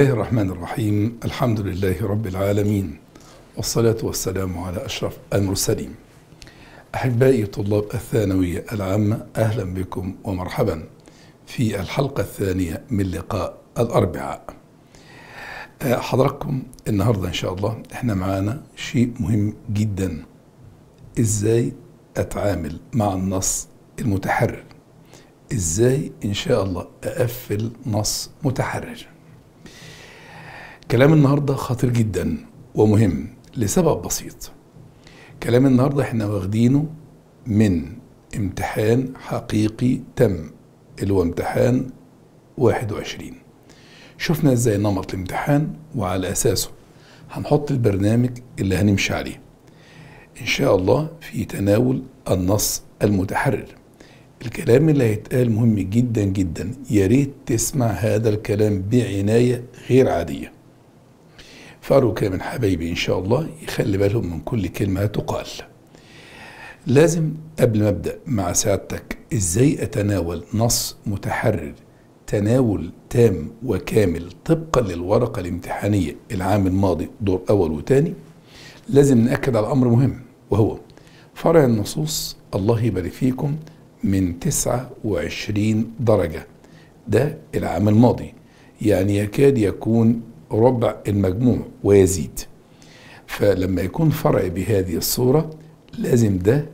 الله الرحمن الرحيم الحمد لله رب العالمين والصلاة والسلام على أشرف المرسلين أحبائي طلاب الثانوية العامة أهلا بكم ومرحبا في الحلقة الثانية من لقاء الأربعاء حضراتكم النهاردة إن شاء الله إحنا معانا شيء مهم جدا إزاي أتعامل مع النص المتحرر إزاي إن شاء الله أقفل نص متحرر كلام النهارده خطير جدا ومهم لسبب بسيط كلام النهارده احنا واخدينه من امتحان حقيقي تم اللي هو امتحان 21 شفنا ازاي نمط الامتحان وعلى اساسه هنحط البرنامج اللي هنمشي عليه ان شاء الله في تناول النص المتحرر الكلام اللي هيتقال مهم جدا جدا يا ريت تسمع هذا الكلام بعناية غير عادية فاروق من حبايبي إن شاء الله يخلي بالهم من كل كلمة تقال لازم قبل ما أبدأ مع سعادتك إزاي أتناول نص متحرر تناول تام وكامل طبقا للورقة الامتحانية العام الماضي دور أول وثاني لازم نأكد على أمر مهم وهو فرع النصوص الله يبارك فيكم من 29 درجة ده العام الماضي يعني يكاد يكون ربع المجموع ويزيد فلما يكون فرع بهذه الصورة لازم ده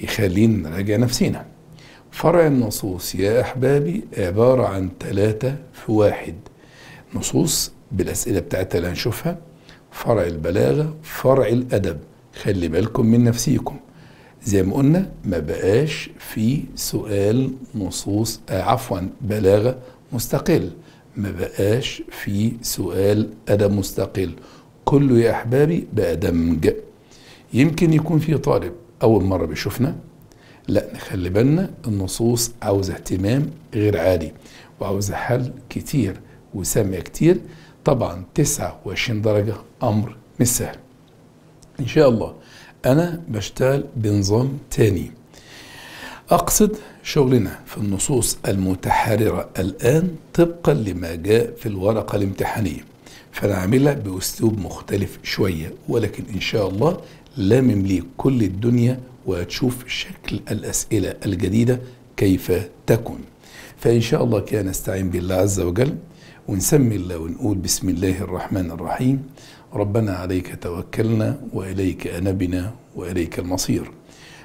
يخلينا نراجع نفسنا فرع النصوص يا أحبابي عبارة عن ثلاثة في واحد نصوص بالأسئلة بتاعتها اللي هنشوفها فرع البلاغة فرع الأدب خلي بالكم من نفسيكم زي ما قلنا ما بقاش في سؤال نصوص آه، عفوا بلاغة مستقل ما بقاش في سؤال أدب مستقل كله يا أحبابي بقى دمج يمكن يكون في طالب أول مرة بيشوفنا لا نخلي بالنا النصوص عاوزة اهتمام غير عادي وعاوزة حل كتير وسمع كتير طبعا 29 درجة أمر مش سهل إن شاء الله أنا بشتغل بنظام تاني أقصد شغلنا في النصوص المتحررة الآن طبقا لما جاء في الورقة الامتحانية فأنا عاملها بأسلوب مختلف شوية ولكن إن شاء الله لامم ليك كل الدنيا وهتشوف شكل الأسئلة الجديدة كيف تكون فإن شاء الله كان نستعين بالله عز وجل ونسمي الله ونقول بسم الله الرحمن الرحيم ربنا عليك توكلنا وإليك أنبنا وإليك المصير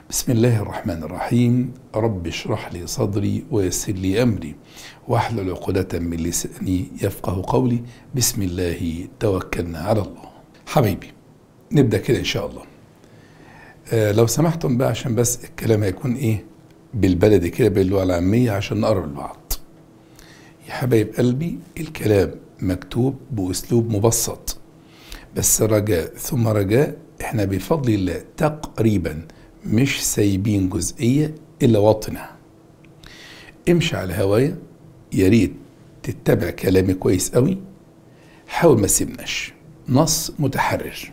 بسم الله الرحمن الرحيم رب اشرح لي صدري ويسر لي أمري واحلل عقدة من لساني يفقه قولي بسم الله توكلنا على الله حبيبي نبدأ كده إن شاء الله آه لو سمحتم بقى عشان بس الكلام هيكون إيه بالبلدي كده باللغة العامية عشان نقرب لبعض يا حبايب قلبي الكلام مكتوب بأسلوب مبسط بس رجاء ثم رجاء احنا بفضل الله تقريبا مش سايبين جزئية إلا وطنة امشي على هوايا يا ريت تتبع كلامي كويس قوي حاول ما تسيبناش نص متحرر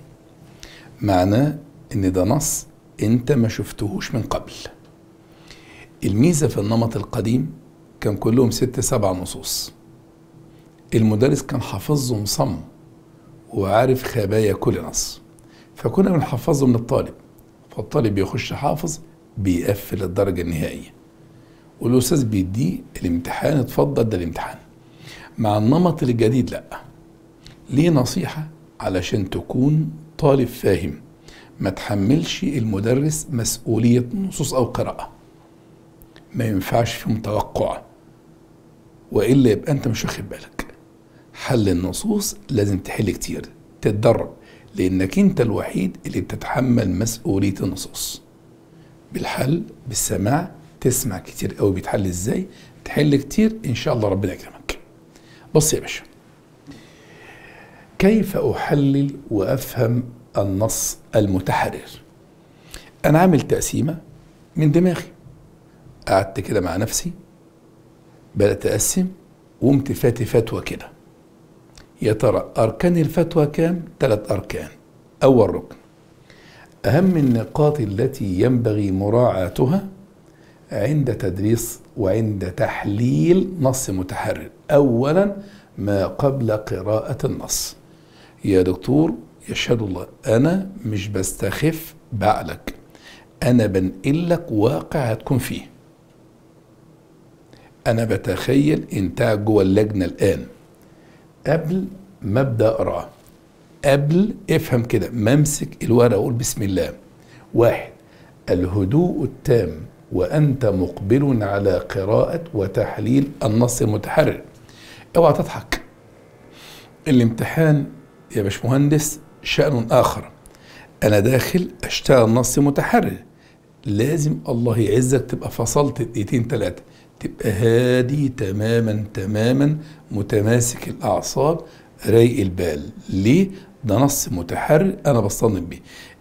معناه ان ده نص انت ما شفتهوش من قبل الميزة في النمط القديم كان كلهم ست سبع نصوص المدرس كان حافظهم صم وعارف خبايا كل نص فكنا بنحفظه من الطالب الطالب يخش حافظ بيقفل الدرجة النهائية والأستاذ بيديه الامتحان اتفضل ده الامتحان مع النمط الجديد لأ ليه نصيحة علشان تكون طالب فاهم ما تحملش المدرس مسؤولية نصوص أو قراءة ما ينفعش فيهم توقع وإلا يبقى أنت مش واخد بالك حل النصوص لازم تحل كتير تتدرب لانك انت الوحيد اللي بتتحمل مسؤوليه النصوص بالحل بالسماع تسمع كتير قوي بيتحل ازاي تحل كتير ان شاء الله ربنا يكرمك بص يا باشا كيف احلل وافهم النص المتحرر انا عامل تقسيمه من دماغي قعدت كده مع نفسي بدات اقسم وقمت فاتي فتوى كده يا ترى أركان الفتوى كام؟ ثلاث أركان أول ركن أهم النقاط التي ينبغي مراعاتها عند تدريس وعند تحليل نص متحرر أولا ما قبل قراءة النص يا دكتور يشهد الله أنا مش بستخف بعقلك أنا بنقل لك واقع هتكون فيه أنا بتخيل أنت جوه اللجنة الآن قبل ما ابدا اقراه قبل افهم كده ممسك الورقه اقول بسم الله واحد الهدوء التام وانت مقبل على قراءه وتحليل النص المتحرر اوعى تضحك الامتحان يا باشمهندس شان اخر انا داخل اشتغل نص متحرر لازم الله يعزك تبقى فصلت دقيقتين ثلاثه تبقى هادي تماما تماما متماسك الأعصاب رايق البال ليه؟ ده نص متحرر أنا بصطنب بيه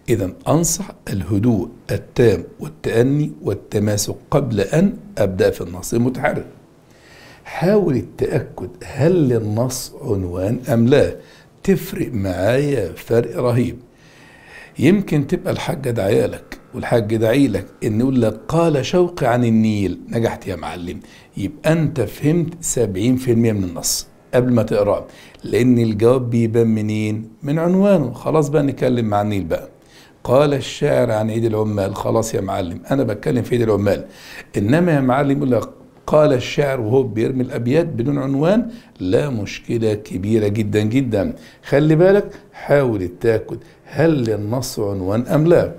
إذا أنصح الهدوء التام والتأني والتماسك قبل أن أبدأ في النص المتحرر حاول التأكد هل للنص عنوان أم لا تفرق معايا فرق رهيب يمكن تبقى الحاجة دعيالك والحاج دعي لك ان يقول لك قال شوقي عن النيل نجحت يا معلم يبقى انت فهمت 70% من النص قبل ما تقراه لان الجواب بيبان منين من عنوانه خلاص بقى نتكلم مع النيل بقى قال الشاعر عن عيد العمال خلاص يا معلم انا بتكلم في عيد العمال انما يا معلم يقول لك قال الشاعر وهو بيرمي الابيات بدون عنوان لا مشكله كبيره جدا جدا خلي بالك حاول تاكد هل للنص عنوان ام لا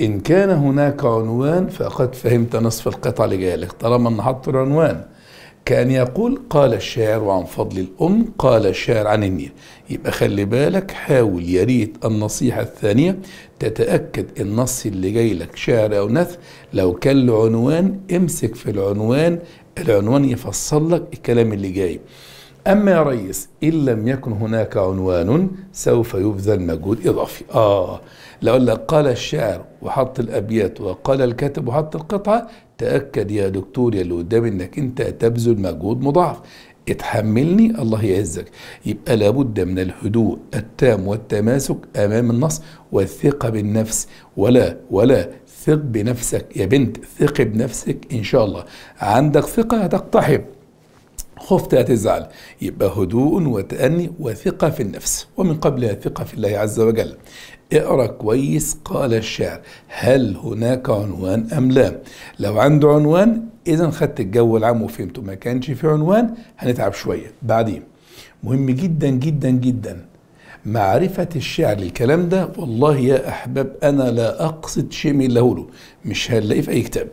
إن كان هناك عنوان فقد فهمت نصف القطع اللي لك طالما أن حط العنوان كأن يقول قال الشاعر عن فضل الأم قال الشاعر عن النيل يبقى خلي بالك حاول يا ريت النصيحة الثانية تتأكد النص اللي جاي لك شعر أو نث لو كان له عنوان امسك في العنوان العنوان يفصل لك الكلام اللي جاي أما يا ريس إن لم يكن هناك عنوان سوف يبذل مجهود إضافي آه لو لك قال الشاعر وحط الابيات وقال الكاتب وحط القطعه تاكد يا دكتور يا اللي قدامي انك انت تبذل مجهود مضاعف اتحملني الله يعزك يبقى لابد من الهدوء التام والتماسك امام النص والثقه بالنفس ولا ولا ثق بنفسك يا بنت ثق بنفسك ان شاء الله عندك ثقه هتقتحم خفت هتزعل يبقى هدوء وتأني وثقة في النفس ومن قبلها ثقة في الله عز وجل اقرا كويس قال الشعر هل هناك عنوان ام لا لو عنده عنوان اذا خدت الجو العام وفهمته ما كانش في عنوان هنتعب شويه بعدين مهم جدا جدا جدا معرفة الشعر للكلام ده والله يا أحباب أنا لا أقصد شيء من اللي مش هنلاقيه في أي كتاب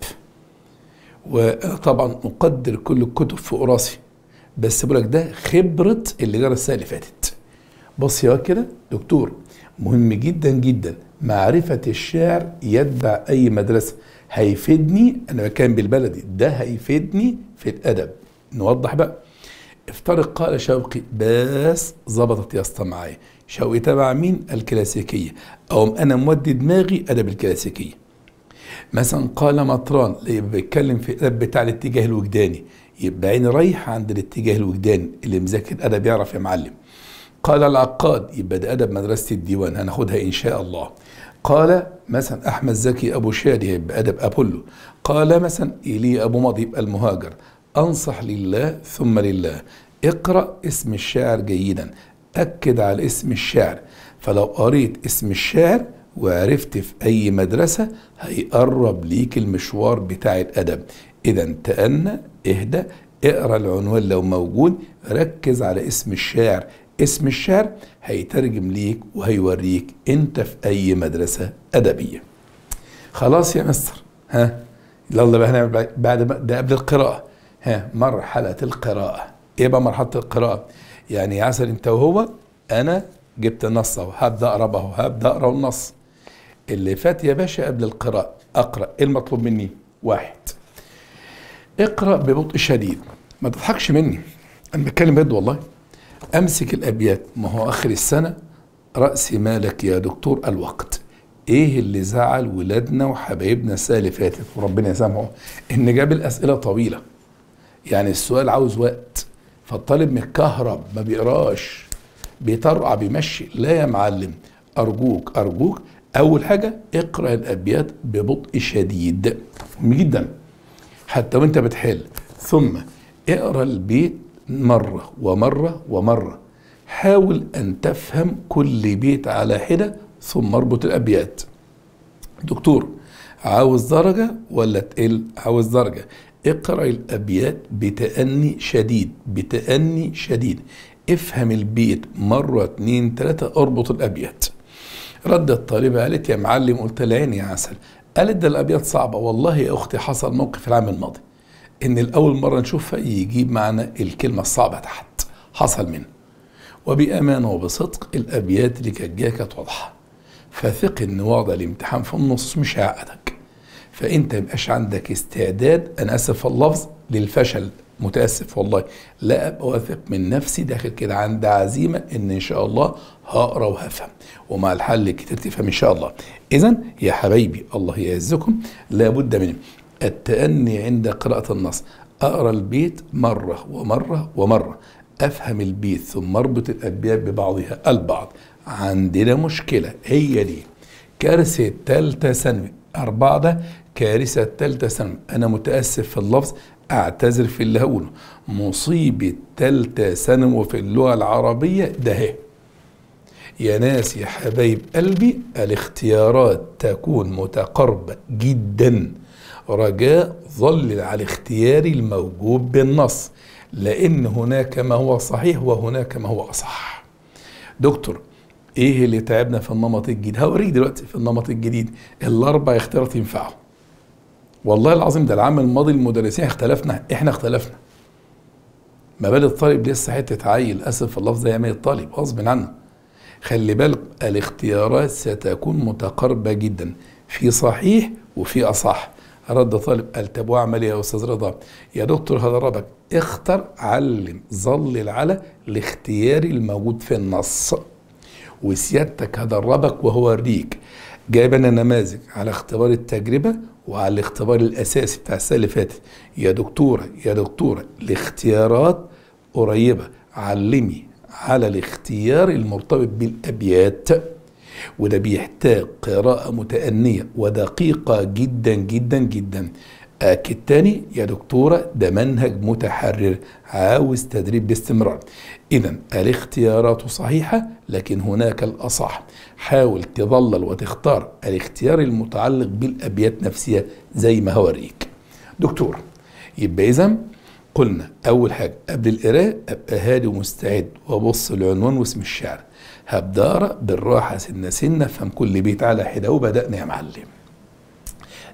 وطبعا أقدر كل الكتب في راسي بس بقولك ده خبرة اللي جرى السنة اللي فاتت بص يا كده دكتور مهم جدا جدا معرفة الشعر يتبع أي مدرسة هيفيدني أنا كان بالبلدي ده هيفيدني في الأدب نوضح بقى افترق قال شوقي بس ظبطت يا اسطى معايا شوقي تبع مين الكلاسيكية أو أنا مودي دماغي أدب الكلاسيكية مثلا قال مطران يبقى بيتكلم في الأدب بتاع الاتجاه الوجداني يبقى عيني رايحة عند الاتجاه الوجداني اللي مذاكر أدب يعرف يا معلم قال العقاد يبقى ده أدب مدرسة الديوان هناخدها إن شاء الله قال مثلا أحمد زكي أبو شادي يبقى أدب أبولو قال مثلا إيلي أبو ماضي يبقى المهاجر أنصح لله ثم لله اقرأ اسم الشاعر جيدا أكد على اسم الشاعر فلو قريت اسم الشاعر وعرفت في أي مدرسة هيقرب ليك المشوار بتاع الأدب إذا تأنى اهدى اقرأ العنوان لو موجود ركز على اسم الشاعر اسم الشعر هيترجم ليك وهيوريك انت في اي مدرسة ادبية خلاص يا مستر ها يلا بقى هنعمل بعد ده قبل القراءة ها مرحلة القراءة ايه بقى مرحلة القراءة يعني يا عسل انت وهو انا جبت النص اهو هبدا اقرا اهو هبدا اقرا النص اللي فات يا باشا قبل القراءة اقرا ايه المطلوب مني واحد اقرا ببطء شديد ما تضحكش مني انا بتكلم بجد والله امسك الابيات ما هو اخر السنه راس مالك يا دكتور الوقت ايه اللي زعل ولادنا وحبايبنا السنه اللي فاتت وربنا يسامحه ان جاب الاسئله طويله يعني السؤال عاوز وقت فالطالب متكهرب ما بيقراش بيطرقع بيمشي لا يا معلم ارجوك ارجوك اول حاجه اقرا الابيات ببطء شديد جدا حتى وانت بتحل ثم اقرا البيت مرة ومرة ومرة حاول أن تفهم كل بيت على حدة ثم اربط الأبيات دكتور عاوز درجة ولا تقل عاوز درجة اقرأ الأبيات بتأني شديد بتأني شديد افهم البيت مرة اتنين تلاتة اربط الأبيات رد الطالبة قالت يا معلم قلت لين يا عسل قالت ده الأبيات صعبة والله يا أختي حصل موقف العام الماضي ان الاول مره نشوفها يجيب معنا الكلمه الصعبه تحت حصل منه وبامانه وبصدق الابيات اللي كانت جايه كانت واضحه فثق ان وضع الامتحان في النص مش هيعقدك فانت ميبقاش عندك استعداد انا اسف في اللفظ للفشل متاسف والله لا ابقى واثق من نفسي داخل كده عند عزيمه ان ان شاء الله هقرا وهفهم ومع الحل كتير تفهم ان شاء الله اذا يا حبايبي الله يعزكم لابد منه التأني عند قراءة النص أقرأ البيت مرة ومرة ومرة أفهم البيت ثم أربط الأبيات ببعضها البعض عندنا مشكلة هي دي كارثة تالتة ثانوي أربعة ده كارثة تالتة ثانوي أنا متأسف في اللفظ أعتذر في اللي هقوله مصيبة تالتة ثانوي في اللغة العربية ده هي. يا ناس يا حبايب قلبي الاختيارات تكون متقاربة جداً رجاء ظلل على الاختيار الموجود بالنص لأن هناك ما هو صحيح وهناك ما هو أصح دكتور ايه اللي تعبنا في النمط الجديد هوريك دلوقتي في النمط الجديد الاربع اختيارات ينفعوا والله العظيم ده العام الماضي المدرسين اختلفنا احنا اختلفنا ما بال الطالب لسه حته عيل اسف في اللفظ يعمل الطالب غصب عنه خلي بالك الاختيارات ستكون متقاربه جدا في صحيح وفي اصح رد طالب قال طب واعمل ايه يا استاذ رضا يا دكتور ربك اختر علم ظلل على الاختيار الموجود في النص وسيادتك ربك وهو الريك جايب انا نماذج على اختبار التجربه وعلى الاختبار الاساسي بتاع السنه اللي فاتت يا دكتوره يا دكتوره الاختيارات قريبه علمي على الاختيار المرتبط بالابيات وده بيحتاج قراءة متأنية ودقيقة جدا جدا جدا أكد تاني يا دكتورة ده منهج متحرر عاوز تدريب باستمرار إذا الاختيارات صحيحة لكن هناك الأصح حاول تظلل وتختار الاختيار المتعلق بالأبيات نفسية زي ما هوريك دكتور يبقى إذا قلنا أول حاجة قبل القراءة أبقى هادي ومستعد وأبص العنوان واسم الشعر هبدارة بالراحة سنة سنة فهم كل بيت على حدة وبدأنا يا معلم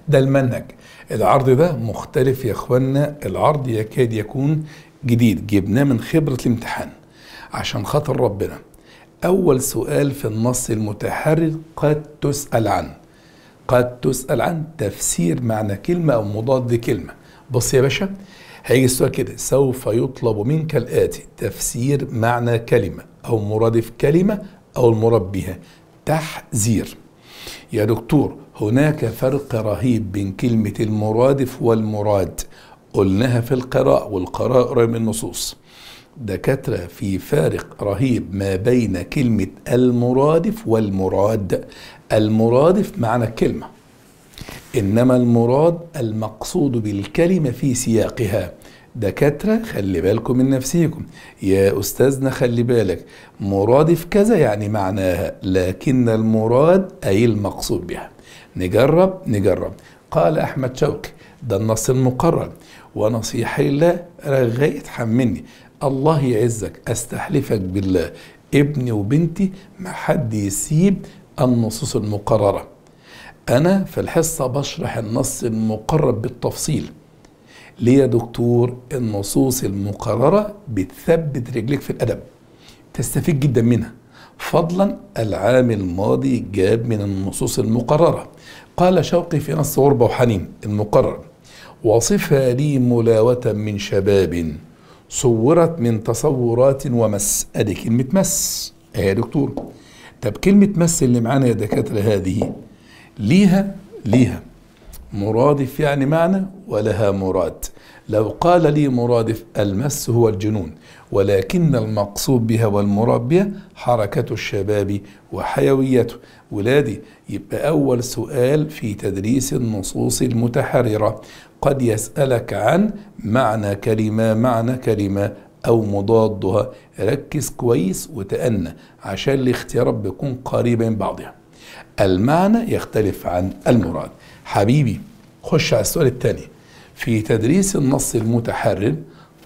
ده المنهج العرض ده مختلف يا اخوانا العرض يكاد يكون جديد جبناه من خبرة الامتحان عشان خاطر ربنا أول سؤال في النص المتحرر قد تسأل عنه قد تسأل عن تفسير معنى كلمة أو مضاد كلمة بص يا باشا هيجي السؤال كده سوف يطلب منك الآتي تفسير معنى كلمة أو مرادف كلمة أو المراد بها تحذير يا دكتور هناك فرق رهيب بين كلمة المرادف والمراد قلناها في القراء والقراء قريب من النصوص دكاترة في فارق رهيب ما بين كلمة المرادف والمراد المرادف معنى الكلمة إنما المراد المقصود بالكلمة في سياقها دكاترة خلي بالكم من نفسيكم يا أستاذنا خلي بالك مرادف كذا يعني معناها لكن المراد أي المقصود بها نجرب نجرب قال أحمد شوقي ده النص المقرر ونصيحة الله رغيت حمني الله يعزك أستحلفك بالله ابني وبنتي ما حد يسيب النصوص المقررة أنا في الحصة بشرح النص المقرر بالتفصيل ليه يا دكتور النصوص المقررة بتثبت رجليك في الأدب تستفيد جدا منها فضلا العام الماضي جاب من النصوص المقررة قال شوقي في نص غربة وحنين المقرر وصفها لي ملاوة من شباب صورت من تصورات ومس ادي كلمة مس إيه يا دكتور طب كلمة مس اللي معانا يا دكاترة هذه ليها ليها مرادف يعني معنى ولها مراد لو قال لي مرادف المس هو الجنون ولكن المقصود بها والمراد بها حركة الشباب وحيويته ولادي يبقى أول سؤال في تدريس النصوص المتحررة قد يسألك عن معنى كلمة معنى كلمة أو مضادها ركز كويس وتأنى عشان الاختيارات بيكون قريبة من بعضها المعنى يختلف عن المراد حبيبي خش على السؤال الثاني في تدريس النص المتحرر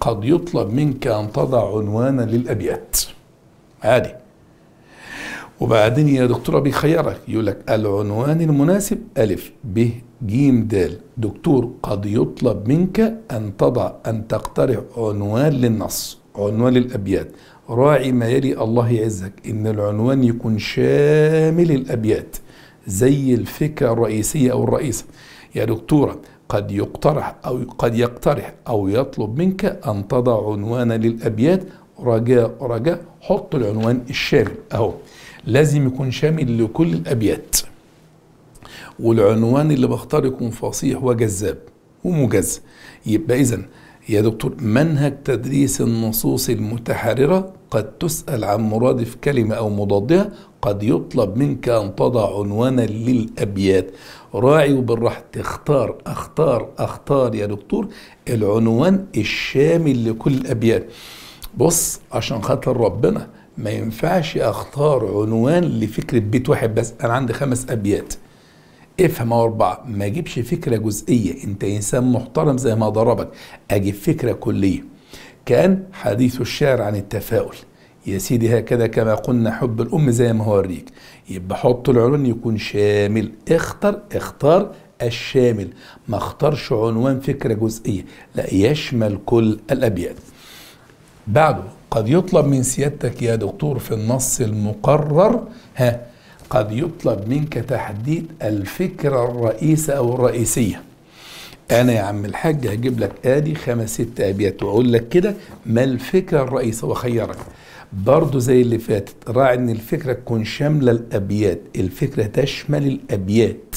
قد يطلب منك أن تضع عنوانا للأبيات عادي وبعدين يا دكتورة بيخيرك يقول لك العنوان المناسب ألف ب ج د دكتور قد يطلب منك أن تضع أن تقترح عنوان للنص عنوان للأبيات راعي ما يلي الله يعزك إن العنوان يكون شامل الأبيات زي الفكرة الرئيسية أو الرئيسة يا دكتورة قد يقترح أو قد يقترح أو يطلب منك أن تضع عنوانا للأبيات رجاء رجاء حط العنوان الشامل أهو لازم يكون شامل لكل الأبيات والعنوان اللي بختار يكون فصيح وجذاب ومجاز يبقى إذا يا دكتور منهج تدريس النصوص المتحررة قد تسأل عن مرادف كلمة أو مضادها قد يطلب منك أن تضع عنوانا للأبيات راعي وبالراحة اختار اختار اختار يا دكتور العنوان الشامل لكل الأبيات بص عشان خاطر ربنا ما ينفعش اختار عنوان لفكرة بيت واحد بس أنا عندي خمس أبيات افهم واربع ما اجيبش فكره جزئيه انت انسان محترم زي ما ضربك اجيب فكره كليه كان حديث الشاعر عن التفاؤل يا سيدي هكذا كما قلنا حب الام زي ما هو الريك يبقى حط العنوان يكون شامل اختر اختار الشامل ما اختارش عنوان فكره جزئيه لا يشمل كل الابيات بعده قد يطلب من سيادتك يا دكتور في النص المقرر ها قد يطلب منك تحديد الفكرة الرئيسة أو الرئيسية أنا يا عم الحاج هجيب لك آدي خمس ست أبيات وأقول لك كده ما الفكرة الرئيسة وأخيرك برضه زي اللي فاتت راعي إن الفكرة تكون شاملة الأبيات الفكرة تشمل الأبيات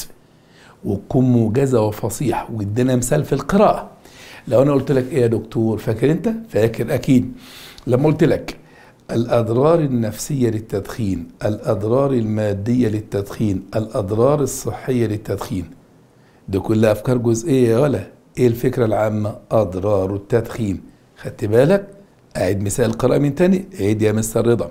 وتكون موجزة وفصيحة وادينا مثال في القراءة لو أنا قلت لك إيه يا دكتور فاكر أنت؟ فاكر أكيد لما قلت لك الأضرار النفسية للتدخين الأضرار المادية للتدخين الأضرار الصحية للتدخين دي كلها أفكار جزئية ولا إيه الفكرة العامة أضرار التدخين خدت بالك أعيد مثال القراءة من تاني عيد يا مستر رضا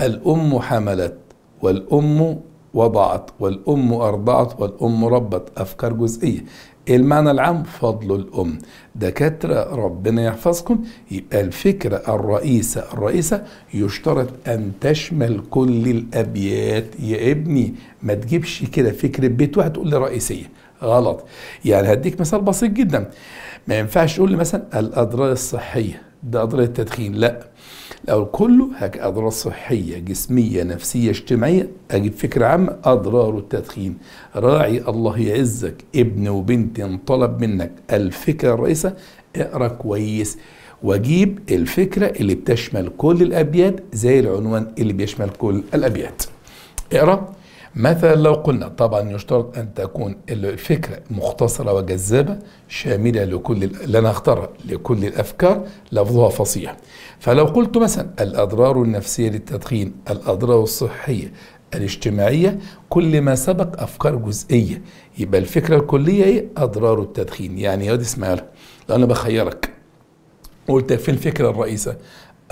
الأم حملت والأم وضعت والأم أرضعت والأم ربت أفكار جزئية المعنى العام فضل الأم دكاترة ربنا يحفظكم يبقى الفكرة الرئيسة الرئيسة يشترط أن تشمل كل الأبيات يا ابني ما تجيبش كده فكرة بيت واحد تقول لي رئيسية غلط يعني هديك مثال بسيط جدا ما ينفعش تقول لي مثلا الأضرار الصحية ده أضرار التدخين لا الأول كله أضرار صحية جسمية نفسية اجتماعية أجيب فكرة عامة أضرار التدخين راعي الله يعزك ابن وبنت انطلب منك الفكرة الرئيسة اقرأ كويس واجيب الفكرة اللي بتشمل كل الأبيات زي العنوان اللي بيشمل كل الأبيات اقرأ مثلا لو قلنا طبعا يشترط ان تكون الفكره مختصره وجذابه شامله لكل اللي انا اختارها لكل الافكار لفظها فصيح فلو قلت مثلا الاضرار النفسيه للتدخين الاضرار الصحيه الاجتماعية كل ما سبق أفكار جزئية يبقى الفكرة الكلية إيه؟ أضرار التدخين يعني يا دي اسمها لو أنا بخيرك قلت في الفكرة الرئيسة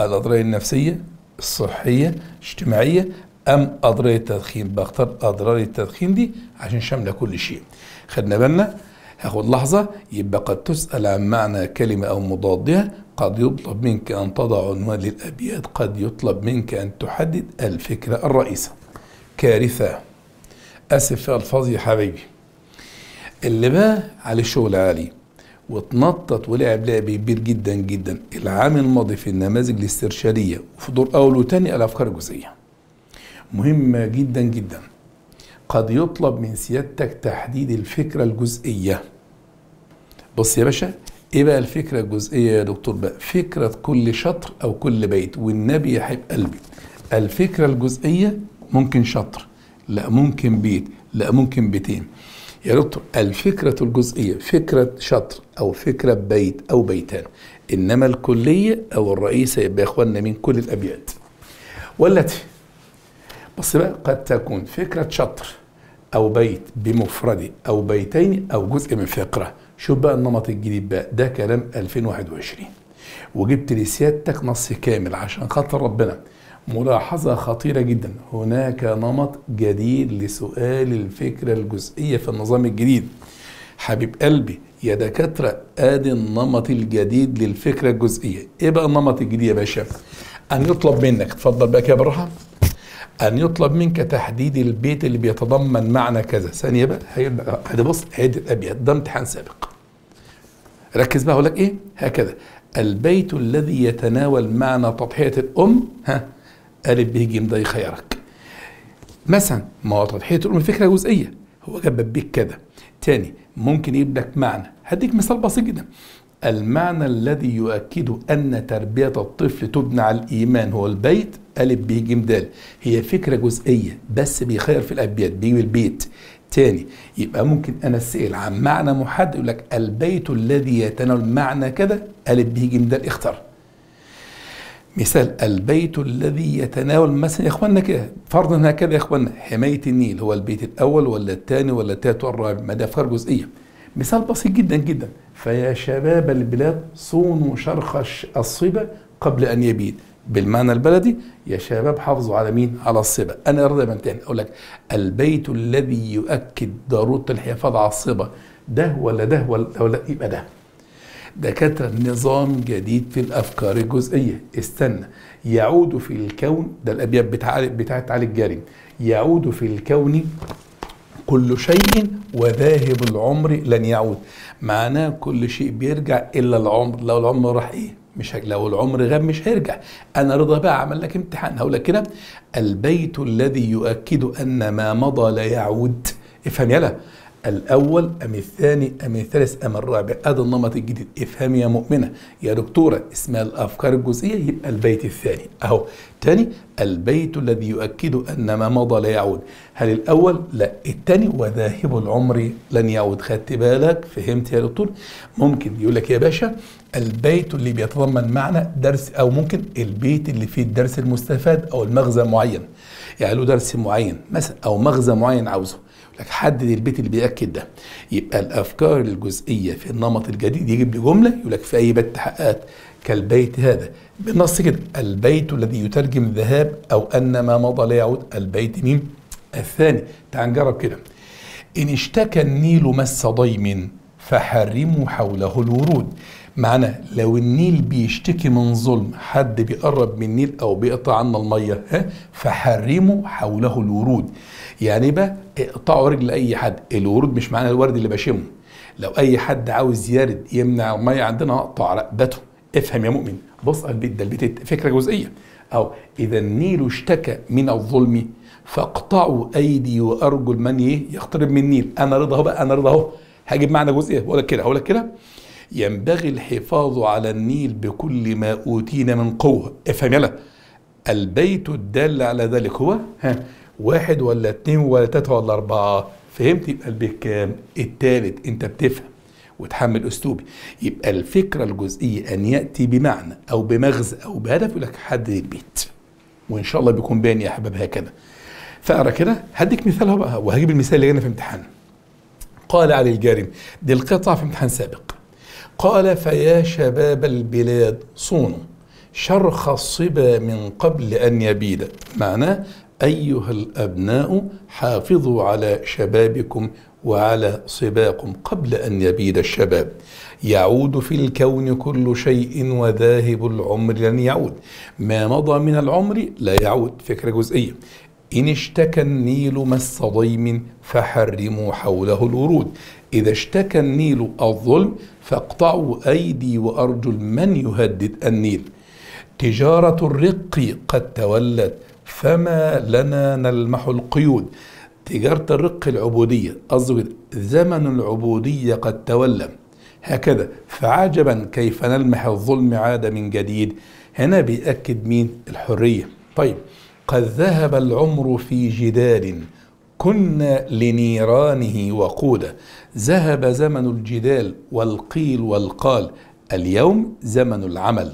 الأضرار النفسية الصحية الاجتماعية أم أضرار التدخين بختار أضرار التدخين دي عشان شاملة كل شيء خدنا بالنا هاخد لحظة يبقى قد تسأل عن معنى كلمة أو مضادها قد يطلب منك أن تضع عنوان للأبيات قد يطلب منك أن تحدد الفكرة الرئيسة كارثة أسف في ألفاظي يا حبيبي اللي بقى عليه شغل عالي واتنطط ولعب لعب كبير جدا جدا العام الماضي في النماذج الاسترشادية وفي دور أول وتاني الأفكار الجزئية مهمة جدا جدا قد يطلب من سيادتك تحديد الفكرة الجزئية بص يا باشا ايه بقى الفكرة الجزئية يا دكتور بقى فكرة كل شطر او كل بيت والنبي يا حبيب قلبي الفكرة الجزئية ممكن شطر لا ممكن بيت لا ممكن بيتين يا دكتور الفكرة الجزئية فكرة شطر أو فكرة بيت أو بيتان إنما الكلية أو الرئيسة يبقى يا إخواننا من كل الأبيات والتي بص بقى قد تكون فكرة شطر أو بيت بمفرده أو بيتين أو جزء من فقرة شوف بقى النمط الجديد بقى ده كلام 2021 وجبت لسيادتك نص كامل عشان خاطر ربنا ملاحظة خطيرة جدا هناك نمط جديد لسؤال الفكرة الجزئية في النظام الجديد حبيب قلبي يا دكاترة ادي النمط الجديد للفكرة الجزئية ايه بقى النمط الجديد يا باشا ان يطلب منك اتفضل بقى كده بالراحة ان يطلب منك تحديد البيت اللي بيتضمن معنى كذا ثانيه بقى هيبقى بص هيدي الابيات ده امتحان سابق ركز بقى اقول لك ايه هكذا البيت الذي يتناول معنى تضحيه الام ها الف به جيم ده يخيرك مثلا ما هو تضحيه الام فكره جزئيه هو جاب بيك كده تاني ممكن يجيب لك معنى هديك مثال بسيط جدا المعنى الذي يؤكد أن تربية الطفل تبنى على الإيمان هو البيت ألف ب ج د هي فكرة جزئية بس بيخير في الأبيات بيجيب البيت تاني يبقى ممكن أنا أسأل عن معنى محدد يقول لك البيت الذي يتناول معنى كذا ألف ب ج د اختر مثال البيت الذي يتناول مثلا يا اخواننا كده فرضا هكذا يا اخواننا حمايه النيل هو البيت الاول ولا الثاني ولا الثالث والرابع ما ده افكار جزئيه مثال بسيط جدا جدا فيا شباب البلاد صونوا شرخ الصبا قبل أن يبيد بالمعنى البلدي يا شباب حافظوا على مين على الصبا انا من تاني اقول لك البيت الذي يؤكد ضروره الحفاظ على الصبا ده ولا ده ولا ده ولا يبقى ده دكاترة نظام جديد في الأفكار الجزئية استنى يعود في الكون ده الأبيات بتاع بتاعة علي الجارم يعود في الكون كل شيء وذاهب العمر لن يعود معناه كل شيء بيرجع الا العمر لو العمر راح ايه مش لو العمر غاب مش هيرجع انا رضا بقى عمل لك امتحان هقول لك كده البيت الذي يؤكد ان ما مضى لا يعود افهم يلا الأول أم الثاني أم الثالث أم الرابع هذا النمط الجديد افهم يا مؤمنة يا دكتورة اسمها الأفكار الجزئية يبقى البيت الثاني أهو ثاني البيت الذي يؤكد أن ما مضى لا يعود هل الأول لا الثاني وذاهب العمر لن يعود خدت بالك فهمت يا دكتور ممكن يقول لك يا باشا البيت اللي بيتضمن معنى درس أو ممكن البيت اللي فيه الدرس المستفاد أو المغزى معين يعني له درس معين مثلا أو مغزى معين عاوزه لك حدد البيت اللي بيأكد ده يبقى الأفكار الجزئية في النمط الجديد يجيب لي جملة يقول لك في أي بيت تحققت كالبيت هذا بالنص كده البيت الذي يترجم ذهاب أو أن ما مضى لا يعود البيت مين الثاني تعال نجرب كده إن اشتكى النيل مس ضيم فحرموا حوله الورود معناه لو النيل بيشتكي من ظلم حد بيقرب من النيل او بيقطع عنا الميه ها فحرموا حوله الورود يعني بقى اقطعوا رجل اي حد الورود مش معناه الورد اللي بشمه لو اي حد عاوز يرد يمنع الميه عندنا اقطع رقبته افهم يا مؤمن بص البيت ده البيت فكره جزئيه او اذا النيل اشتكى من الظلم فاقطعوا ايدي وارجل من يقترب من النيل انا رضا اهو بقى انا رضا اهو هجيب معنى جزئيه بقول لك كده هقول لك كده ينبغي الحفاظ على النيل بكل ما أوتينا من قوة افهم يلا البيت الدال على ذلك هو ها واحد ولا اتنين ولا تلاتة ولا أربعة فهمت يبقى البيت كام التالت أنت بتفهم وتحمل أسلوبي يبقى الفكرة الجزئية أن يأتي بمعنى أو بمغزى أو بهدف يقول لك حدد البيت وإن شاء الله بيكون باين يا حباب هكذا فأقرأ كده هديك مثال بقى وهجيب المثال اللي جانا في امتحان قال علي الجارم دي القطعة في امتحان سابق قال فيا شباب البلاد صونوا شرخ الصبا من قبل أن يبيد معناه أيها الأبناء حافظوا على شبابكم وعلى صباكم قبل أن يبيد الشباب يعود في الكون كل شيء وذاهب العمر لن يعود ما مضى من العمر لا يعود فكرة جزئية إن اشتكى النيل مس ضيم فحرموا حوله الورود إذا اشتكى النيل الظلم فاقطعوا أيدي وأرجل من يهدد النيل تجارة الرق قد تولت فما لنا نلمح القيود تجارة الرق العبودية أصبر زمن العبودية قد تولى هكذا فعجبا كيف نلمح الظلم عاد من جديد هنا بيأكد مين الحرية طيب قد ذهب العمر في جدال كنا لنيرانه وقودا ذهب زمن الجدال والقيل والقال اليوم زمن العمل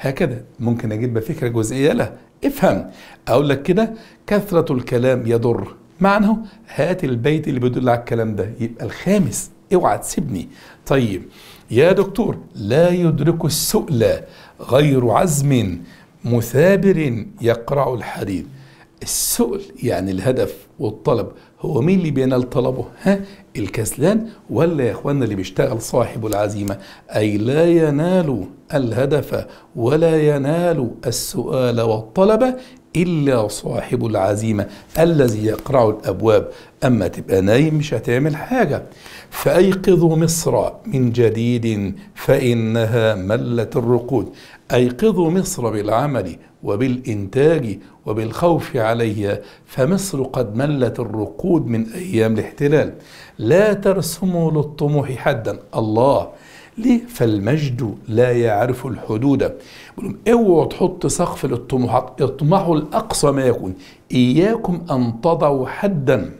هكذا ممكن اجيب بفكره جزئيه لا افهم اقول لك كده كثره الكلام يضر معناه هات البيت اللي بيدل على الكلام ده يبقى الخامس اوعى تسيبني طيب يا دكتور لا يدرك السؤل غير عزم مثابر يقرع الحديد السؤل يعني الهدف والطلب هو مين اللي بينال طلبه ها الكسلان ولا يا اخوانا اللي بيشتغل صاحب العزيمه اي لا ينال الهدف ولا ينال السؤال والطلب الا صاحب العزيمه الذي يقرع الابواب اما تبقى نايم مش هتعمل حاجه فايقظوا مصر من جديد فانها ملت الرقود ايقظوا مصر بالعمل وبالانتاج وبالخوف علي فمصر قد ملت الرقود من أيام الاحتلال لا ترسموا للطموح حدا الله ليه فالمجد لا يعرف الحدود بقولهم اوعوا تحط سقف للطموحات اطمحوا الأقصى ما يكون إياكم أن تضعوا حدا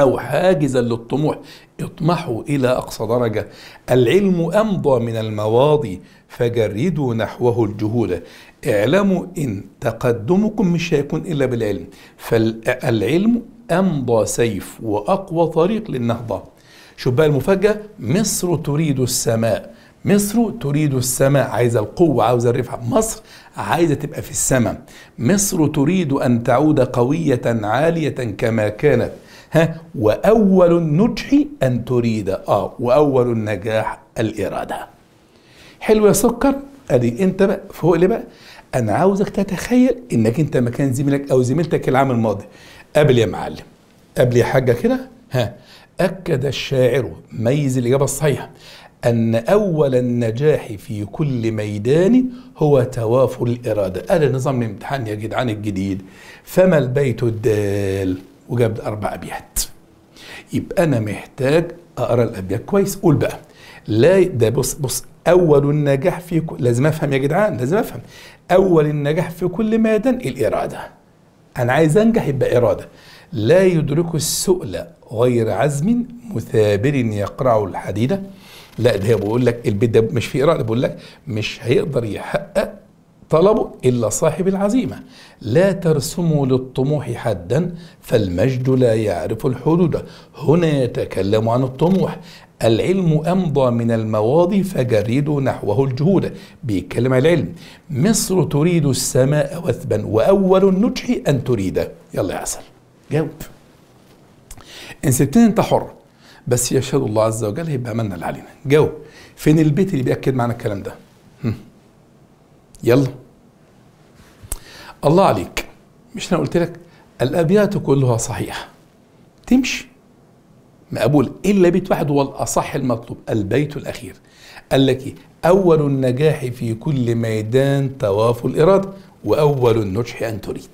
أو حاجزا للطموح اطمحوا إلى أقصى درجة العلم أمضى من المواضي فجردوا نحوه الجهود اعلموا ان تقدمكم مش هيكون الا بالعلم فالعلم امضى سيف واقوى طريق للنهضه شوف بقى المفاجاه مصر تريد السماء مصر تريد السماء عايزة القوة عايزه الرفعة مصر عايزة تبقى في السماء مصر تريد أن تعود قوية عالية كما كانت ها وأول النجح أن تريد آه وأول النجاح الإرادة حلو يا سكر أدي أنت بقى فوق اللي بقى انا عاوزك تتخيل انك انت مكان زميلك او زميلتك العام الماضي قبل يا معلم قبل يا حاجه كده ها اكد الشاعر ميز الاجابه الصحيحه أن أول النجاح في كل ميدان هو توافر الإرادة قال نظام الامتحان يا جدعان الجديد فما البيت الدال وجاب أربع أبيات يبقى أنا محتاج أقرأ الأبيات كويس قول بقى لا ده بص بص اول النجاح في ك... لازم افهم يا جدعان لازم افهم اول النجاح في كل ميدان الاراده انا عايز انجح يبقى اراده لا يدرك السؤل غير عزم مثابر يقرع الحديده لا ده بقول لك البيت ده مش في اراده بقول لك مش هيقدر يحقق طلبه الا صاحب العزيمه لا ترسموا للطموح حدا فالمجد لا يعرف الحدود هنا يتكلم عن الطموح العلم أمضى من المواضي فجردوا نحوه الجهود بيتكلم العلم مصر تريد السماء وثبا وأول النجح أن تريده يلا يا عسل جاوب إن سبتني أنت حر بس يشهد الله عز وجل هيبقى اللي علينا جاوب فين البيت اللي بيأكد معنا الكلام ده هم. يلا الله عليك مش أنا قلت لك الأبيات كلها صحيحة تمشي مقبول إلا بيت واحد هو الأصح المطلوب البيت الأخير قال لك إيه؟ أول النجاح في كل ميدان طواف الإرادة وأول النجح أن تريد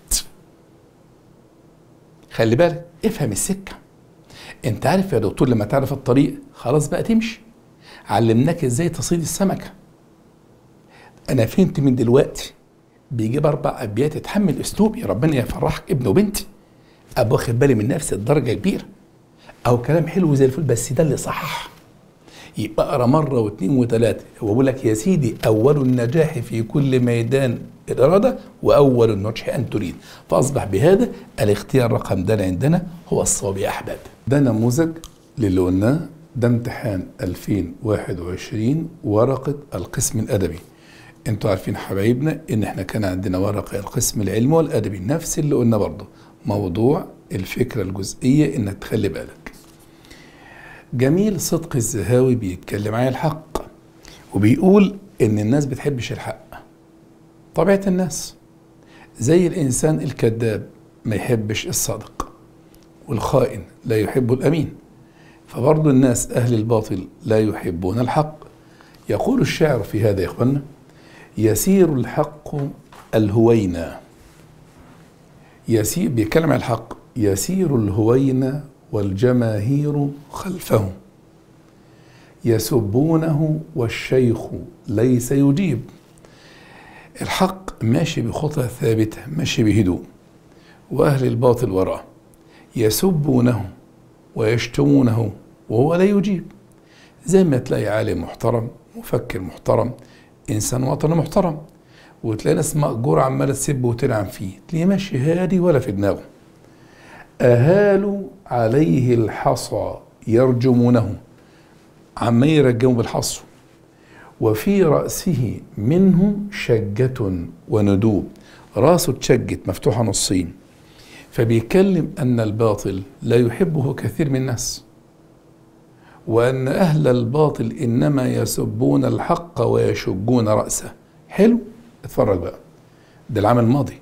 خلي بالك افهم السكة انت عارف يا دكتور لما تعرف الطريق خلاص بقى تمشي علمناك ازاي تصيد السمكة انا فهمت من دلوقتي بيجيب اربع ابيات اتحمل اسلوبي ربنا يفرحك ابن وبنتي ابو واخد بالي من نفسي لدرجه كبيره او كلام حلو زي الفل بس ده اللي صح يبقى اقرا مره واثنين وثلاثه واقول لك يا سيدي اول النجاح في كل ميدان الاراده واول النجح ان تريد فاصبح بهذا الاختيار رقم ده عندنا هو الصواب يا احباب ده نموذج للي قلناه ده امتحان 2021 ورقه القسم الادبي انتوا عارفين حبايبنا ان احنا كان عندنا ورقه القسم العلمي والادبي نفس اللي قلنا برضه موضوع الفكره الجزئيه انك تخلي بالك جميل صدق الزهاوي بيتكلم عن الحق وبيقول ان الناس بتحبش الحق طبيعة الناس زي الانسان الكذاب ما يحبش الصادق والخائن لا يحب الامين فبرضو الناس اهل الباطل لا يحبون الحق يقول الشاعر في هذا يا اخوانا يسير الحق الهوينا يسير بيتكلم عن الحق يسير الهوينا والجماهير خلفه يسبونه والشيخ ليس يجيب الحق ماشي بخطى ثابتة ماشي بهدوء وأهل الباطل وراه يسبونه ويشتمونه وهو لا يجيب زي ما تلاقي عالم محترم مفكر محترم إنسان وطني محترم وتلاقي ناس مأجورة عمالة تسب وتلعن فيه تلاقيه ماشي هادي ولا في دماغه أهالوا عليه الحصى يرجمونه عمال يرجموا بالحصو وفي رأسه منه شجة وندوب راسه اتشجت مفتوحة نصين فبيكلم أن الباطل لا يحبه كثير من الناس وأن أهل الباطل إنما يسبون الحق ويشجون رأسه حلو اتفرج بقى ده العام الماضي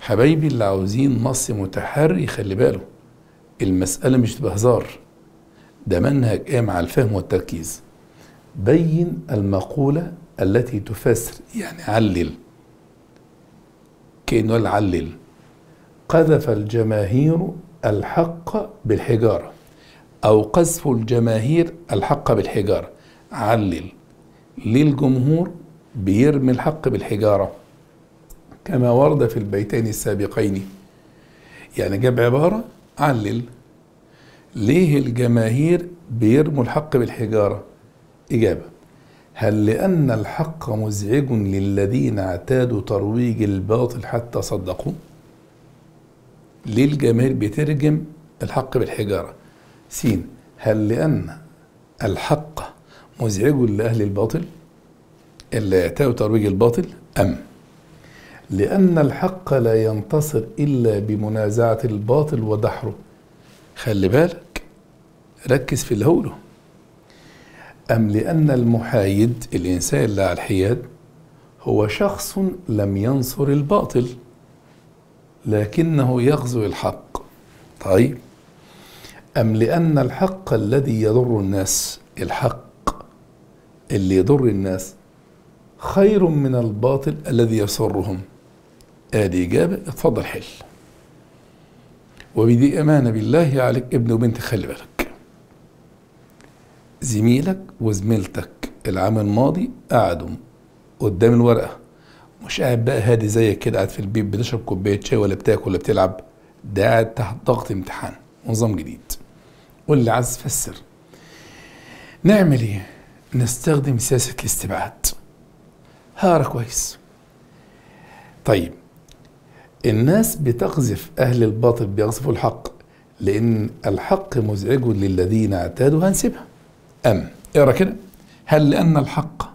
حبايبي اللي عاوزين نص متحري خلي باله المسألة مش بهزار ده منهج قائم على الفهم والتركيز بين المقولة التي تفسر يعني علل كأنه علل قذف الجماهير الحق بالحجارة أو قذف الجماهير الحق بالحجارة علل للجمهور بيرمي الحق بالحجارة كما ورد في البيتين السابقين يعني جاب عبارة علل ليه الجماهير بيرموا الحق بالحجارة إجابة هل لأن الحق مزعج للذين اعتادوا ترويج الباطل حتى صدقوا ليه الجماهير بترجم الحق بالحجارة سين هل لأن الحق مزعج لأهل الباطل اللي اعتادوا ترويج الباطل أم لأن الحق لا ينتصر إلا بمنازعة الباطل ودحره خلي بالك ركز في اللي أم لأن المحايد الإنسان اللي على الحياد هو شخص لم ينصر الباطل لكنه يغزو الحق طيب أم لأن الحق الذي يضر الناس الحق اللي يضر الناس خير من الباطل الذي يسرهم ادي اجابه اتفضل حل ودي امانه بالله عليك ابن وبنت خلي بالك زميلك وزميلتك العام الماضي قعدوا قدام الورقه مش قاعد بقى هادي زيك كده قاعد في البيت بتشرب كوبايه شاي ولا بتاكل ولا بتلعب ده قاعد تحت ضغط امتحان نظام جديد واللي عايز تفسر نعمل ايه نستخدم سياسه الاستبعاد هقرا كويس طيب الناس بتقذف أهل الباطل بيقذفوا الحق لأن الحق مزعج للذين اعتادوا هنسيبها أم اقرا كده هل لأن الحق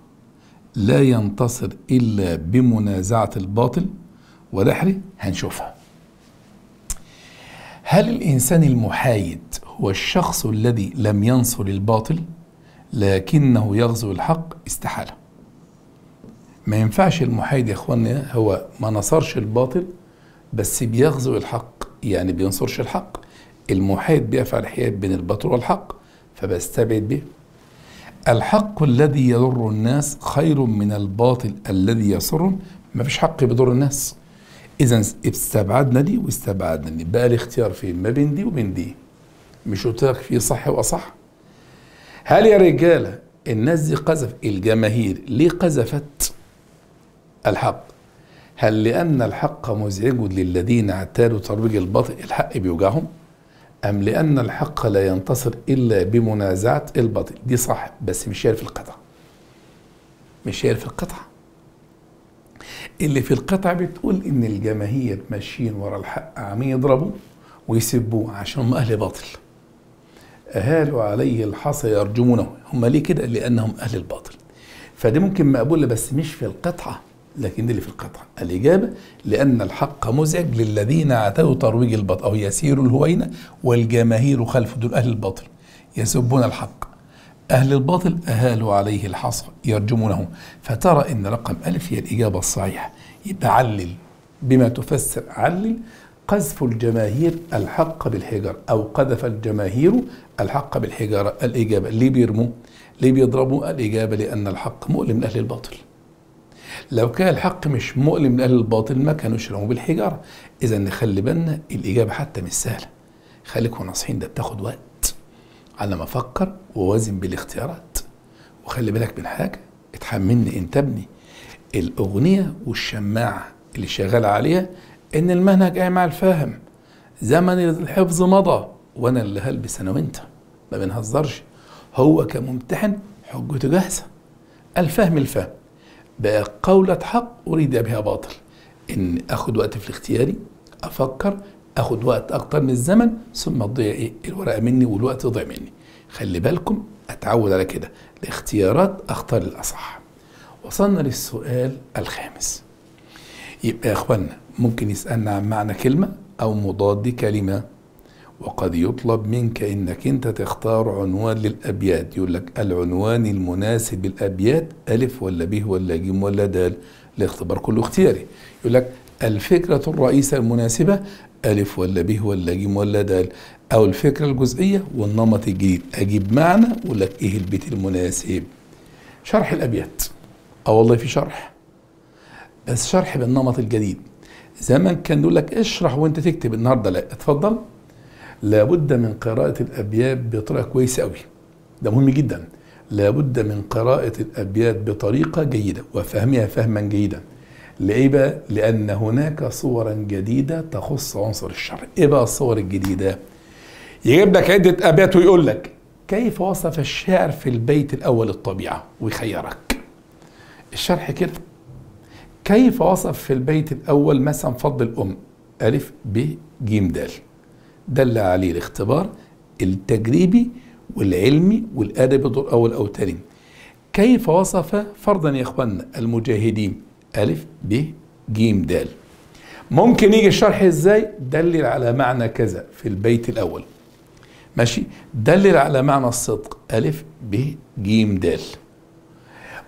لا ينتصر إلا بمنازعة الباطل ودحره هنشوفها هل الإنسان المحايد هو الشخص الذي لم ينصر الباطل لكنه يغزو الحق استحالة ما ينفعش المحايد يا اخواننا هو ما نصرش الباطل بس بيغزو الحق يعني بينصرش الحق المحيط بيفعل حياد بين الباطل والحق فبستبعد به الحق الذي يضر الناس خير من الباطل الذي يسرهم مفيش حق بيضر الناس اذا استبعدنا دي واستبعدنا دي بقى الاختيار فين ما بين دي وبين دي مش قلت لك في صح واصح هل يا رجاله الناس دي قذف الجماهير ليه قذفت الحق هل لأن الحق مزعج للذين اعتادوا ترويج الباطل الحق بيوجعهم؟ أم لأن الحق لا ينتصر إلا بمنازعة الباطل دي صح بس مش شايف القطع. القطعة مش شايف القطع. القطعة اللي في القطعة بتقول إن الجماهير ماشيين ورا الحق عمي يضربوه ويسبوه عشان هم أهل باطل أهالوا عليه الحصى يرجمونه هم ليه كده؟ لأنهم أهل الباطل فدي ممكن مقبولة بس مش في القطعة لكن دي اللي في القطعة الإجابة لأن الحق مزعج للذين أتوا ترويج الباطل أو يسير الهوينة والجماهير خلف دول أهل الباطل يسبون الحق أهل الباطل أهالوا عليه الحصر يرجمونه فترى إن رقم ألف هي الإجابة الصحيحة يبقى علل بما تفسر علل قذف الجماهير الحق بالحجر أو قذف الجماهير الحق بالحجارة الإجابة ليه بيرموا ليه بيضربوا الإجابة لأن الحق مؤلم لأهل الباطل لو كان الحق مش مؤلم لأهل الباطل ما كانوش يشرموا بالحجارة إذا نخلي بالنا الإجابة حتى مش سهلة خليكم ناصحين ده بتاخد وقت على ما أفكر ووازن بالاختيارات وخلي بالك من حاجة اتحملني انت ابني الأغنية والشماعة اللي شغال عليها إن المنهج قايم على الفاهم زمن الحفظ مضى وأنا اللي هلبس أنا وأنت ما بنهزرش هو كممتحن حجته جاهزة الفهم الفهم بقى قولة حق أريد بها باطل إن أخد وقت في الاختياري أفكر أخد وقت أكتر من الزمن ثم تضيع إيه الورقة مني والوقت يضيع مني خلي بالكم أتعود على كده الاختيارات أختار الأصح وصلنا للسؤال الخامس يبقى يا إخوانا ممكن يسألنا عن معنى كلمة أو مضاد كلمة وقد يطلب منك انك انت تختار عنوان للابيات يقول لك العنوان المناسب للابيات الف ولا ب ولا ج ولا د الاختبار كله اختياري يقول لك الفكرة الرئيسة المناسبة ألف ولا به ولا جيم ولا دال أو الفكرة الجزئية والنمط الجديد أجيب معنى وأقول لك إيه البيت المناسب شرح الأبيات أه والله في شرح بس شرح بالنمط الجديد زمان كان يقول لك اشرح وأنت تكتب النهاردة لا اتفضل لابد من قراءة الأبيات بطريقة كويسة أوي ده مهم جدا لابد من قراءة الأبيات بطريقة جيدة وفهمها فهما جيدا لإيه بقى؟ لأن هناك صورا جديدة تخص عنصر الشر إيه بقى الصور الجديدة؟ يجيب لك عدة أبيات ويقول لك كيف وصف الشاعر في البيت الأول الطبيعة ويخيرك الشرح كده كيف وصف في البيت الأول مثلا فضل الأم ألف ب ج د دل عليه الاختبار التجريبي والعلمي والادبي دور اول او تاني كيف وصف فرضا يا اخواننا المجاهدين الف ب ج د ممكن يجي الشرح ازاي دلل على معنى كذا في البيت الاول ماشي دلل على معنى الصدق ألف ب ج د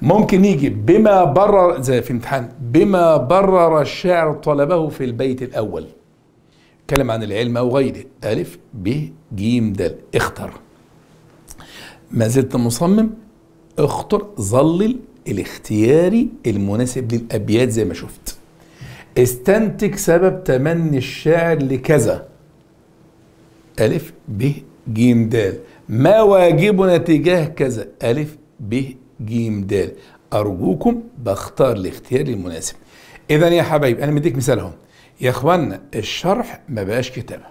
ممكن يجي بما برر زي في امتحان بما برر الشاعر طلبه في البيت الأول اتكلم عن العلم أو غيره ألف ب ج د اختر ما زلت مصمم اختر ظلل الاختياري المناسب للأبيات زي ما شفت استنتج سبب تمني الشاعر لكذا ألف ب ج د ما واجبنا تجاه كذا ألف ب ج د أرجوكم بختار الاختيار المناسب إذا يا حبايب أنا مديك مثال أهو يا اخوانا الشرح ما بقاش كتابه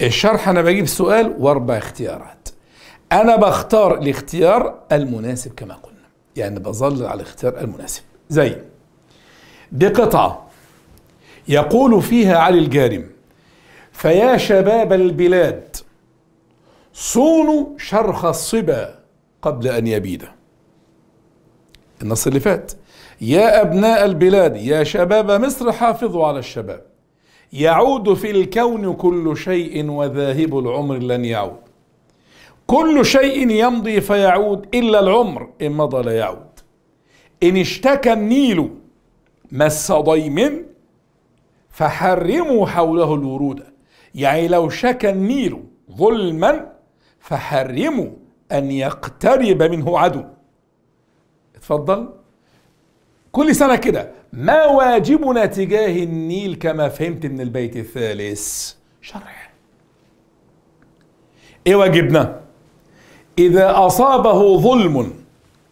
الشرح انا بجيب سؤال واربع اختيارات انا بختار الاختيار المناسب كما قلنا يعني بظل على الاختيار المناسب زي دي قطعه يقول فيها علي الجارم فيا شباب البلاد صونوا شرخ الصبا قبل ان يبيد النص اللي فات يا أبناء البلاد يا شباب مصر حافظوا على الشباب يعود في الكون كل شيء وذاهب العمر لن يعود كل شيء يمضي فيعود إلا العمر إن مضى لا يعود إن اشتكى النيل مس ضيم فحرموا حوله الورود يعني لو شكى النيل ظلما فحرموا أن يقترب منه عدو اتفضل كل سنة كده ما واجبنا تجاه النيل كما فهمت من البيت الثالث شرح ايه واجبنا اذا اصابه ظلم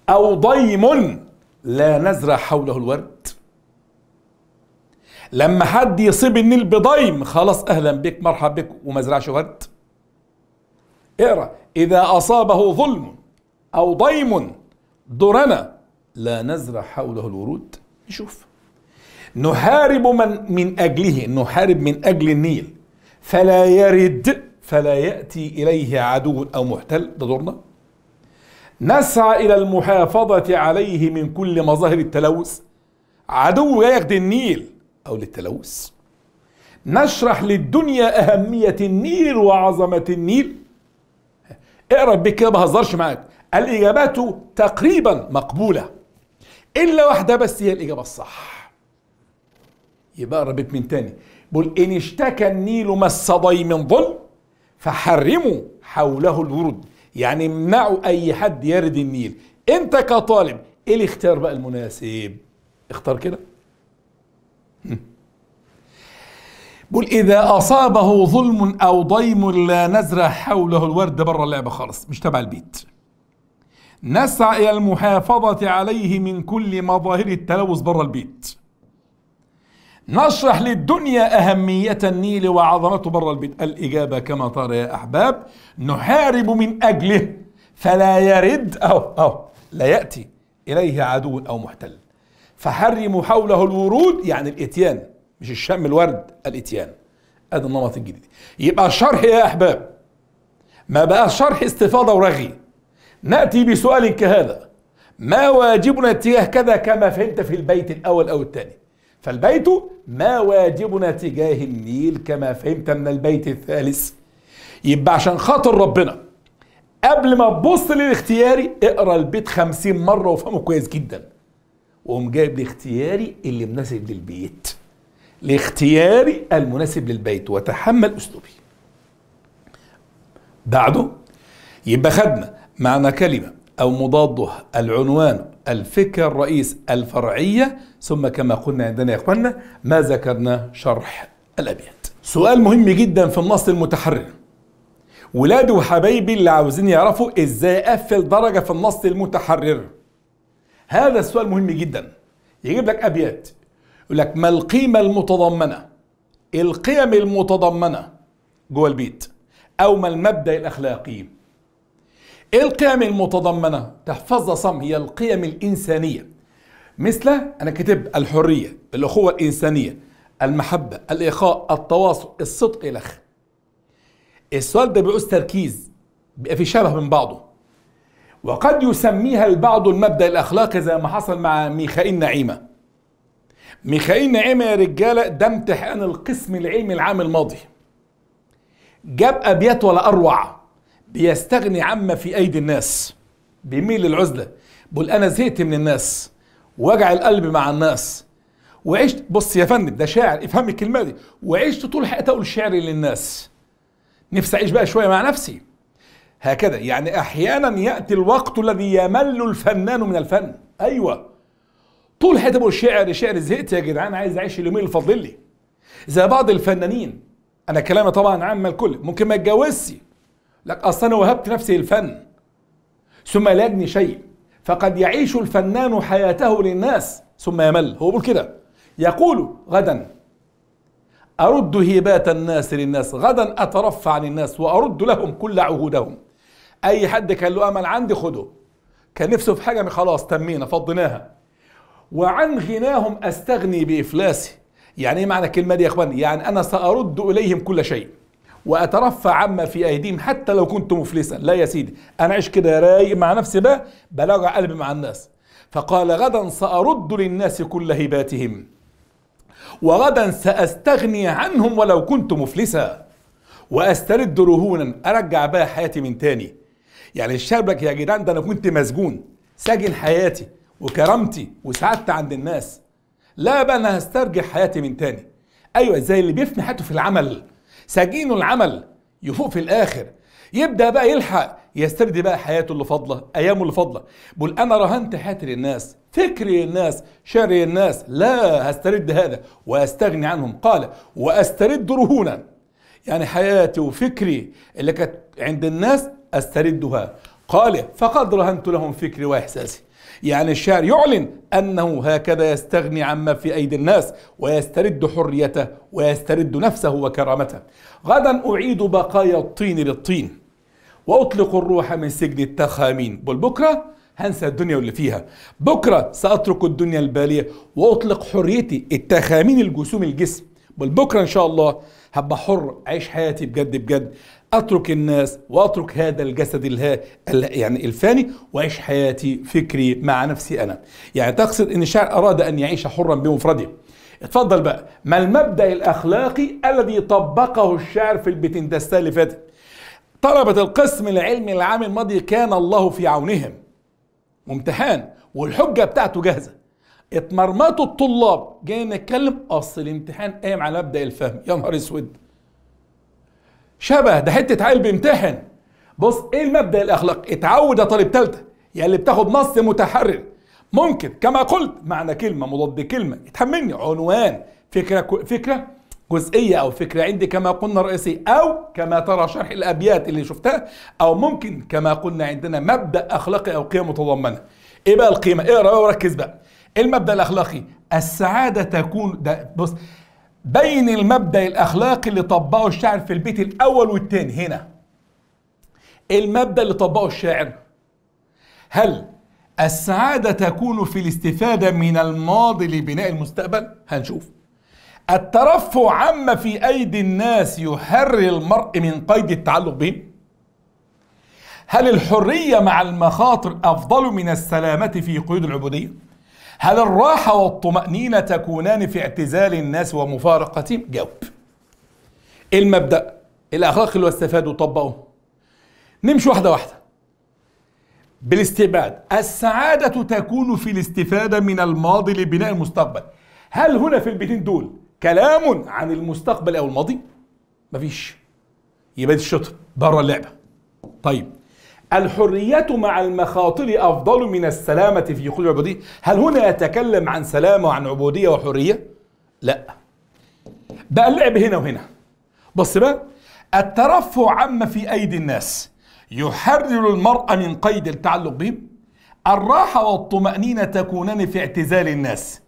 او ضيم لا نزرع حوله الورد لما حد يصيب النيل بضيم خلاص اهلا بك مرحبا بك وما زرعش ورد اقرا اذا اصابه ظلم او ضيم درنا لا نزرع حوله الورود نشوف نحارب من من اجله نحارب من اجل النيل فلا يرد فلا ياتي اليه عدو او محتل ده دورنا نسعى الى المحافظه عليه من كل مظاهر التلوث عدو ياخد النيل او للتلوث نشرح للدنيا اهميه النيل وعظمه النيل اقرا بك ما بهزرش معاك الاجابات تقريبا مقبوله إلا واحدة بس هي الإجابة الصح يبقى قربت من تاني بقول إن اشتكى النيل مس من ظلم فحرموا حوله الورود يعني امنعوا أي حد يرد النيل أنت كطالب إيه الاختيار بقى المناسب اختار كده بقول إذا أصابه ظلم أو ضيم لا نزرع حوله الورد بره اللعبة خالص مش تبع البيت نسعى إلى المحافظة عليه من كل مظاهر التلوث بره البيت نشرح للدنيا أهمية النيل وعظمته بره البيت الإجابة كما ترى يا أحباب نحارب من أجله فلا يرد أو أو لا يأتي إليه عدو أو محتل فحرموا حوله الورود يعني الإتيان مش الشم الورد الإتيان هذا النمط الجديد يبقى الشرح يا أحباب ما بقى شرح استفاضة ورغي نأتي بسؤال كهذا ما واجبنا تجاه كذا كما فهمت في البيت الأول أو الثاني فالبيت ما واجبنا تجاه النيل كما فهمت من البيت الثالث يبقى عشان خاطر ربنا قبل ما تبص للاختياري اقرا البيت خمسين مرة وافهمه كويس جدا وقوم جايب الاختياري اللي مناسب للبيت لاختياري المناسب للبيت وتحمل أسلوبي بعده يبقى خدنا معنى كلمة أو مضادها العنوان الفكرة الرئيس الفرعية ثم كما قلنا عندنا يا إخواننا ما ذكرنا شرح الأبيات سؤال مهم جدا في النص المتحرر ولادي وحبايبي اللي عاوزين يعرفوا ازاي اقفل درجه في النص المتحرر هذا السؤال مهم جدا يجيب لك ابيات يقول لك ما القيمه المتضمنه القيم المتضمنه جوه البيت او ما المبدا الاخلاقي ايه القيم المتضمنه تحفظها صم هي القيم الانسانيه مثل انا كتب الحريه الاخوه الانسانيه المحبه الاخاء التواصل الصدق الاخ السؤال ده بيعوز تركيز بيبقى في شبه من بعضه وقد يسميها البعض المبدا الاخلاقي زي ما حصل مع ميخائيل نعيمه ميخائيل نعيمه يا رجاله ده امتحان القسم العلمي العام الماضي جاب ابيات ولا اروع بيستغني عما في أيدي الناس بيميل للعزلة بقول أنا زهقت من الناس وجع القلب مع الناس وعشت بص يا فندم ده شاعر افهم الكلمة دي وعشت طول حياتي أقول شعري للناس نفسي أعيش بقى شوية مع نفسي هكذا يعني أحيانا يأتي الوقت الذي يمل الفنان من الفن أيوه طول حياتي بقول شعر شعر زهقت يا جدعان عايز اعيش اليومين اللي لي زي بعض الفنانين انا كلامي طبعا عام الكل ممكن ما يتجوزش لك أصل أنا وهبت نفسي الفن ثم لا يجني شيء فقد يعيش الفنان حياته للناس ثم يمل هو بيقول كده يقول غدا أرد هبات الناس للناس غدا أترفع عن الناس وأرد لهم كل عهودهم أي حد كان له أمل عندي خده كان نفسه في حاجة خلاص تمينا فضيناها وعن غناهم أستغني بإفلاسي يعني ايه معنى الكلمة دي يا اخوان يعني أنا سأرد إليهم كل شيء واترفع عما في ايديهم حتى لو كنت مفلسا لا يا سيدي انا عايش كده رايق مع نفسي بقى بلا قلبي مع الناس فقال غدا سارد للناس كل هباتهم وغدا ساستغني عنهم ولو كنت مفلسا واسترد رهونا ارجع بقى حياتي من تاني يعني الشاب يا جدعان ده انا كنت مسجون ساجن حياتي وكرامتي وسعادتي عند الناس لا بقى انا هسترجع حياتي من تاني ايوه زي اللي بيفني حياته في العمل سجين العمل يفوق في الاخر يبدا بقى يلحق يسترد بقى حياته اللي فاضله ايامه اللي فاضله بقول انا رهنت حياتي للناس فكري الناس شري الناس لا هسترد هذا واستغني عنهم قال واسترد رهونا يعني حياتي وفكري اللي كانت عند الناس استردها قال فقد رهنت لهم فكري واحساسي يعني الشاعر يعلن أنه هكذا يستغني عما في أيدي الناس ويسترد حريته ويسترد نفسه وكرامته غدا أعيد بقايا الطين للطين وأطلق الروح من سجن التخامين بل بكرة هنسى الدنيا واللي فيها بكرة سأترك الدنيا البالية وأطلق حريتي التخامين الجسوم الجسم بل بكرة إن شاء الله هبقى حر عيش حياتي بجد بجد اترك الناس واترك هذا الجسد الها يعني الفاني واعيش حياتي فكري مع نفسي انا يعني تقصد ان الشاعر اراد ان يعيش حرا بمفرده اتفضل بقى ما المبدا الاخلاقي الذي طبقه الشاعر في البتندستان اللي فاتت طلبة القسم العلمي العام الماضي كان الله في عونهم وامتحان والحجة بتاعته جاهزة اتمرمطوا الطلاب جاي نتكلم اصل الامتحان قايم على مبدأ الفهم يا نهار اسود شبه ده حته عيل بيمتحن بص ايه المبدا الاخلاقي اتعود يا طالب ثالثه يا اللي بتاخد نص متحرر ممكن كما قلت معنى كلمه مضاد كلمه اتحملني عنوان فكره فكره جزئيه او فكره عندي كما قلنا رئيسيه او كما ترى شرح الابيات اللي شفتها او ممكن كما قلنا عندنا مبدا اخلاقي او قيم متضمنه ايه بقى القيمه اقرا إيه وركز بقى إيه المبدا الاخلاقي السعاده تكون ده بص بين المبدا الاخلاقي اللي طبقه الشاعر في البيت الاول والثاني هنا المبدا اللي طبقه الشاعر هل السعاده تكون في الاستفاده من الماضي لبناء المستقبل هنشوف الترفع عما في ايدي الناس يحرر المرء من قيد التعلق به هل الحريه مع المخاطر افضل من السلامه في قيود العبوديه هل الراحة والطمأنينة تكونان في اعتزال الناس ومفارقتهم؟ جاوب إيه المبدأ إيه الأخلاق اللي استفادوا طبقوه نمشي واحدة واحدة بالاستبعاد السعادة تكون في الاستفادة من الماضي لبناء المستقبل هل هنا في البيتين دول كلام عن المستقبل أو الماضي؟ مفيش يبقى دي الشطر بره اللعبة طيب الحرية مع المخاطر أفضل من السلامة في كل العبودية هل هنا يتكلم عن سلامة وعن عبودية وحرية؟ لا بقى اللعب هنا وهنا بص بقى الترفع عما في أيدي الناس يحرر المرء من قيد التعلق بهم الراحة والطمأنينة تكونان في اعتزال الناس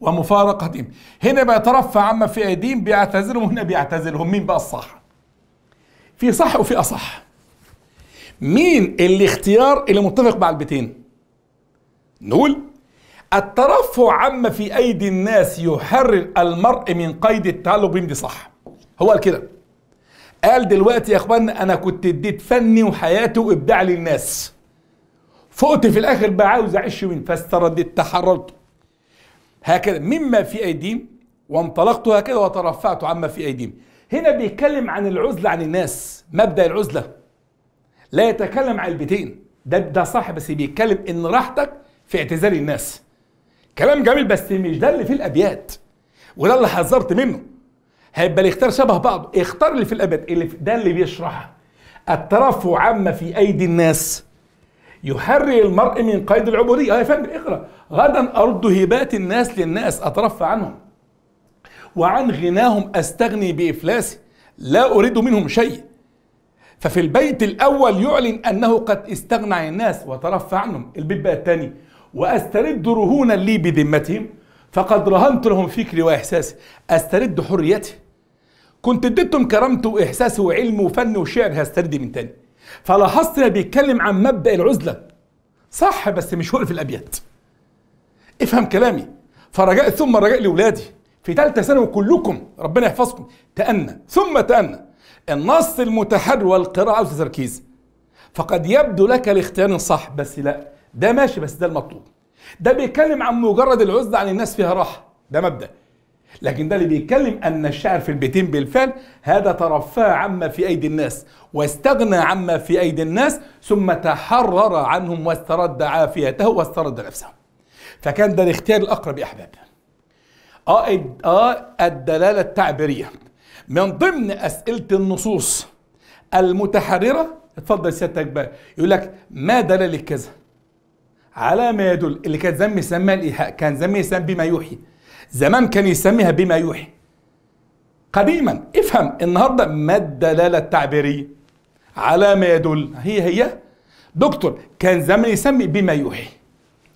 ومفارقتهم هنا بيترفع عما في أيديهم بيعتزلهم هنا بيعتزلهم مين بقى الصح في صح وفي أصح مين الاختيار اللي متفق مع البيتين نقول الترفع عما في ايدي الناس يحرر المرء من قيد التعلق بهم دي صح هو قال كده قال دلوقتي يا اخوانا انا كنت اديت فني وحياتي وابداع للناس فقت في الاخر بقى عاوز اعيش من فاسترديت تحررت هكذا مما في ايديهم وانطلقت هكذا وترفعت عما في ايديهم هنا بيتكلم عن العزله عن الناس مبدا العزله لا يتكلم على البيتين ده ده صح بس بيتكلم ان راحتك في اعتزال الناس كلام جميل بس مش ده اللي في الابيات وده اللي حذرت منه هيبقى الاختيار شبه بعض اختار اللي في الابيات اللي في ده اللي بيشرحها الترف عما في ايدي الناس يحرر المرء من قيد العبودية اه يا فندم اقرا غدا ارد هبات الناس للناس اترف عنهم وعن غناهم استغني بافلاسي لا اريد منهم شيء ففي البيت الأول يعلن أنه قد استغنى عن الناس وترفع عنهم البيت بقى الثاني وأسترد رهونا لي بذمتهم فقد رهنت لهم فكري وإحساسي أسترد حريتي كنت اديتهم كرامته وإحساسي وعلمي وفني وشعر هسترد من تاني فلاحظت انه بيتكلم عن مبدا العزله صح بس مش وقف الابيات افهم كلامي فرجاء ثم رجاء لاولادي في ثالثه ثانوي كلكم ربنا يحفظكم تأنى ثم تأنى النص المتحرر والقراءة والتركيز فقد يبدو لك الاختيار الصح بس لا ده ماشي بس ده المطلوب ده بيتكلم عن مجرد العزلة عن الناس فيها راحة ده مبدأ لكن ده اللي بيتكلم أن الشاعر في البيتين بالفعل هذا ترفع عما في أيدي الناس واستغنى عما في أيدي الناس ثم تحرر عنهم واسترد عافيته واسترد نفسه فكان ده الاختيار الأقرب يا أحباب آه, آه الدلالة التعبيرية من ضمن أسئلة النصوص المتحررة اتفضل سيادتك بقى يقول لك ما دلالة كذا على ما يدل اللي كان زمان يسمى الإيحاء كان زمان يسمى بما يوحي زمان كان يسميها بما يوحي قديما افهم النهارده ما الدلالة التعبيرية على ما يدل هي هي دكتور كان زمان يسمي بما يوحي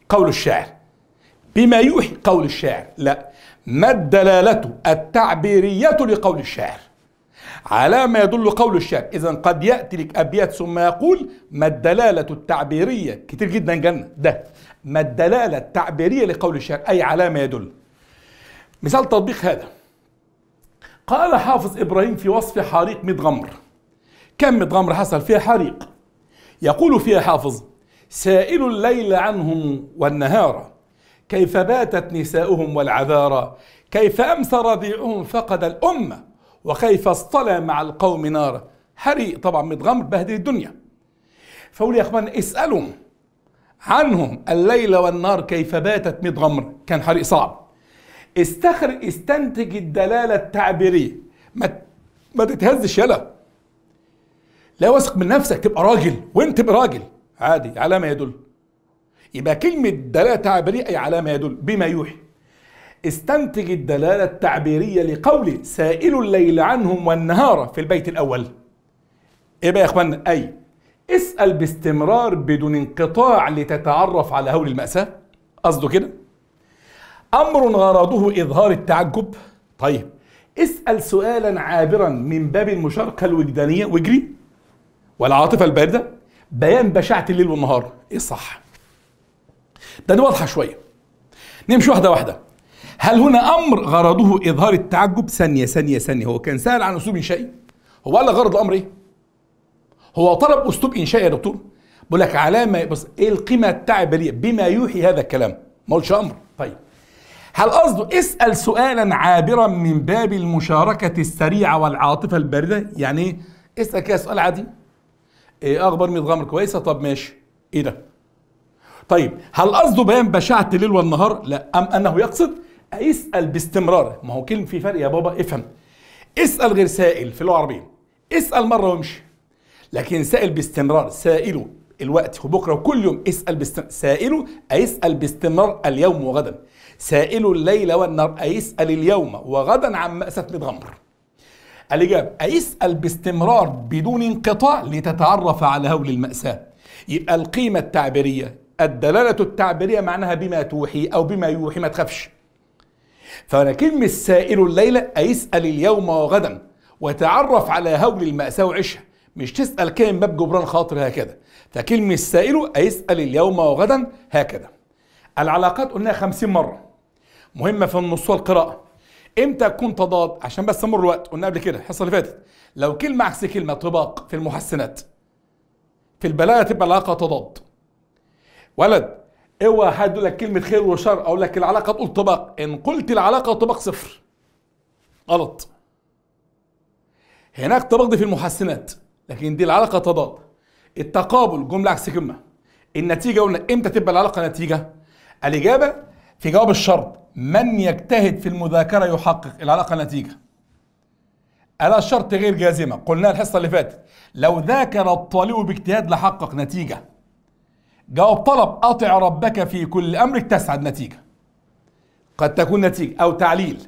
قول الشاعر بما يوحي قول الشاعر لا ما الدلالة التعبيرية لقول الشاعر على ما يدل قول الشاعر إذا قد يأتي لك أبيات ثم يقول ما الدلالة التعبيرية كتير جدا جنة ده ما الدلالة التعبيرية لقول الشاعر أي على ما يدل مثال تطبيق هذا قال حافظ إبراهيم في وصف حريق مدغمر كم مدغمر حصل فيها حريق يقول فيها حافظ سائل الليل عنهم والنهار كيف باتت نساؤهم والعذارى كيف أمسى رضيعهم فقد الأمة وكيف اصطلى مع القوم نارا حريق طبعا متغمر بهدل الدنيا فقول يا اخوانا اسألهم عنهم الليل والنار كيف باتت متغمر كان حريق صعب استخر استنتج الدلالة التعبيرية ما ما تتهزش يلا لا واثق من نفسك تبقى راجل وانت راجل عادي على ما يدل يبقى كلمة دلالة تعبيرية أي على ما يدل بما يوحي استنتج الدلالة التعبيرية لقول سائل الليل عنهم والنهار في البيت الأول إيه بقى يا إخوانا أي اسأل باستمرار بدون انقطاع لتتعرف على هول المأساة قصده كده أمر غرضه إظهار التعجب طيب اسأل سؤالا عابرا من باب المشاركة الوجدانية واجري والعاطفة الباردة بيان بشاعة الليل والنهار إيه صح ده دي واضحه شويه نمشي واحده واحده هل هنا امر غرضه اظهار التعجب ثانيه ثانيه ثانيه هو كان سال عن اسلوب انشائي هو قال لك غرض الامر ايه هو طلب اسلوب انشائي يا دكتور بقول لك علامه بس ايه القيمه التعبيريه بما يوحي هذا الكلام ما قلتش امر طيب هل قصده اسال سؤالا عابرا من باب المشاركه السريعه والعاطفه البارده يعني ايه اسال كده سؤال عادي ايه اخبار ميت غمر كويسه طب ماشي ايه ده طيب هل قصده بيان بشاعة الليل والنهار لا أم أنه يقصد اسأل باستمرار ما هو كلمة في فرق يا بابا افهم اسأل غير سائل في اللغة العربية اسأل مرة وامشي لكن سائل باستمرار سائله الوقت وبكره وكل يوم اسال باستمرار سائله أيسأل باستمرار اليوم وغدا سائله الليل والنهار أيسأل اليوم وغدا عن مأساة متغمر الإجابة أيسأل باستمرار بدون انقطاع لتتعرف على هول المأساة يبقى القيمة التعبيرية الدلالة التعبيرية معناها بما توحي أو بما يوحي ما تخافش فأنا كلمة سائل الليلة أيسأل اليوم وغدا وتعرف على هول المأساة وعشها مش تسأل كلمة باب جبران خاطر هكذا فكلمة السائل أيسأل اليوم وغدا هكذا العلاقات قلناها خمسين مرة مهمة في النص والقراءة امتى تكون تضاد عشان بس مر الوقت قلنا قبل كده الحصه اللي فاتت لو كلمه عكس كلمه طباق في المحسنات في البلاغه تبقى العلاقه تضاد ولد اوعى حد يقول لك كلمه خير وشر اقول لك العلاقه تقول طبق ان قلت العلاقه طبق صفر غلط هناك طبق دي في المحسنات لكن دي العلاقه تضاد التقابل جمله عكس كلمه النتيجه قلنا امتى تبقى العلاقه نتيجه الاجابه في جواب الشرط من يجتهد في المذاكره يحقق العلاقه نتيجه ألا الشرط غير جازمة قلنا الحصة اللي فاتت لو ذاكر الطالب باجتهاد لحقق نتيجة جواب طلب أطع ربك في كل أمرك تسعد نتيجة قد تكون نتيجة أو تعليل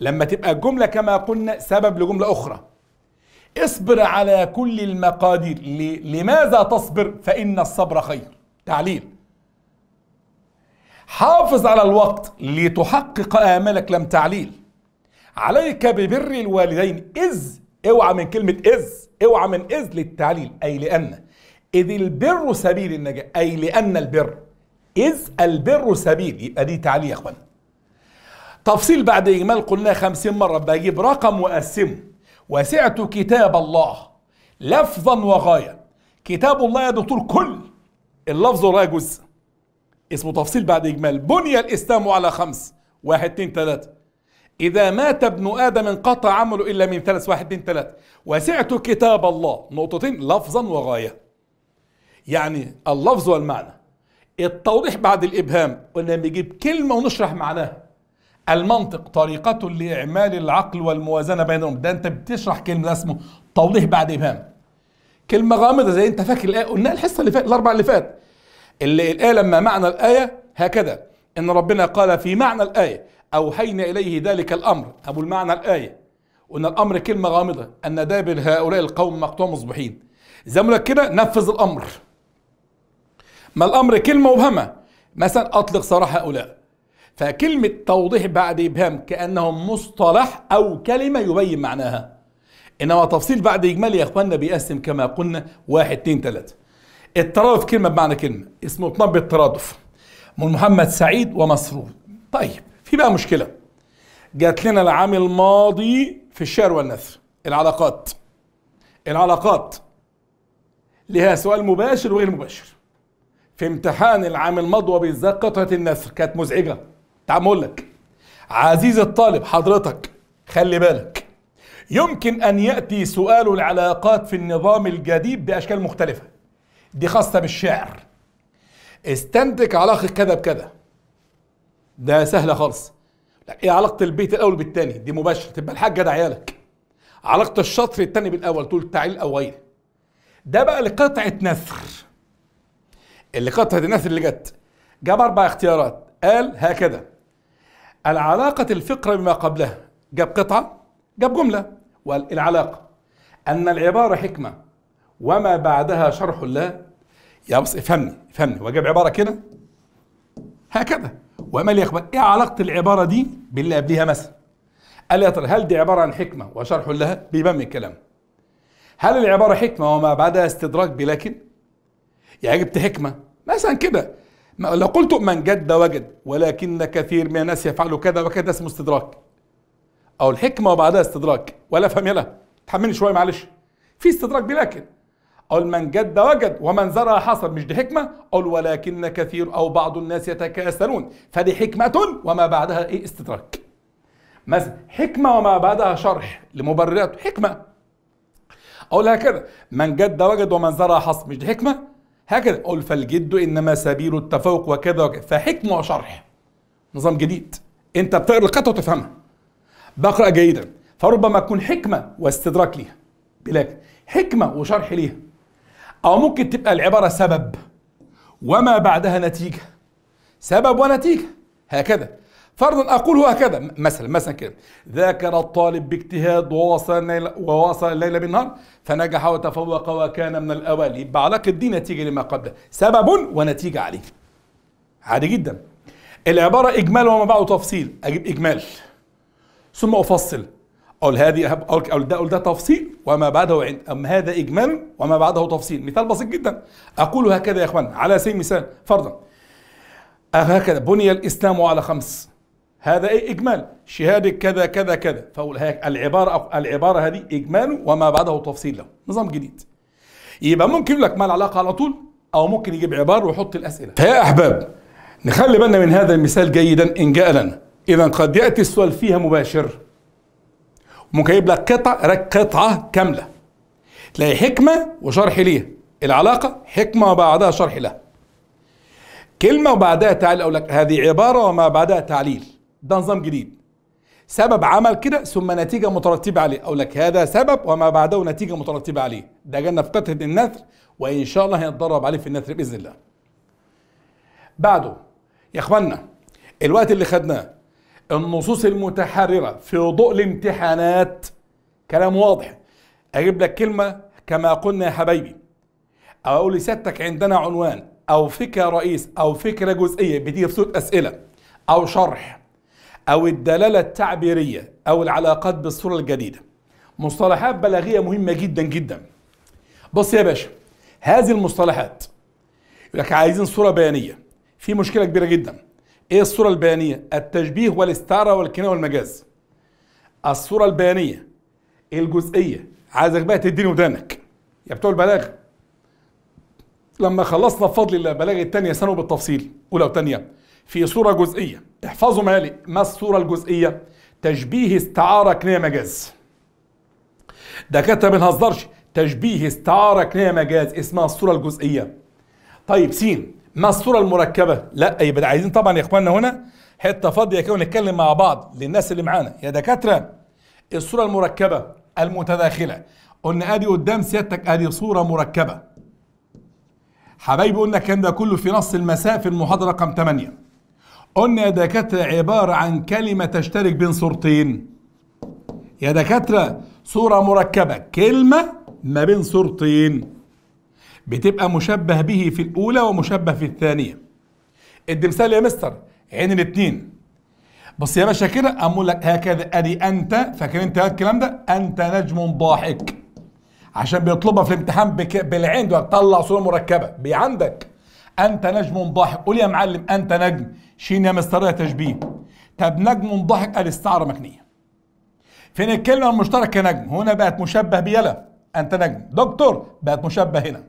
لما تبقى الجملة كما قلنا سبب لجملة أخرى اصبر على كل المقادير لماذا تصبر فإن الصبر خير تعليل حافظ على الوقت لتحقق آمالك لم تعليل عليك ببر الوالدين إذ اوعى من كلمة إذ اوعى من إذ للتعليل أي لأن إذ البر سبيل النجاة أي لأن البر إذ البر سبيل يبقى دي تعالي يا أخوان تفصيل بعد إجمال قلناه خمسين مرة بجيب رقم وأقسمه وسعت كتاب الله لفظا وغاية كتاب الله يا دكتور كل اللفظ ولا جزء اسمه تفصيل بعد إجمال بني الإسلام على خمس واحد اتنين تلاتة إذا مات ابن آدم انقطع عمله إلا من ثلاث واحد اتنين تلاتة وسعت كتاب الله نقطتين لفظا وغاية يعني اللفظ والمعنى التوضيح بعد الإبهام قلنا بنجيب كلمة ونشرح معناها المنطق طريقة لإعمال العقل والموازنة بينهم ده أنت بتشرح كلمة ده اسمه توضيح بعد إبهام كلمة غامضة زي أنت فاكر الآية قلناها الحصة اللي فات الأربع اللي فات اللي الآية لما معنى الآية هكذا إن ربنا قال في معنى الآية أوحينا إليه ذلك الأمر أبو المعنى الآية وإن الأمر كلمة غامضة أن دابر هؤلاء القوم مقطوع مصبحين زي ما كده نفذ الأمر ما الأمر كلمة مبهمة مثلا أطلق سراح هؤلاء فكلمة توضيح بعد إبهام كأنهم مصطلح أو كلمة يبين معناها إنما تفصيل بعد إجمالي يا إخواننا بيقسم كما قلنا واحد اثنين ثلاثه الترادف كلمة بمعنى كلمة اسمه اطناب الترادف من محمد سعيد ومسرور طيب في بقى مشكلة جات لنا العام الماضي في الشعر والنثر العلاقات العلاقات لها سؤال مباشر وغير مباشر في امتحان العام المضوى بالذات قطعه النسر كانت مزعجه تعال لك عزيز الطالب حضرتك خلي بالك يمكن ان ياتي سؤال العلاقات في النظام الجديد باشكال مختلفه دي خاصه بالشعر استنتج علاقه كذا بكذا ده سهله خالص لا ايه علاقه البيت الاول بالتاني دي مباشره تبقى الحاجه ده عيالك علاقه الشطر التاني بالاول تقول او غيره ده بقى لقطعه نسر اللي قطعت الناس اللي جت جاب أربع اختيارات قال هكذا العلاقة الفقرة بما قبلها جاب قطعة جاب جملة وقال العلاقة أن العبارة حكمة وما بعدها شرح الله يا بص افهمني افهمني جاب عبارة كده هكذا وما اخبار ايه علاقة العبارة دي باللي قبليها مثلا قال يا ترى هل دي عبارة عن حكمة وشرح لها بيبان من الكلام هل العبارة حكمة وما بعدها استدراك بلكن يعني جبت حكمه مثلا كده لو قلت من جد وجد ولكن كثير من الناس يفعلوا كذا وكذا اسمه استدراك او الحكمه وبعدها استدراك ولا فهم يلا تحملني شويه معلش في استدراك بلكن او من جد وجد ومن زرع حصد مش دي حكمة قال ولكن كثير أو بعض الناس يتكاسلون فدي حكمة وما بعدها إيه استدراك مثلا حكمة وما بعدها شرح لمبررات حكمة أقول هكذا من جد وجد ومن زرع حصد مش دي حكمة هكذا قل فالجد انما سبيل التفوق وكذا وكذا فحكمه وشرح نظام جديد انت بتقرا القطعه وتفهمها بقرا جيدا فربما تكون حكمه واستدراك ليها بلاك حكمه وشرح ليها او ممكن تبقى العباره سبب وما بعدها نتيجه سبب ونتيجه هكذا فرضا اقول هو هكذا مثلا مثلا كده ذاكر الطالب باجتهاد وواصل الليل وواصل الليل بالنهار فنجح وتفوق وكان من الاوائل يبقى علاقه دي نتيجه لما قبله سبب ونتيجه عليه عادي جدا العباره اجمال وما بعده تفصيل اجيب اجمال ثم افصل اقول هذه اقول ده اقول ده تفصيل وما بعده عند ام هذا اجمال وما بعده تفصيل مثال بسيط جدا اقول هكذا يا اخوان على سبيل المثال فرضا هكذا بني الاسلام على خمس هذا ايه اجمال شهاده كذا كذا كذا فاقول العباره العباره هذه اجمال وما بعده تفصيل له نظام جديد يبقى ممكن يقول لك ما العلاقه على طول او ممكن يجيب عباره ويحط الاسئله يا احباب نخلي بالنا من هذا المثال جيدا ان جاء لنا اذا قد ياتي السؤال فيها مباشر ممكن يجيب لك قطعه قطعه كامله تلاقي حكمه وشرح ليها العلاقه حكمه وبعدها شرح لها كلمه وبعدها تعليل اقول لك هذه عباره وما بعدها تعليل ده نظام جديد سبب عمل كده ثم نتيجه مترتبه عليه اقول لك هذا سبب وما بعده نتيجه مترتبه عليه ده جالنا في قطعه النثر وان شاء الله هنتدرب عليه في النثر باذن الله بعده يا اخوانا الوقت اللي خدناه النصوص المتحرره في ضوء الامتحانات كلام واضح اجيب لك كلمه كما قلنا يا حبايبي او اقول لسيادتك عندنا عنوان او فكره رئيس او فكره جزئيه بتيجي في صوت اسئله او شرح أو الدلالة التعبيرية أو العلاقات بالصورة الجديدة مصطلحات بلاغية مهمة جدا جدا بص يا باشا هذه المصطلحات يقول لك عايزين صورة بيانية في مشكلة كبيرة جدا ايه الصورة البيانية؟ التشبيه والاستعارة والكناية والمجاز الصورة البيانية الجزئية عايزك بقى تديني ودانك يا بتوع البلاغة لما خلصنا بفضل الله بلاغة تانية ثانوي بالتفصيل أولى وتانية في صورة جزئية احفظوا مالي ما الصورة الجزئية تشبيه استعارة كنية مجاز دكاترة ما بنهزرش تشبيه استعارة كنية مجاز اسمها الصورة الجزئية طيب س ما الصورة المركبة لا يبقى عايزين طبعا يا اخواننا هنا حتة فاضية كده نتكلم مع بعض للناس اللي معانا يا دكاترة الصورة المركبة المتداخلة قلنا ادي قدام سيادتك ادي صورة مركبة حبايبي قلنا الكلام ده كله في نص المساء في المحاضرة رقم 8 قلنا يا دكاترة عبارة عن كلمة تشترك بين صورتين يا دكاترة صورة مركبة كلمة ما بين صورتين بتبقى مشبه به في الأولى ومشبه في الثانية ادي مثال يا مستر عين الاتنين بص يا باشا كده أقول لك هكذا أدي أنت فاكر أنت الكلام ده أنت نجم ضاحك عشان بيطلبها في الامتحان بك... بالعين تطلع صورة مركبة عندك أنت نجم ضاحك قول يا معلم أنت نجم شين يا مستر تشبيه طب نجم منضحك قال استعارة مكنية فين الكلمة المشتركة نجم هنا بقت مشبه بيلا أنت نجم دكتور بقت مشبه هنا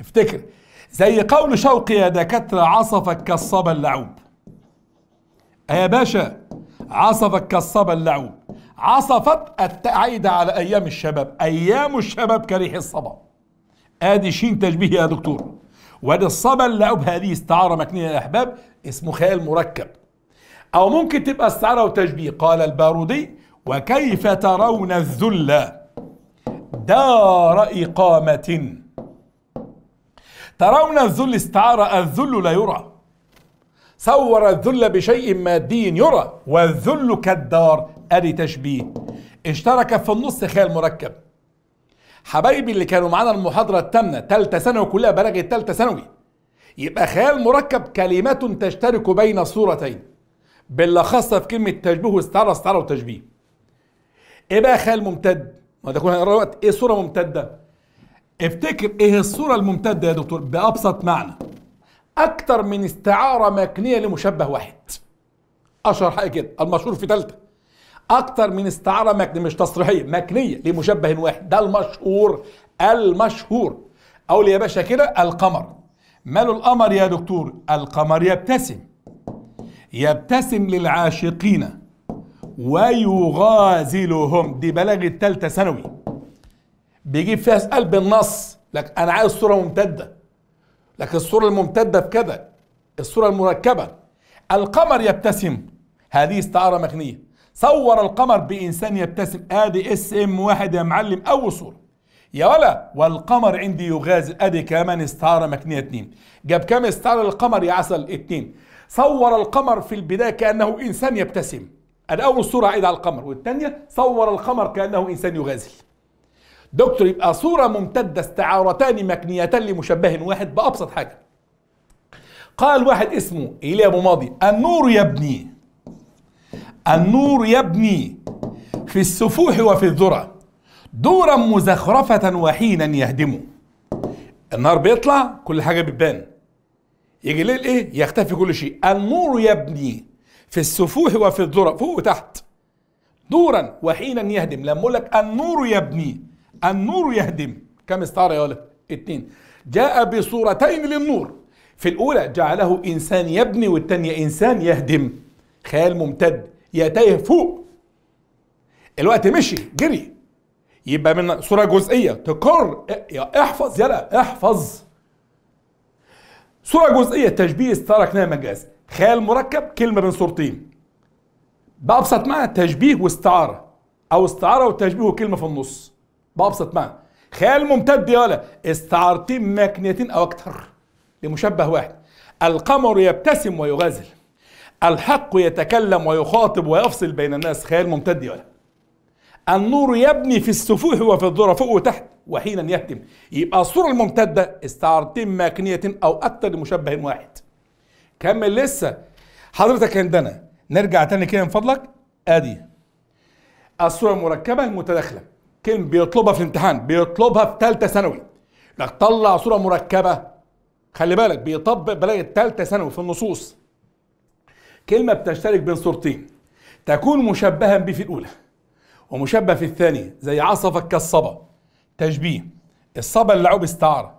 افتكر زي قول شوقي يا دكاترة عصفك كالصبا اللعوب أه يا باشا عصفك كالصبا اللعوب عصفت التعيد على أيام الشباب أيام الشباب كريح الصبا ادي شين تشبيه يا دكتور وادي الصبا اللعوب هذه استعارة مكنية يا أحباب اسمه خيال مركب أو ممكن تبقى استعارة وتشبيه قال البارودي وكيف ترون الذل دار إقامة ترون الذل استعارة الذل لا يرى صور الذل بشيء مادي يرى والذل كالدار ادي تشبيه اشترك في النص خيال مركب حبايبي اللي كانوا معانا المحاضرة التامنة تالتة ثانوي كلها بلغت تالتة ثانوي يبقى خيال مركب كلمة تشترك بين صورتين بالاخص في كلمة تشبيه واستعارة استعارة وتشبيه ايه بقى خيال ممتد ما ده كنا وقت ايه صورة ممتدة افتكر ايه الصورة الممتدة يا دكتور بأبسط معنى اكتر من استعارة مكنية لمشبه واحد اشهر حاجة كده المشهور في ثالثة اكتر من استعارة مكنية مش تصريحية مكنية لمشبه واحد ده المشهور المشهور اقول يا باشا كده القمر ماله القمر يا دكتور القمر يبتسم يبتسم للعاشقين ويغازلهم دي بلاغة تالتة ثانوي بيجيب فيها قلب النص لك انا عايز صورة ممتدة لك الصورة الممتدة بكذا الصورة المركبة القمر يبتسم هذه استعارة مكنية صور القمر بإنسان يبتسم ادي اس ام واحد يا معلم أول صورة يا ولا والقمر عندي يغازل ادي كمان استعارة مكنية اتنين جاب كم استعارة للقمر يا عسل اتنين صور القمر في البداية كأنه إنسان يبتسم أنا أول صورة عيد على القمر والثانية صور القمر كأنه إنسان يغازل دكتور يبقى صورة ممتدة استعارتان مكنيتان لمشبه واحد بأبسط حاجة قال واحد اسمه إيليا أبو ماضي النور يبني النور يبني في السفوح وفي الذرة دورا مزخرفة وحينا يهدم النهار بيطلع كل حاجة بتبان يجي ليل ايه يختفي كل شيء النور يبني في السفوح وفي الذرة فوق وتحت دورا وحينا يهدم لما اقول لك النور يبني النور يهدم كم استعارة يا ولد اتنين جاء بصورتين للنور في الأولى جعله إنسان يبني والتانية إنسان يهدم خيال ممتد يتيه فوق الوقت مشي جري يبقى من صورة جزئية تقر احفظ يلا احفظ صورة جزئية تشبيه استركناه مجاز خيال مركب كلمة من صورتين بأبسط معنى تشبيه واستعارة أو استعارة وتشبيه وكلمة في النص بأبسط معنى خيال ممتد يلا استعارتين ماكنتين أو أكثر لمشبه واحد القمر يبتسم ويغازل الحق يتكلم ويخاطب ويفصل بين الناس خيال ممتد يلا النور يبني في السفوح وفي الذرة فوق وتحت وحينا يهتم يبقى الصورة الممتدة استعارتين ماكنية أو أكثر لمشبه واحد كمل لسه حضرتك عندنا نرجع تاني كده من فضلك ادي الصورة المركبة المتداخلة كلمة بيطلبها في الامتحان بيطلبها في ثالثة ثانوي لك طلع صورة مركبة خلي بالك بيطبق بلاغة ثالثة ثانوي في النصوص كلمة بتشترك بين صورتين تكون مشبها به في الأولى ومشبه في الثانية زي عصفك كالصبا تشبيه الصبا اللعوب استعارة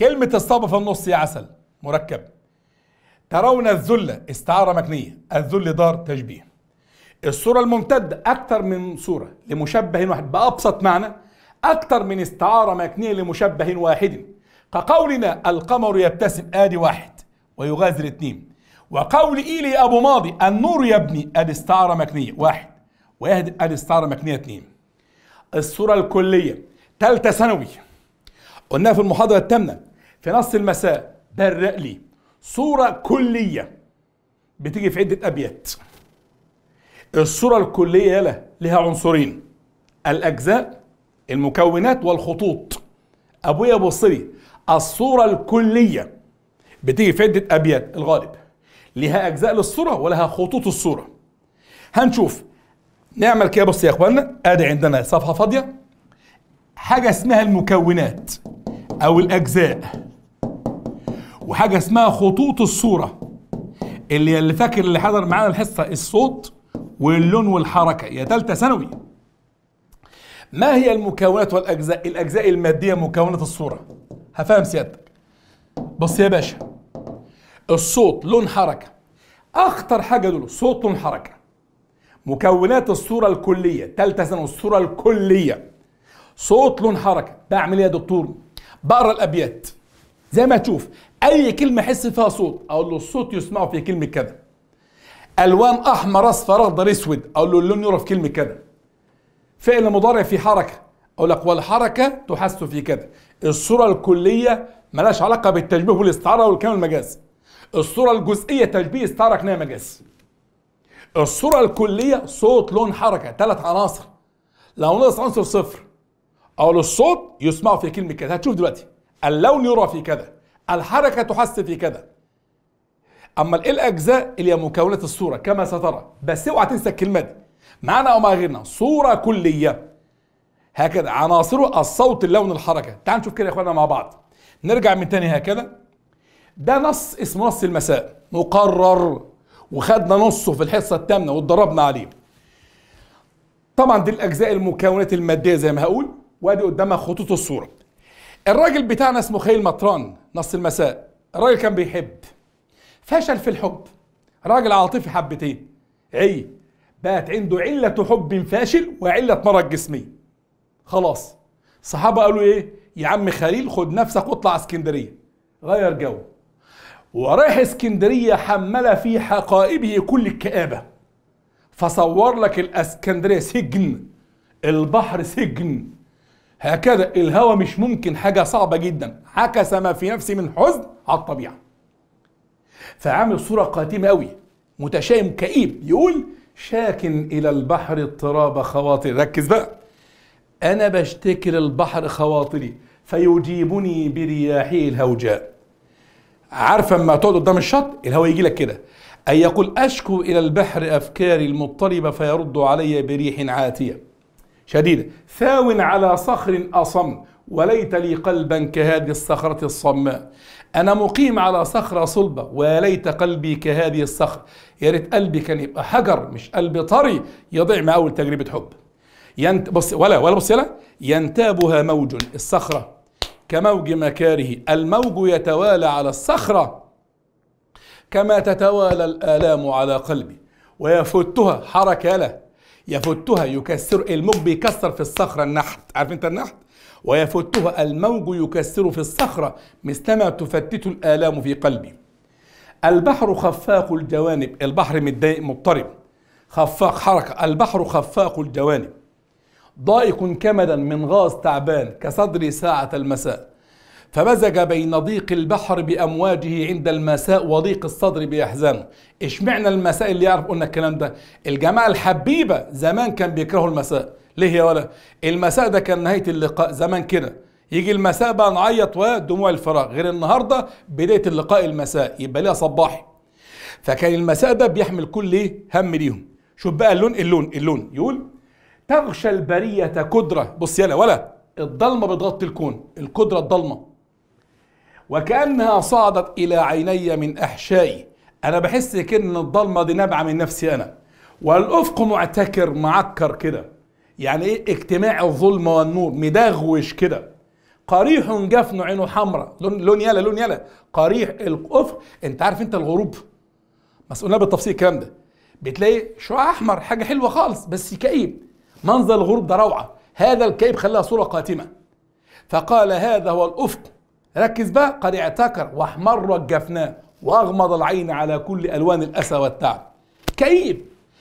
كلمة الصبا في النص يا عسل مركب ترون الذلة استعارة مكنية الذل دار تشبيه الصورة الممتدة أكثر من صورة لمشبه واحد بأبسط معنى أكثر من استعارة مكنية لمشبه واحد كقولنا القمر يبتسم آدي واحد ويغازل اثنين وقول إيلي أبو ماضي النور يبني أدي استعارة مكنية واحد وادي ادي الستاره مكنيه اتنين الصوره الكليه ثالثه ثانوي قلناها في المحاضره الثامنه في نص المساء برق لي صوره كليه بتيجي في عده ابيات الصوره الكليه يلا لها عنصرين الاجزاء المكونات والخطوط ابويا بص لي الصوره الكليه بتيجي في عده ابيات الغالب لها اجزاء للصوره ولها خطوط الصوره هنشوف نعمل كده بص يا اخوانا ادي عندنا صفحه فاضيه حاجه اسمها المكونات او الاجزاء وحاجه اسمها خطوط الصوره اللي اللي فاكر اللي حضر معانا الحصه الصوت واللون والحركه يا ثالثه ثانوي ما هي المكونات والاجزاء الاجزاء الماديه مكونات الصوره هفهم سيادتك بص يا باشا الصوت لون حركه اخطر حاجه دول صوت لون حركه مكونات الصورة الكلية تالتة ثانوي الصورة الكلية صوت لون حركة بعمل ايه يا دكتور؟ بقرا الأبيات زي ما تشوف أي كلمة أحس فيها صوت أقول له الصوت يسمع في كلمة كذا ألوان أحمر أصفر أخضر أسود أقول له اللون يرى في كلمة كذا فعل مضارع في حركة أقول لك والحركة تحس في كذا الصورة الكلية ملاش علاقة بالتشبيه والاستعارة والكلام المجاز الصورة الجزئية تشبيه استعارة كناية مجاز الصورة الكلية صوت لون حركة ثلاث عناصر لو نقص عنصر صفر أو للصوت يسمع في كلمة كذا هتشوف دلوقتي اللون يرى في كذا الحركة تحس في كذا أما الأجزاء اللي هي مكونات الصورة كما سترى بس اوعى تنسى الكلمة دي معنى أو مع غيرنا صورة كلية هكذا عناصره الصوت اللون الحركة تعال نشوف كده يا إخواننا مع بعض نرجع من تاني هكذا ده نص اسمه نص المساء مقرر وخدنا نصه في الحصه الثامنه واتدربنا عليه طبعا دي الاجزاء المكونات الماديه زي ما هقول وادي قدامها خطوط الصوره الراجل بتاعنا اسمه خيل مطران نص المساء الراجل كان بيحب فشل في الحب راجل عاطفي حبتين عي بقت عنده علة حب فاشل وعلة مرض جسمي خلاص صحابة قالوا ايه يا عم خليل خد نفسك واطلع اسكندرية غير جو وراح اسكندرية حمل في حقائبه كل الكآبة فصور لك الاسكندرية سجن البحر سجن هكذا الهوى مش ممكن حاجة صعبة جدا عكس ما في نفسي من حزن على الطبيعة فعامل صورة قاتمة قوي متشائم كئيب يقول شاكن إلى البحر اضطراب خواطري ركز بقى أنا بشتكي للبحر خواطري فيجيبني برياحه الهوجاء عارفه اما تقعد قدام الشط الهواء يجي لك كده اي يقول أشكو إلى البحر أفكاري المضطربة فيرد علي بريح عاتية شديدة ثاو على صخر أصم وليت لي قلبا كهذه الصخرة الصماء أنا مقيم على صخرة صلبة وليت قلبي كهذه الصخرة يا ريت قلبي كان يبقى حجر مش قلب طري يضيع مع أول تجربة حب ينت... بص ولا ولا بص يلا ينتابها موج الصخرة كموج مكاره الموج يتوالى على الصخرة كما تتوالى الآلام على قلبي ويفتها حركة له يفتها يكسر الموج بيكسر في الصخرة النحت عارف انت النحت ويفتها الموج يكسر في الصخرة مثلما تفتت الآلام في قلبي البحر خفاق الجوانب البحر متضايق مضطرب خفاق حركة البحر خفاق الجوانب ضائق كمدا من غاز تعبان كصدر ساعة المساء فمزج بين ضيق البحر بامواجه عند المساء وضيق الصدر بأحزانه اشمعنى المساء اللي يعرف قلنا الكلام ده الجماعه الحبيبه زمان كان بيكرهوا المساء ليه يا ولا المساء ده كان نهايه اللقاء زمان كده يجي المساء بقى نعيط ودموع الفراغ غير النهارده بدايه اللقاء المساء يبقى ليها صباحي فكان المساء ده بيحمل كل ايه هم ليهم شوف بقى اللون اللون اللون يقول تغشى البرية كدرة بص يلا ولا الضلمة بتغطي الكون الكدرة الضلمة وكأنها صعدت إلى عيني من أحشائي أنا بحس كده إن الضلمة دي نابعة من نفسي أنا والأفق معتكر معكر كده يعني إيه اجتماع الظلمة والنور مدغوش كده قريح جفن عينه حمراء لون لون يلا لون يلا قريح الافق انت عارف انت الغروب مسؤولنا بالتفصيل الكلام ده بتلاقي شعاع احمر حاجه حلوه خالص بس كئيب منظر الغروب ده روعه هذا الكيف خلاها صوره قاتمه فقال هذا هو الافق ركز بقى قد اعتكر واحمرت جفناه واغمض العين على كل الوان الاسى والتعب كيف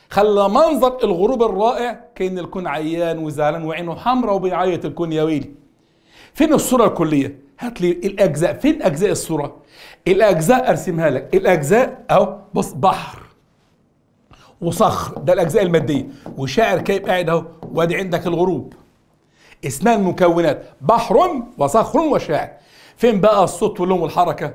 خلى منظر الغروب الرائع كان الكون عيان وزعلان وعينه حمراء وبيعيط الكون يا ويلي فين الصوره الكليه هات لي الاجزاء فين اجزاء الصوره الاجزاء ارسمها لك الاجزاء اهو بص بحر وصخر ده الاجزاء الماديه وشاعر كيف قاعد اهو وادي عندك الغروب اسمها المكونات بحر وصخر وشاعر فين بقى الصوت واللون والحركه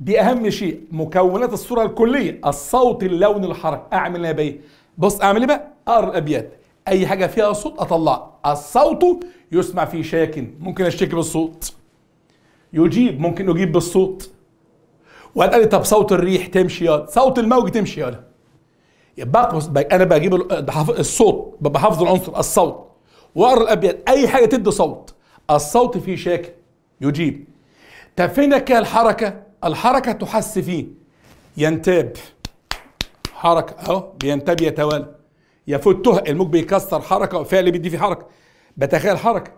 دي اهم شيء مكونات الصوره الكليه الصوت اللون الحركه اعمل ايه بقى بص اعمل ايه بقى اقرا الابيات اي حاجه فيها صوت اطلع الصوت يسمع في شاكن ممكن اشتكي بالصوت يجيب ممكن اجيب بالصوت لي طب صوت الريح تمشي يا صوت الموج تمشي يا بقص انا بجيب الصوت ببقى حافظ العنصر الصوت واقرا الابيات اي حاجه تدي صوت الصوت فيه شاكل يجيب تفنك الحركه الحركه تحس فيه ينتاب حركه اهو بينتاب يتوالى يفته الموج بيكسر حركه وفعل بيدي فيه حركه بتخيل حركه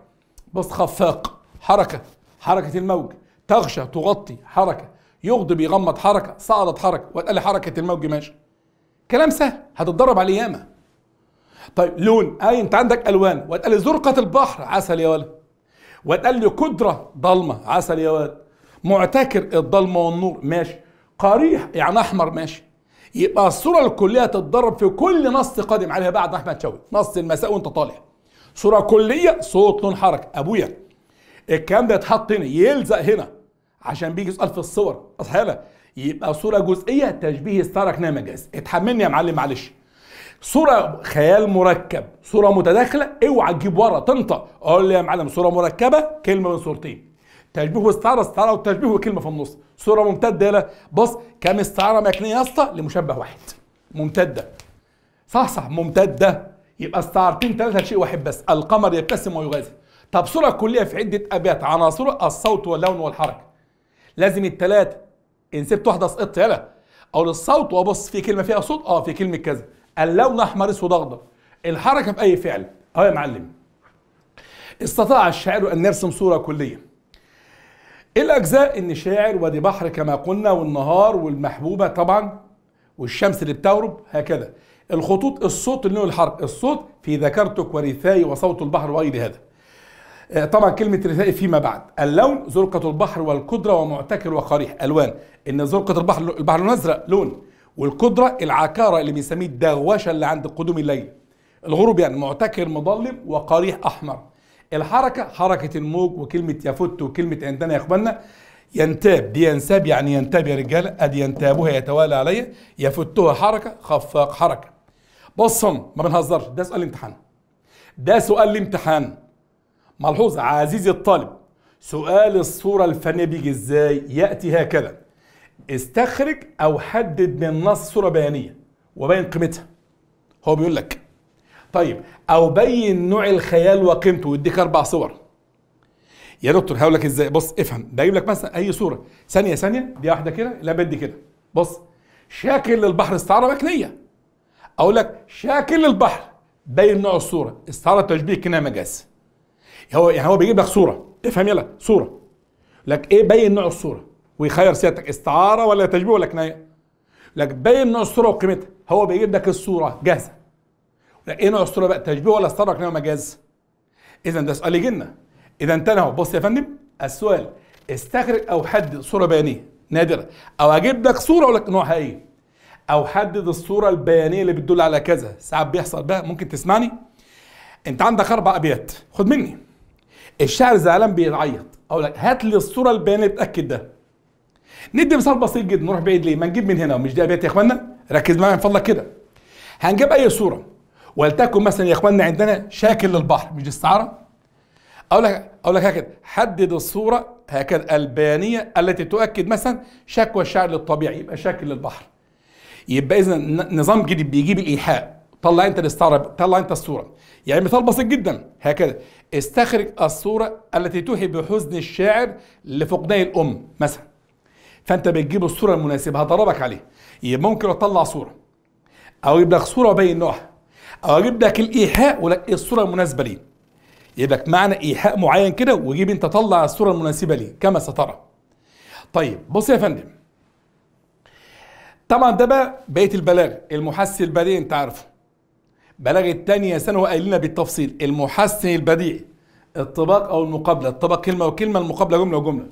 بص خفاق حركه حركه الموج تغشى تغطي حركه يغضب يغمض حركه صعدت حركه واتقال حركه الموج ماشي كلام سهل هتتدرب عليه ياما طيب لون اي آه، انت عندك الوان واتقال لي زرقه البحر عسل يا ولد واتقال لي قدره ضلمه عسل يا ولد معتكر الضلمه والنور ماشي قريح يعني احمر ماشي يبقى الصوره الكليه تتدرب في كل نص قادم عليها بعد احمد شوقي نص المساء وانت طالع صوره كليه صوت لون حركه ابويا الكلام ده يتحط هنا يلزق هنا عشان بيجي يسال في الصور اصحى يبقى صورة جزئية تشبيه السرك مجاز اتحملني يا معلم معلش صورة خيال مركب صورة متداخلة اوعى تجيب ورا تنطق اقول لي يا معلم صورة مركبة كلمة من صورتين تشبيه واستعارة استعارة وتشبيه وكلمة في النص صورة ممتدة يلا بص كام استعارة مكنية يا اسطى لمشبه واحد ممتدة صح صح ممتدة يبقى استعارتين ثلاثة شيء واحد بس القمر يبتسم ويغازل طب صورة كلية في عدة أبيات عناصره الصوت واللون والحركة لازم الثلاثة ان سبت واحده سقطت يلا او للصوت وابص في كلمه فيها صوت اه في كلمه كذا اللون احمر اسود اخضر الحركه في اي فعل اهو يا معلم استطاع الشاعر ان يرسم صوره كليه إيه الاجزاء ان شاعر وادي بحر كما قلنا والنهار والمحبوبه طبعا والشمس اللي بتغرب هكذا الخطوط الصوت اللي هو الحرق الصوت في ذكرتك ورثاي وصوت البحر وغير هذا آه، طبعا كلمة رثاء فيما بعد اللون زرقة البحر والقدرة ومعتكر وقريح ألوان إن زرقة البحر البحر الأزرق أزرق لون والقدرة العكارة اللي بنسميه الدغوشة اللي عند قدوم الليل الغروب يعني معتكر مظلم وقريح أحمر الحركة حركة الموج وكلمة يفت وكلمة عندنا يقبلنا ينتاب دي ينساب يعني ينتاب يا رجالة أدي ينتابها يتوالى علي يفتها حركة خفاق حركة بصم ما بنهزرش ده سؤال الامتحان ده سؤال الامتحان ملحوظة عزيزي الطالب سؤال الصورة الفنية بيجي ازاي يأتي هكذا استخرج أو حدد من نص صورة بيانية وبين قيمتها هو بيقول لك طيب أو بين نوع الخيال وقيمته ويديك أربع صور يا دكتور هقول لك ازاي بص افهم بجيب لك مثلا اي صوره ثانيه ثانيه دي واحده كده لا بدي كده بص شاكل البحر استعاره مكنيه اقول لك شاكل البحر بين نوع الصوره استعاره تشبيه كنا مجاز هو يعني هو بيجيب لك صوره افهم يلا صوره لك ايه بين نوع الصوره ويخير سيادتك استعاره ولا تشبيه ولا كنايه لك بين نوع الصوره وقيمتها هو بيجيب لك الصوره جاهزه لك ايه نوع الصوره بقى تشبيه ولا استعاره كنايه مجاز اذا ده سؤال يجينا اذا انت اهو بص يا فندم السؤال استخرج او حدد صوره بيانيه نادره او اجيب لك صوره ولا لك نوعها او حدد الصوره البيانيه اللي بتدل على كذا ساعات بيحصل ده ممكن تسمعني انت عندك اربع ابيات خد مني الشاعر زعلان بيعيط اقول لك هات لي الصوره البيانيه بتاكد ده ندي مثال بسيط جدا نروح بعيد ليه ما نجيب من هنا ومش ده بيت يا اخوانا ركز معايا من فضلك كده هنجيب اي صوره ولتكن مثلا يا اخوانا عندنا شاكل للبحر مش استعاره اقول لك اقول لك هكذا حدد الصوره هكذا البيانيه التي تؤكد مثلا شكوى الشاعر للطبيعه يبقى شاكل للبحر يبقى اذا نظام جديد بيجيب الايحاء طلع انت الاستعاره طلع انت الصوره يعني مثال بسيط جدا هكذا استخرج الصورة التي توحي بحزن الشاعر لفقدان الأم مثلا فأنت بتجيب الصورة المناسبة هضربك عليه يبقى ممكن أطلع صورة أو أجيب لك صورة وأبين نوعها أو أجيب لك الإيحاء ولك إيه الصورة المناسبة ليه يجيب لك معنى إيحاء معين كده وجيب أنت طلع الصورة المناسبة ليه كما سترى طيب بص يا فندم طبعا ده بقى بقية البلاغ المحس البديهي أنت عارفه بلغت تانية ثانوي قايل لنا بالتفصيل المحسن البديع الطباق او المقابله الطباق كلمه وكلمه المقابله جمله وجمله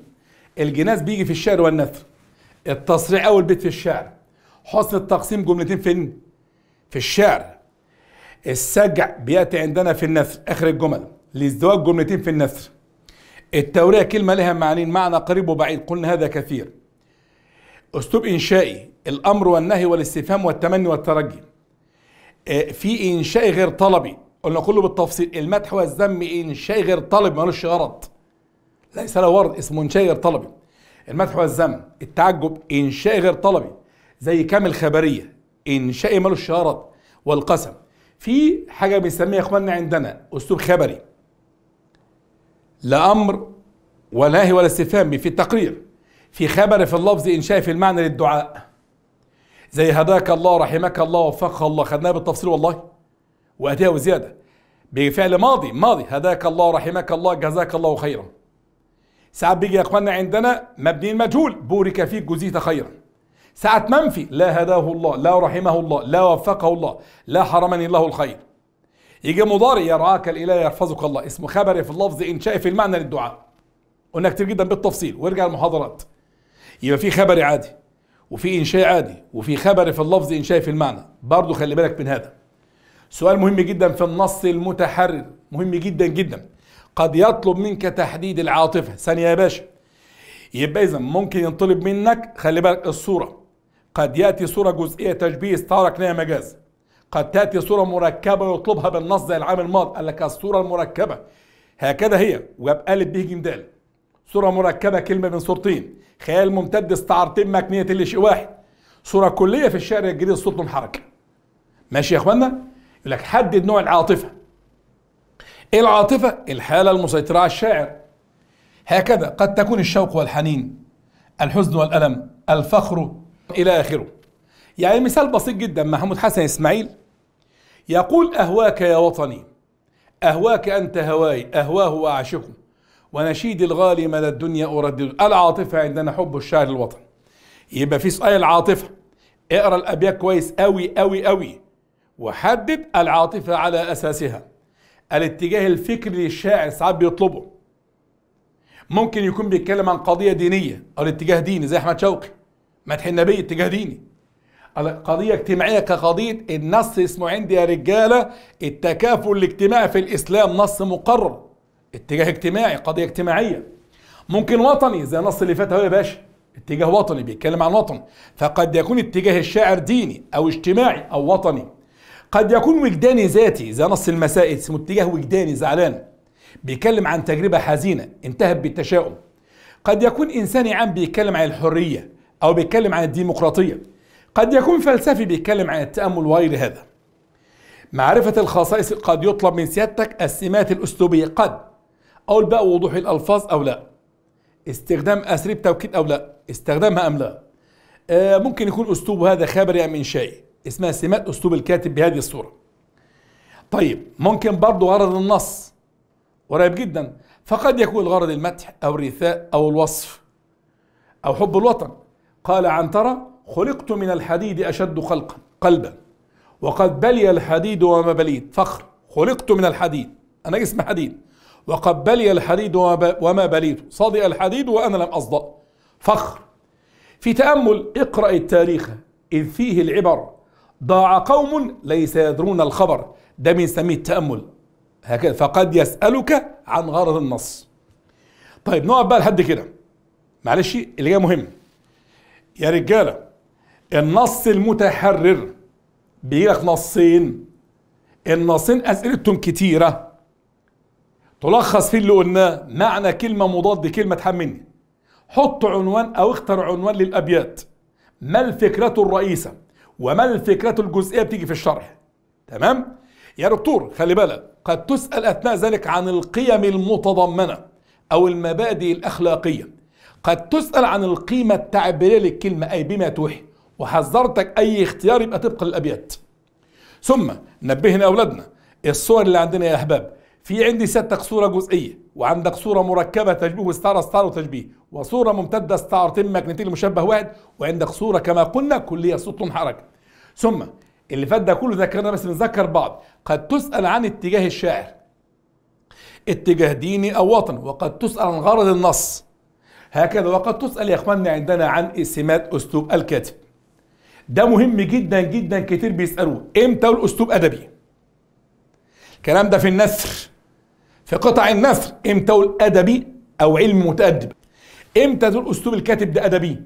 الجناس بيجي في الشعر والنثر التصريع او البيت في الشعر حسن التقسيم جملتين فين في الشعر السجع بياتي عندنا في النثر اخر الجمل الازدواج جملتين في النثر التوريه كلمه لها معنيين معنى قريب وبعيد قلنا هذا كثير اسلوب انشائي الامر والنهي والاستفهام والتمني والترجي آه، في انشاء غير طلبي قلنا كله بالتفصيل المدح والذم انشاء غير طلبي ملوش غرض ليس له ورد اسمه انشاء غير طلبي المدح والذم التعجب انشاء غير طلبي زي كامل خبريه انشاء ملوش غرض والقسم في حاجه بنسميها اخواننا عندنا اسلوب خبري لا امر ولا نهي ولا استفهام في التقرير في خبر في اللفظ انشاء في المعنى للدعاء زي هداك الله رحمك الله وفقك الله خدناها بالتفصيل والله واتيها وزياده بفعل ماضي ماضي هداك الله رحمك الله جزاك الله خيرا ساعات بيجي يا اخواننا عندنا مبني المجهول بورك فيك جزيت خيرا ساعات منفي لا هداه الله لا رحمه الله لا وفقه الله لا حرمني الله الخير يجي مضارع يرعاك الاله يحفظك الله اسمه خبري في اللفظ انشاء في المعنى للدعاء قلنا كتير جدا بالتفصيل وارجع المحاضرات يبقى في خبري عادي وفي انشاء عادي وفي خبر في اللفظ انشاء في المعنى برضو خلي بالك من هذا سؤال مهم جدا في النص المتحرر مهم جدا جدا قد يطلب منك تحديد العاطفه ثانيه يا باشا يبقى اذا ممكن ينطلب منك خلي بالك الصوره قد ياتي صوره جزئيه تشبيه استعارك لها مجاز قد تاتي صوره مركبه يطلبها بالنص زي العام الماضي قال لك الصوره المركبه هكذا هي وبألف به جمدال صورة مركبة كلمة من صورتين خيال ممتد استعارتين مكنية اللي شيء واحد صورة كلية في الشعر الجديد صوت حركة ماشي يا اخوانا يقول لك حدد نوع العاطفة ايه العاطفة؟ الحالة المسيطرة على الشاعر هكذا قد تكون الشوق والحنين الحزن والألم الفخر إلى آخره يعني مثال بسيط جدا محمود حسن إسماعيل يقول أهواك يا وطني أهواك أنت هواي أهواه وأعشقه ونشيد الغالي مدى الدنيا أردد العاطفة عندنا حب الشعر للوطن يبقى في سؤال العاطفة اقرا الأبيات كويس أوي أوي أوي وحدد العاطفة على أساسها الاتجاه الفكري للشاعر ساعات بيطلبه ممكن يكون بيتكلم عن قضية دينية أو الاتجاه ديني زي أحمد شوقي مدح النبي اتجاه ديني قضية اجتماعية كقضية النص اسمه عندي يا رجالة التكافل الاجتماعي في الإسلام نص مقرر اتجاه اجتماعي قضيه اجتماعيه ممكن وطني زي النص اللي فات اهو يا باشا اتجاه وطني بيتكلم عن وطن فقد يكون اتجاه الشاعر ديني او اجتماعي او وطني قد يكون وجداني ذاتي زي نص المسائل اسمه اتجاه وجداني زعلان بيتكلم عن تجربه حزينه انتهت بالتشاؤم قد يكون انساني عام بيتكلم عن الحريه او بيتكلم عن الديمقراطيه قد يكون فلسفي بيتكلم عن التامل وغير هذا معرفه الخصائص قد يطلب من سيادتك السمات الاسلوبيه قد قول بقى وضوح الألفاظ أو لا استخدام أساليب توكيد أو لا استخدامها أم لا آه ممكن يكون أسلوب هذا يعني من شيء اسمها سمات أسلوب الكاتب بهذه الصورة طيب ممكن برضو غرض النص قريب جدا فقد يكون الغرض المدح أو الرثاء أو الوصف أو حب الوطن قال عنترة خلقت من الحديد أشد خلقا قلبا وقد بلي الحديد وما بليت فخر خلقت من الحديد أنا جسم حديد وقد بلي الحديد وما بليت صدئ الحديد وأنا لم أصدأ فخر في تأمل اقرأ التاريخ إذ فيه العبر ضاع قوم ليس يدرون الخبر ده بنسميه التأمل هكذا فقد يسألك عن غرض النص طيب نقعد بقى لحد كده معلش اللي جاي مهم يا رجالة النص المتحرر بيجيلك نصين النصين أسئلتهم كتيرة تلخص فيه اللي قلناه معنى كلمة مضاد كلمة تحملني حط عنوان أو اختر عنوان للأبيات ما الفكرة الرئيسة وما الفكرة الجزئية بتيجي في الشرح تمام يا دكتور خلي بالك قد تسأل أثناء ذلك عن القيم المتضمنة أو المبادئ الأخلاقية قد تسأل عن القيمة التعبيرية للكلمة أي بما توحي وحذرتك أي اختيار يبقى طبقا للأبيات ثم نبهنا أولادنا الصور اللي عندنا يا أحباب في عندي ستك صورة جزئية وعندك صورة مركبة تشبيه وستار ستار وتشبيه وصورة ممتدة ستار تم ماجنتيك مشبه واحد وعندك صورة كما قلنا كلية صوت حركة ثم اللي فات ده كله ذكرنا بس بنذكر بعض قد تسأل عن اتجاه الشاعر اتجاه ديني أو وطني وقد تسأل عن غرض النص هكذا وقد تسأل يا إخواننا عندنا عن سمات أسلوب الكاتب ده مهم جدا جدا كتير بيسألوه امتى الأسلوب أدبي الكلام ده في النثر في قطع النثر امتى اقول ادبي او علم متادب امتى تقول اسلوب الكاتب ده ادبي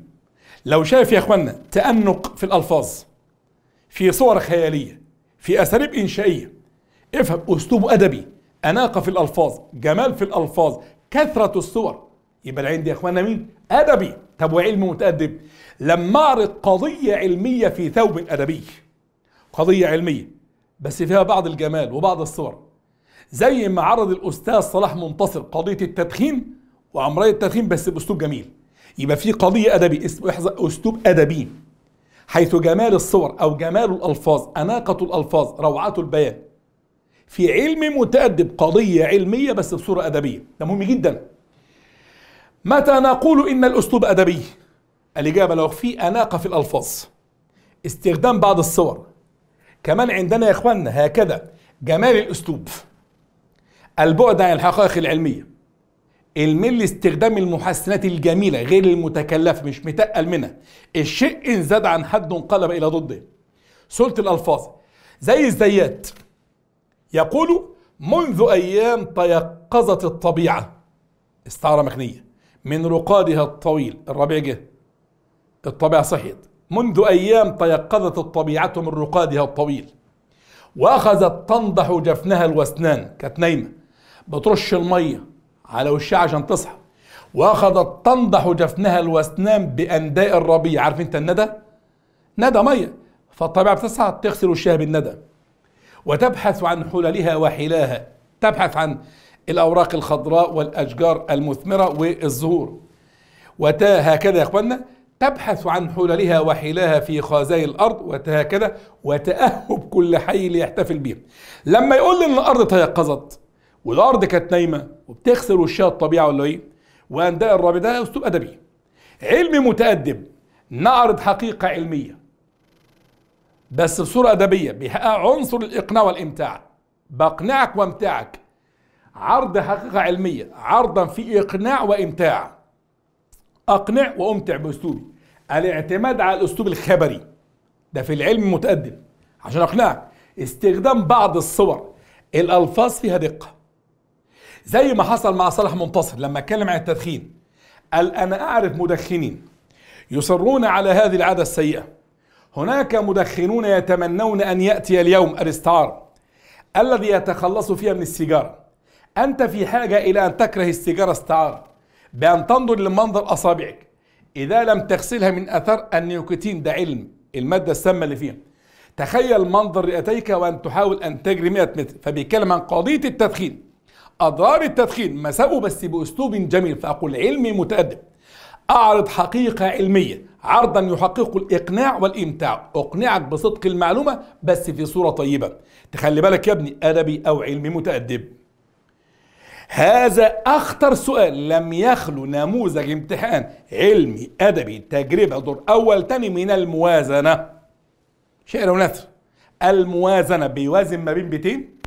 لو شايف يا اخوانا تانق في الالفاظ في صور خياليه في اساليب انشائيه افهم اسلوبه ادبي اناقه في الالفاظ جمال في الالفاظ كثره الصور يبقى العين دي يا اخوانا مين ادبي طب وعلم متادب لما اعرض قضيه علميه في ثوب ادبي قضيه علميه بس فيها بعض الجمال وبعض الصور زي ما عرض الاستاذ صلاح منتصر قضيه التدخين وعمرية التدخين بس باسلوب جميل يبقى في قضيه ادبي اسلوب ادبي حيث جمال الصور او جمال الالفاظ اناقه الالفاظ روعه البيان في علم متأدب قضية علمية بس بصورة أدبية ده مهم جدا متى نقول إن الأسلوب أدبي الإجابة لو في أناقة في الألفاظ استخدام بعض الصور كمان عندنا يا إخواننا هكذا جمال الأسلوب البعد عن الحقائق العلمية الميل لاستخدام المحسنات الجميلة غير المتكلف مش متقل منها الشيء إن زاد عن حد انقلب إلى ضده سورة الألفاظ زي الزيات يقول منذ أيام تيقظت الطبيعة استعارة مكنية من رقادها الطويل الربيع جه الطبيعة صحيت منذ أيام تيقظت الطبيعة من رقادها الطويل وأخذت تنضح جفنها الوسنان كانت نايمة بترش المية على وشها عشان تصحى واخذت تنضح جفنها الوسنام بانداء الربيع عارف انت الندى ندى ميه فالطبيعه بتسعى تغسل وشها بالندى وتبحث عن حللها وحلاها تبحث عن الاوراق الخضراء والاشجار المثمره والزهور وتا هكذا يا اخوانا تبحث عن حللها وحلاها في خازي الارض هكذا وتاهب كل حي ليحتفل به لما يقول ان الارض تيقظت والارض كانت نايمه وبتغسل وشها الطبيعه ولا ايه؟ وانداء الرابع ده اسلوب ادبي علم متقدم نعرض حقيقه علميه بس بصوره ادبيه بيحقق عنصر الاقناع والامتاع بقنعك وامتعك عرض حقيقه علميه عرضا في اقناع وامتاع اقنع وامتع باسلوبي الاعتماد على الاسلوب الخبري ده في العلم المتقدم عشان اقنعك استخدام بعض الصور الالفاظ فيها دقه زي ما حصل مع صالح منتصر لما اتكلم عن التدخين قال انا اعرف مدخنين يصرون على هذه العاده السيئه هناك مدخنون يتمنون ان ياتي اليوم الاستعار الذي يتخلص فيها من السيجاره انت في حاجه الى ان تكره السيجاره استعاره بان تنظر لمنظر اصابعك اذا لم تغسلها من اثر النيكوتين ده علم الماده السامه اللي فيها تخيل منظر رئتيك وان تحاول ان تجري 100 متر فبيتكلم عن قضيه التدخين أضرار التدخين مساءه بس بأسلوب جميل فأقول علمي متأدب أعرض حقيقة علمية عرضا يحقق الإقناع والإمتاع أقنعك بصدق المعلومة بس في صورة طيبة تخلي بالك يا ابني أدبي أو علمي متأدب هذا أخطر سؤال لم يخلو نموذج امتحان علمي أدبي تجربة دور أول تاني من الموازنة شعر ونثر الموازنة بيوازن ما بين بيتين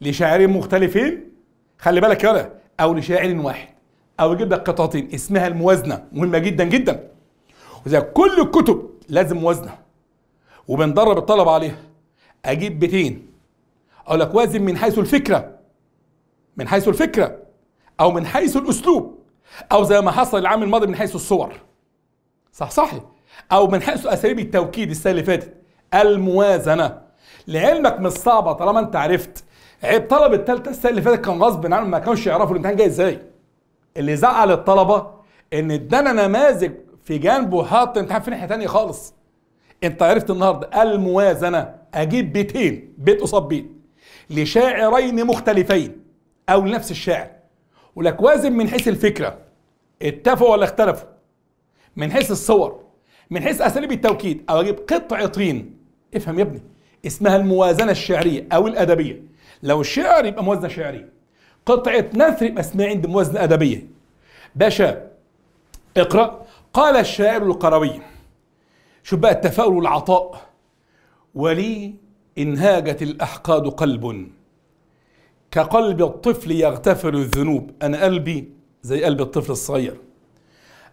لشاعرين مختلفين خلي بالك هنا او لشاعر واحد او يجيب لك قطعتين اسمها الموازنه مهمه جدا جدا وزي كل الكتب لازم موازنه وبندرب الطلبه عليها اجيب بيتين اقول لك وازن من حيث الفكره من حيث الفكره او من حيث الاسلوب او زي ما حصل العام الماضي من حيث الصور صح صح او من حيث اساليب التوكيد السنه اللي فاتت الموازنه لعلمك مش صعبه طالما انت عرفت عيب طلب الثالثه السنه اللي فاتت كان غصب عنهم ما كانوش يعرفوا الامتحان جاي ازاي اللي زعل الطلبه ان ادانا نماذج في جنبه حاط امتحان في ناحيه ثانيه خالص انت عرفت النهارده الموازنه اجيب بيتين بيت قصاد بيت لشاعرين مختلفين او لنفس الشاعر ولك وازن من حيث الفكره اتفقوا ولا اختلفوا من حيث الصور من حيث اساليب التوكيد او اجيب قطعه طين افهم يا ابني اسمها الموازنه الشعريه او الادبيه لو شعر يبقى موازنه شعريه قطعه نثر يبقى اسمها عند موازنه ادبيه باشا اقرا قال الشاعر القروي شوف بقى التفاؤل والعطاء ولي إن هاجت الأحقاد قلب كقلب الطفل يغتفر الذنوب أنا قلبي زي قلب الطفل الصغير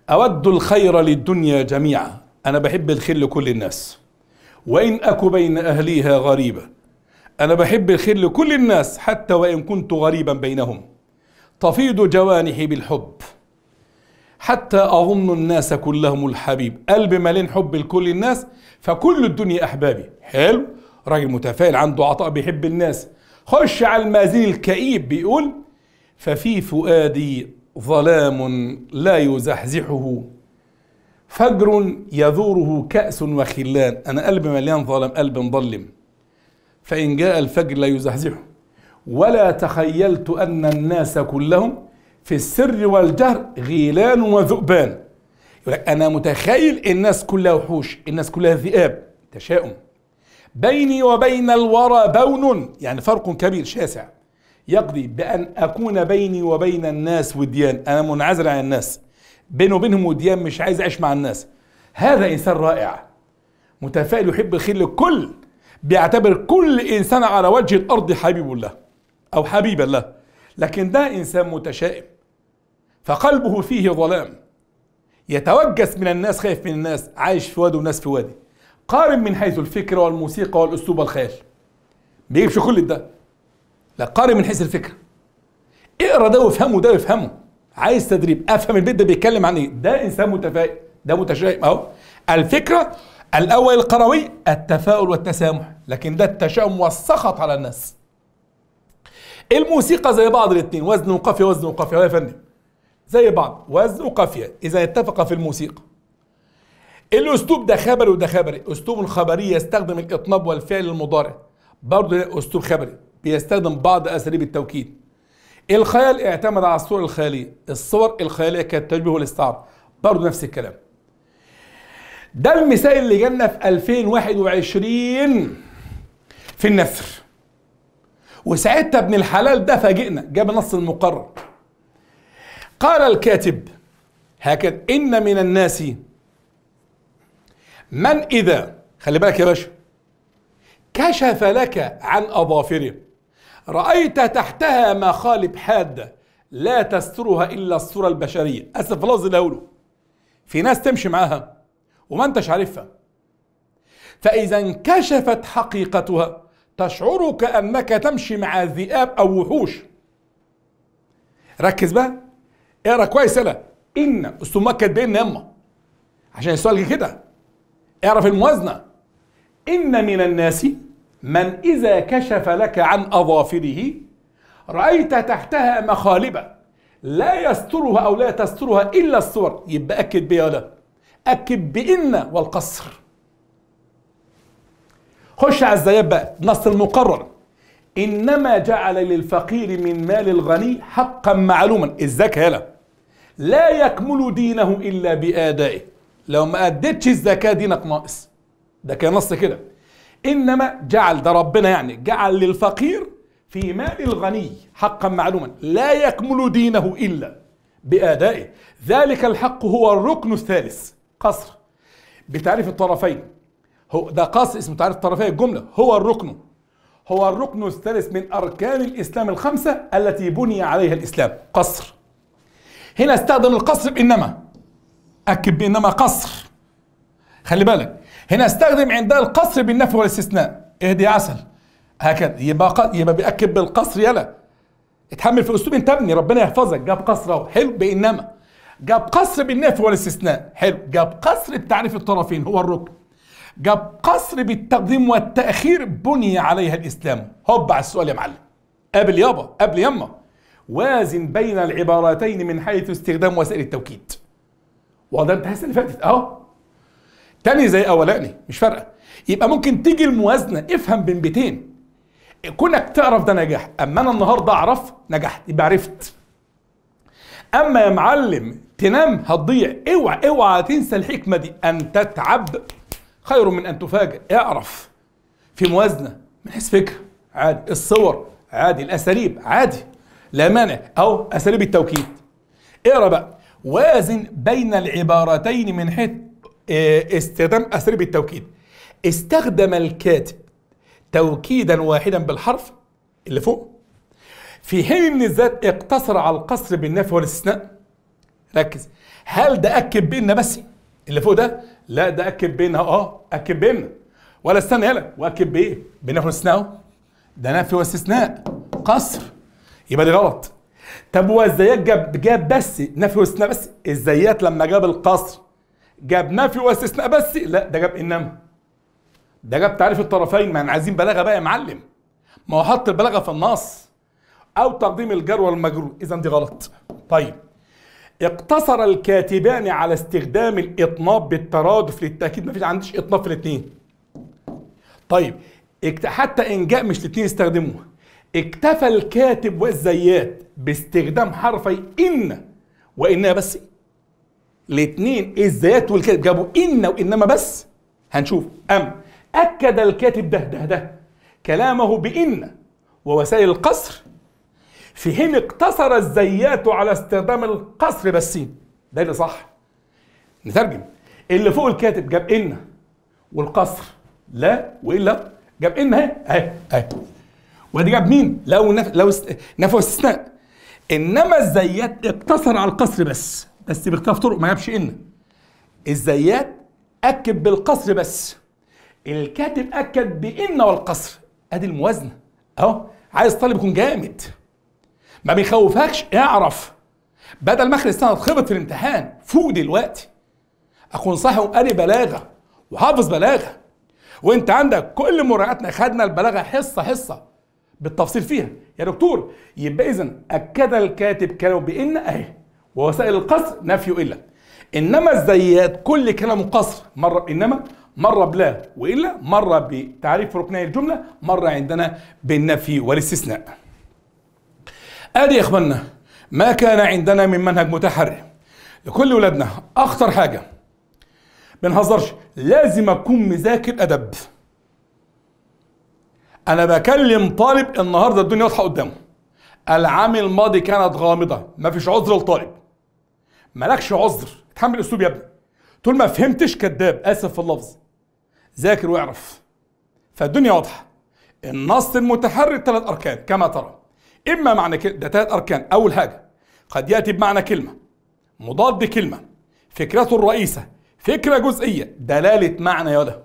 أود الخير للدنيا جميعا أنا بحب الخير لكل الناس وإن أكو بين أهليها غريبة أنا بحب الخير لكل الناس حتى وإن كنت غريبا بينهم تفيض جوانحي بالحب حتى أظن الناس كلهم الحبيب قلب مليان حب لكل الناس فكل الدنيا أحبابي حلو راجل متفائل عنده عطاء بيحب الناس خش على المازيل الكئيب بيقول ففي فؤادي ظلام لا يزحزحه فجر يذوره كأس وخلان أنا قلب مليان ظلام قلب مظلم فإن جاء الفجر لا يزحزحه ولا تخيلت أن الناس كلهم في السر والجهر غيلان وذؤبان يقول لك أنا متخيل الناس كلها وحوش الناس كلها ذئاب تشاؤم بيني وبين الورى بون يعني فرق كبير شاسع يقضي بأن أكون بيني وبين الناس وديان أنا منعزل عن الناس بيني وبينهم وديان مش عايز أعيش مع الناس هذا إنسان رائع متفائل يحب الخير للكل بيعتبر كل انسان على وجه الارض حبيب له او حبيبا له لكن ده انسان متشائم فقلبه فيه ظلام يتوجس من الناس خايف من الناس عايش في وادي وناس في وادي قارن من حيث الفكره والموسيقى والاسلوب والخيال بيجيبش كل ده لا قارن من حيث الفكره اقرا ده وافهمه ده وافهمه عايز تدريب افهم البيت ده بيتكلم عن ايه ده انسان متفائل ده متشائم اهو الفكره الأول القروي التفاؤل والتسامح لكن ده التشاؤم والسخط على الناس الموسيقى زي بعض الاثنين وزن وقافية وزن وقافية أيوة يا فندم زي بعض وزن وقافية إذا اتفق في الموسيقى الأسلوب ده خبري وده خبري أسلوب خبري يستخدم الإطناب والفعل المضارع برضه أسلوب خبري بيستخدم بعض أساليب التوكيد الخيال اعتمد على الصور الخيالية الصور الخيالية كانت تشبه والاستعارة برضه نفس الكلام ده المثال اللي جالنا في 2021 في النسر وساعتها ابن الحلال ده فاجئنا جاب نص المقرر قال الكاتب هكذا إن من الناس من إذا خلي بالك يا باشا كشف لك عن أظافره رأيت تحتها مخالب حادة لا تسترها إلا الصورة البشرية أسف لفظ الأول في ناس تمشي معاها وما انتش عارفها فإذا انكشفت حقيقتها تشعرك أنك تمشي مع ذئاب أو وحوش ركز بقى اقرا كويس يلا ان استمك بين قد يما عشان السؤال كده اعرف إيه الموازنه ان من الناس من اذا كشف لك عن اظافره رايت تحتها مخالبه لا يسترها او لا تسترها الا الصور يبقى اكد بيها ولا أكد بإن والقصر خش على الزيات بقى نص المقرر إنما جعل للفقير من مال الغني حقا معلوما الزكاة لا يكمل دينه إلا بآدائه لو ما أديتش الزكاة دينك ناقص ده كان نص كده إنما جعل ده ربنا يعني جعل للفقير في مال الغني حقا معلوما لا يكمل دينه إلا بآدائه ذلك الحق هو الركن الثالث قصر بتعريف الطرفين هو ده قصر اسمه تعريف الطرفين الجمله هو الركن هو الركن الثالث من اركان الاسلام الخمسه التي بني عليها الاسلام قصر هنا استخدم القصر بانما اكد بانما قصر خلي بالك هنا استخدم عندها القصر بالنفي والاستثناء اهدي يا عسل هكذا يبقى يبقى بياكد بالقصر يلا اتحمل في اسلوب انت ابني ربنا يحفظك جاب قصر اهو حلو بانما جاب قصر بالنفي والاستثناء حلو جاب قصر بتعريف الطرفين هو الركن جاب قصر بالتقديم والتأخير بني عليها الإسلام هوب على السؤال يا معلم قابل يابا قابل يما وازن بين العبارتين من حيث استخدام وسائل التوكيد وده حاسس اللي فاتت اهو تاني زي اولاني مش فارقه يبقى ممكن تيجي الموازنه افهم بين بيتين كونك تعرف ده نجاح اما انا النهارده اعرف نجحت يبقى عرفت اما يا معلم تنام هتضيع اوعى اوعى تنسى الحكمه دي ان تتعب خير من ان تفاجئ اعرف في موازنه من حيث فكره عادي الصور عادي الاساليب عادي لا مانع اهو اساليب التوكيد اقرا بقى وازن بين العبارتين من حيث آه، استخدام اساليب التوكيد استخدم الكاتب توكيدا واحدا بالحرف اللي فوق في حين ان الذات اقتصر على القصر بالنفي والاستثناء ركز هل ده اكد بينا بس اللي فوق ده لا ده اكد بينا اه اكد بينا ولا استنى يلا واكد بايه بالنفي والاستثناء ده نفي واستثناء قصر يبقى دي غلط طب هو الزيات جاب جاب بس نفي واستثناء بس الزيات لما جاب القصر جاب نفي واستثناء بس لا ده جاب انما ده جاب تعريف الطرفين ما احنا عايزين بلاغه بقى يا معلم ما هو حط البلاغه في النص أو تقديم الجار والمجرور إذا دي غلط طيب اقتصر الكاتبان على استخدام الإطناب بالترادف للتأكيد ما فيش عنديش إطناب في الاتنين طيب حتى إن جاء مش الاتنين استخدموه اكتفى الكاتب والزيات باستخدام حرفي إن وانما بس الاتنين الزيات والكاتب جابوا إن وإنما بس هنشوف أم أكد الكاتب ده ده ده كلامه بإن ووسائل القصر فيهم اقتصر الزيات على استخدام القصر بالسين ده اللي صح نترجم اللي فوق الكاتب جاب إن والقصر لا وإلا جاب إن أهي أهي أهي وادي جاب مين؟ لو نف... لو نفوا استثناء انما الزيات اقتصر على القصر بس بس باختلاف طرق ما جابش ان الزيات اكد بالقصر بس الكاتب اكد بان والقصر ادي الموازنه اهو عايز طالب يكون جامد ما بيخوفكش اعرف بدل ما اخر السنه اتخبط في الامتحان فوق دلوقتي اكون صاحي وقاري بلاغه وحافظ بلاغه وانت عندك كل مراجعاتنا خدنا البلاغه حصه حصه بالتفصيل فيها يا دكتور يبقى اذا اكد الكاتب كلامه بان اهي ووسائل القصر نفي الا انما الزيات كل كلام قصر مره بانما مرة بلا وإلا مرة بتعريف ركنيه الجملة مرة عندنا بالنفي والاستثناء ادي يا اخواننا ما كان عندنا من منهج متحري لكل ولادنا اخطر حاجه بنهزرش لازم اكون مذاكر ادب انا بكلم طالب النهارده الدنيا واضحه قدامه العام الماضي كانت غامضه ما فيش عذر للطالب مالكش عذر اتحمل الاسلوب يا ابني طول ما فهمتش كذاب اسف في اللفظ ذاكر واعرف فالدنيا واضحه النص المتحرر ثلاث اركان كما ترى اما معنى كده ده ثلاث اركان اول حاجه قد ياتي بمعنى كلمه مضاد كلمه فكرته الرئيسه فكره جزئيه دلاله معنى يا ولد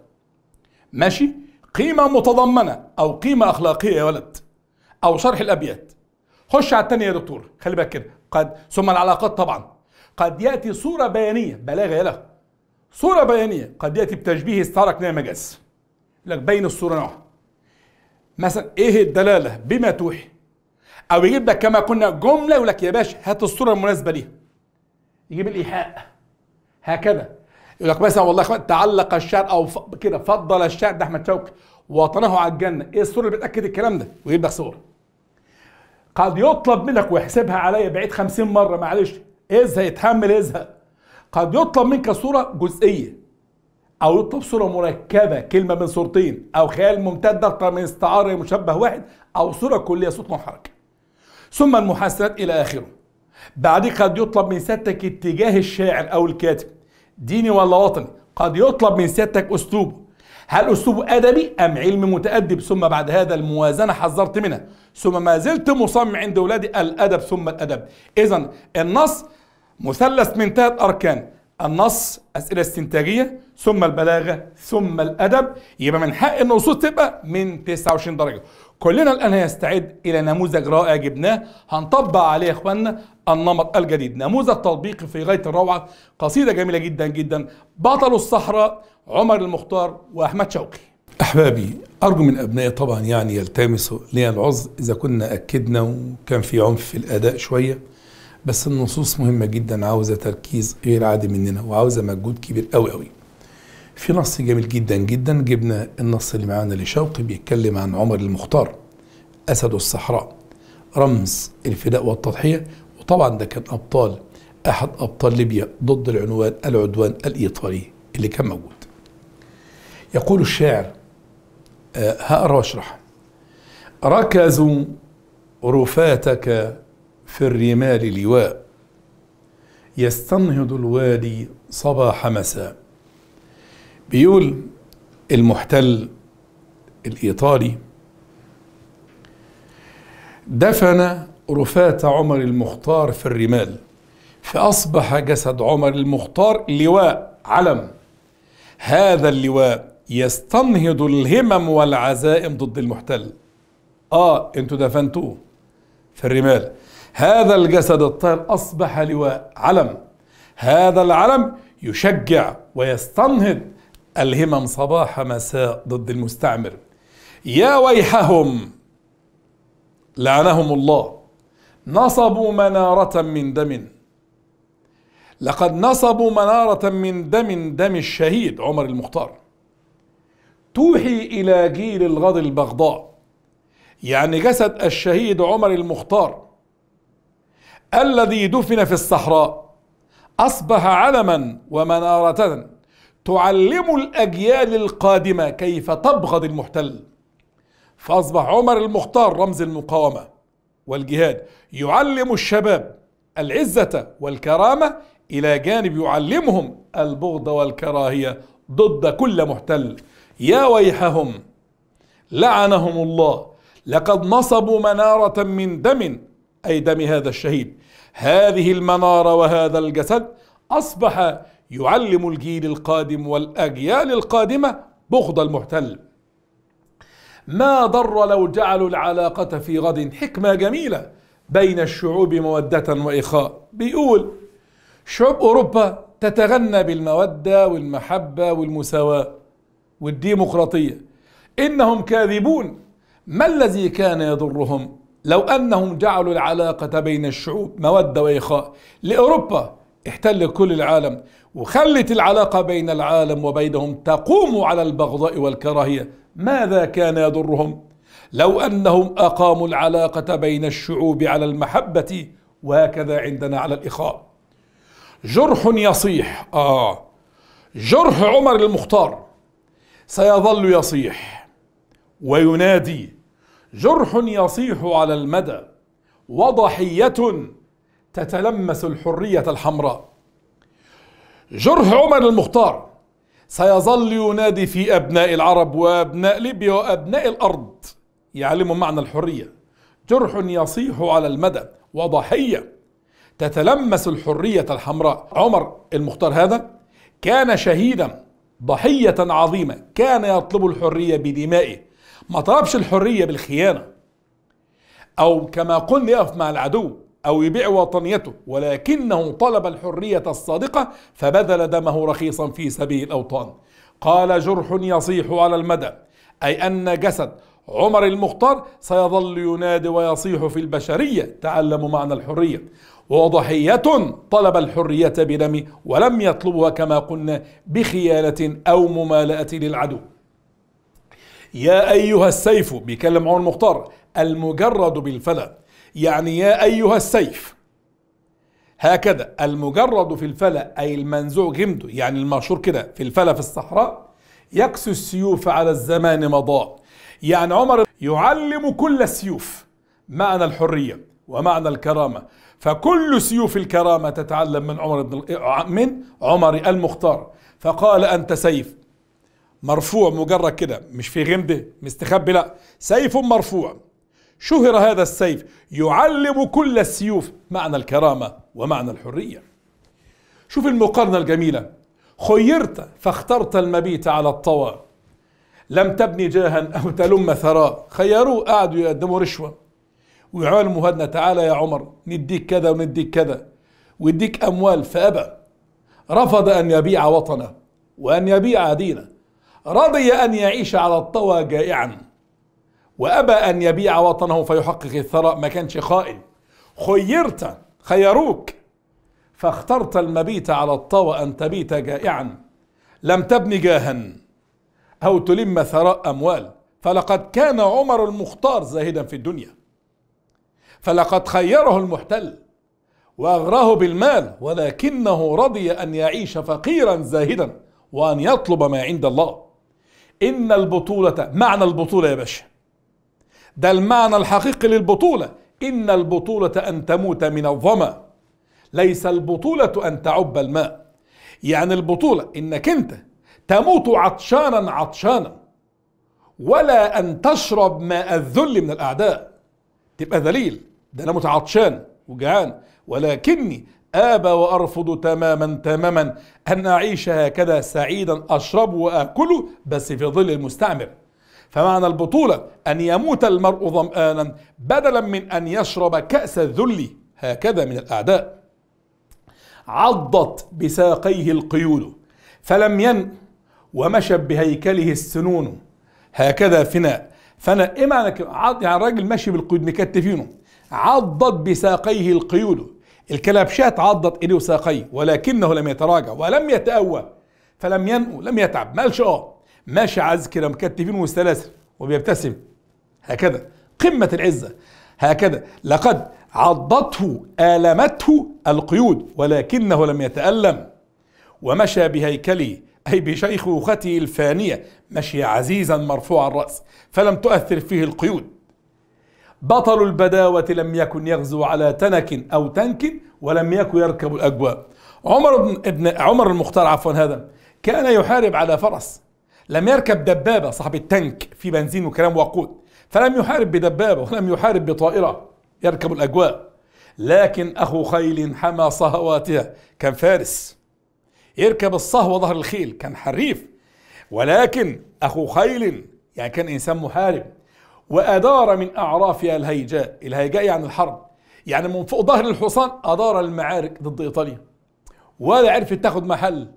ماشي قيمه متضمنه او قيمه اخلاقيه يا ولد او شرح الابيات خش على الثانيه يا دكتور خلي بالك كده قد ثم العلاقات طبعا قد ياتي صوره بيانيه بلاغه له صوره بيانيه قد ياتي بتشبيه استعارك نوع مجاز لك بين الصوره نوع مثلا ايه الدلاله بما توحي او يجيب لك كما قلنا جمله يقول لك يا باشا هات الصوره المناسبه ليها يجيب الايحاء هكذا يقول لك مثلا والله تعلق الشعر او كده فضل الشعر ده احمد شوقي وطنه على الجنه ايه الصوره اللي بتاكد الكلام ده ويجيب لك صوره قد يطلب منك واحسبها عليا بعيد 50 مره معلش ازهق يتحمل ازهق قد يطلب منك صوره جزئيه او يطلب صوره مركبه كلمه من صورتين او خيال ممتد اكتر من استعاره مشبه واحد او صوره كليه صوت وحركه ثم المحاسنات إلى آخره بعد قد يطلب من سيادتك اتجاه الشاعر أو الكاتب ديني ولا وطني قد يطلب من سيادتك أسلوبه هل أسلوبه أدبي أم علمي متأدب ثم بعد هذا الموازنة حذرت منها ثم ما زلت مصمم عند أولادي الأدب ثم الأدب إذا النص مثلث من ثلاث أركان النص أسئلة استنتاجية ثم البلاغة ثم الأدب يبقى من حق النصوص تبقى من 29 درجة كلنا الان هيستعد الى نموذج رائع جبناه هنطبق عليه يا اخواننا النمط الجديد نموذج تطبيقي في غايه الروعه قصيده جميله جدا جدا بطل الصحراء عمر المختار واحمد شوقي احبابي ارجو من ابنائي طبعا يعني يلتمسوا لي العذر اذا كنا اكدنا وكان في عنف في الاداء شويه بس النصوص مهمه جدا عاوزه تركيز غير عادي مننا وعاوزه مجهود كبير قوي قوي في نص جميل جدا جدا جبنا النص اللي معانا لشوقي بيتكلم عن عمر المختار أسد الصحراء رمز الفداء والتضحية وطبعا ده كان أبطال أحد أبطال ليبيا ضد العنوان العدوان الإيطالي اللي كان موجود يقول الشاعر هقرا آه، واشرح ركزوا رفاتك في الرمال لواء يستنهض الوادي صباح مساء بيقول المحتل الإيطالي دفن رفاة عمر المختار في الرمال فأصبح جسد عمر المختار لواء علم هذا اللواء يستنهض الهمم والعزائم ضد المحتل آه أنتوا دفنتوه في الرمال هذا الجسد الطاهر أصبح لواء علم هذا العلم يشجع ويستنهض الهمم صباح مساء ضد المستعمر يا ويحهم لعنهم الله نصبوا منارة من دم لقد نصبوا منارة من دم دم الشهيد عمر المختار توحي إلى جيل الغد البغضاء يعني جسد الشهيد عمر المختار الذي دفن في الصحراء أصبح علما ومنارة تعلم الأجيال القادمة كيف تبغض المحتل فأصبح عمر المختار رمز المقاومة والجهاد يعلم الشباب العزة والكرامة إلى جانب يعلمهم البغض والكراهية ضد كل محتل يا ويحهم لعنهم الله لقد نصبوا منارة من دم أي دم هذا الشهيد هذه المنارة وهذا الجسد أصبح يعلم الجيل القادم والأجيال القادمة بغض المحتل ما ضر لو جعلوا العلاقة في غد حكمة جميلة بين الشعوب مودة وإخاء بيقول شعوب أوروبا تتغنى بالمودة والمحبة والمساواة والديمقراطية إنهم كاذبون ما الذي كان يضرهم لو أنهم جعلوا العلاقة بين الشعوب مودة وإخاء لأوروبا احتل كل العالم وخلت العلاقة بين العالم وبينهم تقوم على البغضاء والكراهية ماذا كان يضرهم لو أنهم أقاموا العلاقة بين الشعوب على المحبة وهكذا عندنا على الإخاء جرح يصيح آه جرح عمر المختار سيظل يصيح وينادي جرح يصيح على المدى وضحية تتلمس الحرية الحمراء جرح عمر المختار سيظل ينادي في أبناء العرب وأبناء ليبيا وأبناء الأرض يعلم معنى الحرية جرح يصيح على المدى وضحية تتلمس الحرية الحمراء عمر المختار هذا كان شهيدا ضحية عظيمة كان يطلب الحرية بدمائه ما طلبش الحرية بالخيانة أو كما قلنا يقف مع العدو أو يبيع وطنيته ولكنه طلب الحرية الصادقة فبذل دمه رخيصا في سبيل الأوطان قال جرح يصيح على المدى أي أن جسد عمر المختار سيظل ينادي ويصيح في البشرية تعلموا معنى الحرية وضحية طلب الحرية بدمه ولم يطلبها كما قلنا بخيانة أو ممالأة للعدو يا أيها السيف بيكلم عمر المختار المجرد بالفلا يعني يا أيها السيف هكذا المجرد في الفلا أي المنزوع جمده يعني المشهور كده في الفلا في الصحراء يكسو السيوف على الزمان مضاء يعني عمر يعلم كل السيوف معنى الحرية ومعنى الكرامة فكل سيوف الكرامة تتعلم من عمر بن من عمر المختار فقال أنت سيف مرفوع مجرد كده مش في غمده مستخبي لا سيف مرفوع شهر هذا السيف يعلم كل السيوف معنى الكرامة ومعنى الحرية شوف المقارنة الجميلة خيرت فاخترت المبيت على الطوى لم تبني جاها أو تلم ثراء خيروه قعدوا يقدموا رشوة ويعلموا هدنا تعالى يا عمر نديك كذا ونديك كذا ويديك أموال فأبى رفض أن يبيع وطنه وأن يبيع دينه رضي أن يعيش على الطوى جائعا وأبى أن يبيع وطنه فيحقق الثراء ما كانش خائن خيرت خيروك فاخترت المبيت على الطوى أن تبيت جائعا لم تبن جاها أو تلم ثراء أموال فلقد كان عمر المختار زاهدا في الدنيا فلقد خيره المحتل واغراه بالمال ولكنه رضي ان يعيش فقيرا زاهدا وان يطلب ما عند الله ان البطوله معنى البطوله يا باشا ده المعنى الحقيقي للبطولة إن البطولة أن تموت من الظمأ ليس البطولة أن تعب الماء يعني البطولة إنك أنت تموت عطشانا عطشانا ولا أن تشرب ماء الذل من الأعداء تبقى ذليل ده أنا متعطشان وجعان ولكني آبى وأرفض تماما تماما أن أعيش هكذا سعيدا أشرب وأكله بس في ظل المستعمر فمعنى البطولة أن يموت المرء ظمآنا بدلا من أن يشرب كأس الذل هكذا من الأعداء عضت بساقيه القيود فلم ين ومشى بهيكله السنون هكذا فناء فناء ايه معنى يعني الراجل ماشي بالقيود مكتفينه عضت بساقيه القيود الكلبشات عضت ايديه وساقيه ولكنه لم يتراجع ولم يتأوى فلم ينقو لم يتعب مالش اه ماشي عز كده مكتفين مستلسل وبيبتسم هكذا قمه العزه هكذا لقد عضته آلمته القيود ولكنه لم يتألم ومشى بهيكلي أي بشيخوخته الفانية مشي عزيزا مرفوع الرأس فلم تؤثر فيه القيود بطل البداوة لم يكن يغزو على تنك أو تنك ولم يكن يركب الأجواء عمر بن ابن عمر المختار عفوا هذا كان يحارب على فرس لم يركب دبابة صاحب التانك في بنزين وكلام وقود فلم يحارب بدبابة ولم يحارب بطائرة يركب الأجواء لكن أخو خيل حمى صهواتها كان فارس يركب الصهوة ظهر الخيل كان حريف ولكن أخو خيل يعني كان إنسان محارب وأدار من أعرافها الهيجاء الهيجاء يعني الحرب يعني من فوق ظهر الحصان أدار المعارك ضد إيطاليا ولا عرفت تاخد محل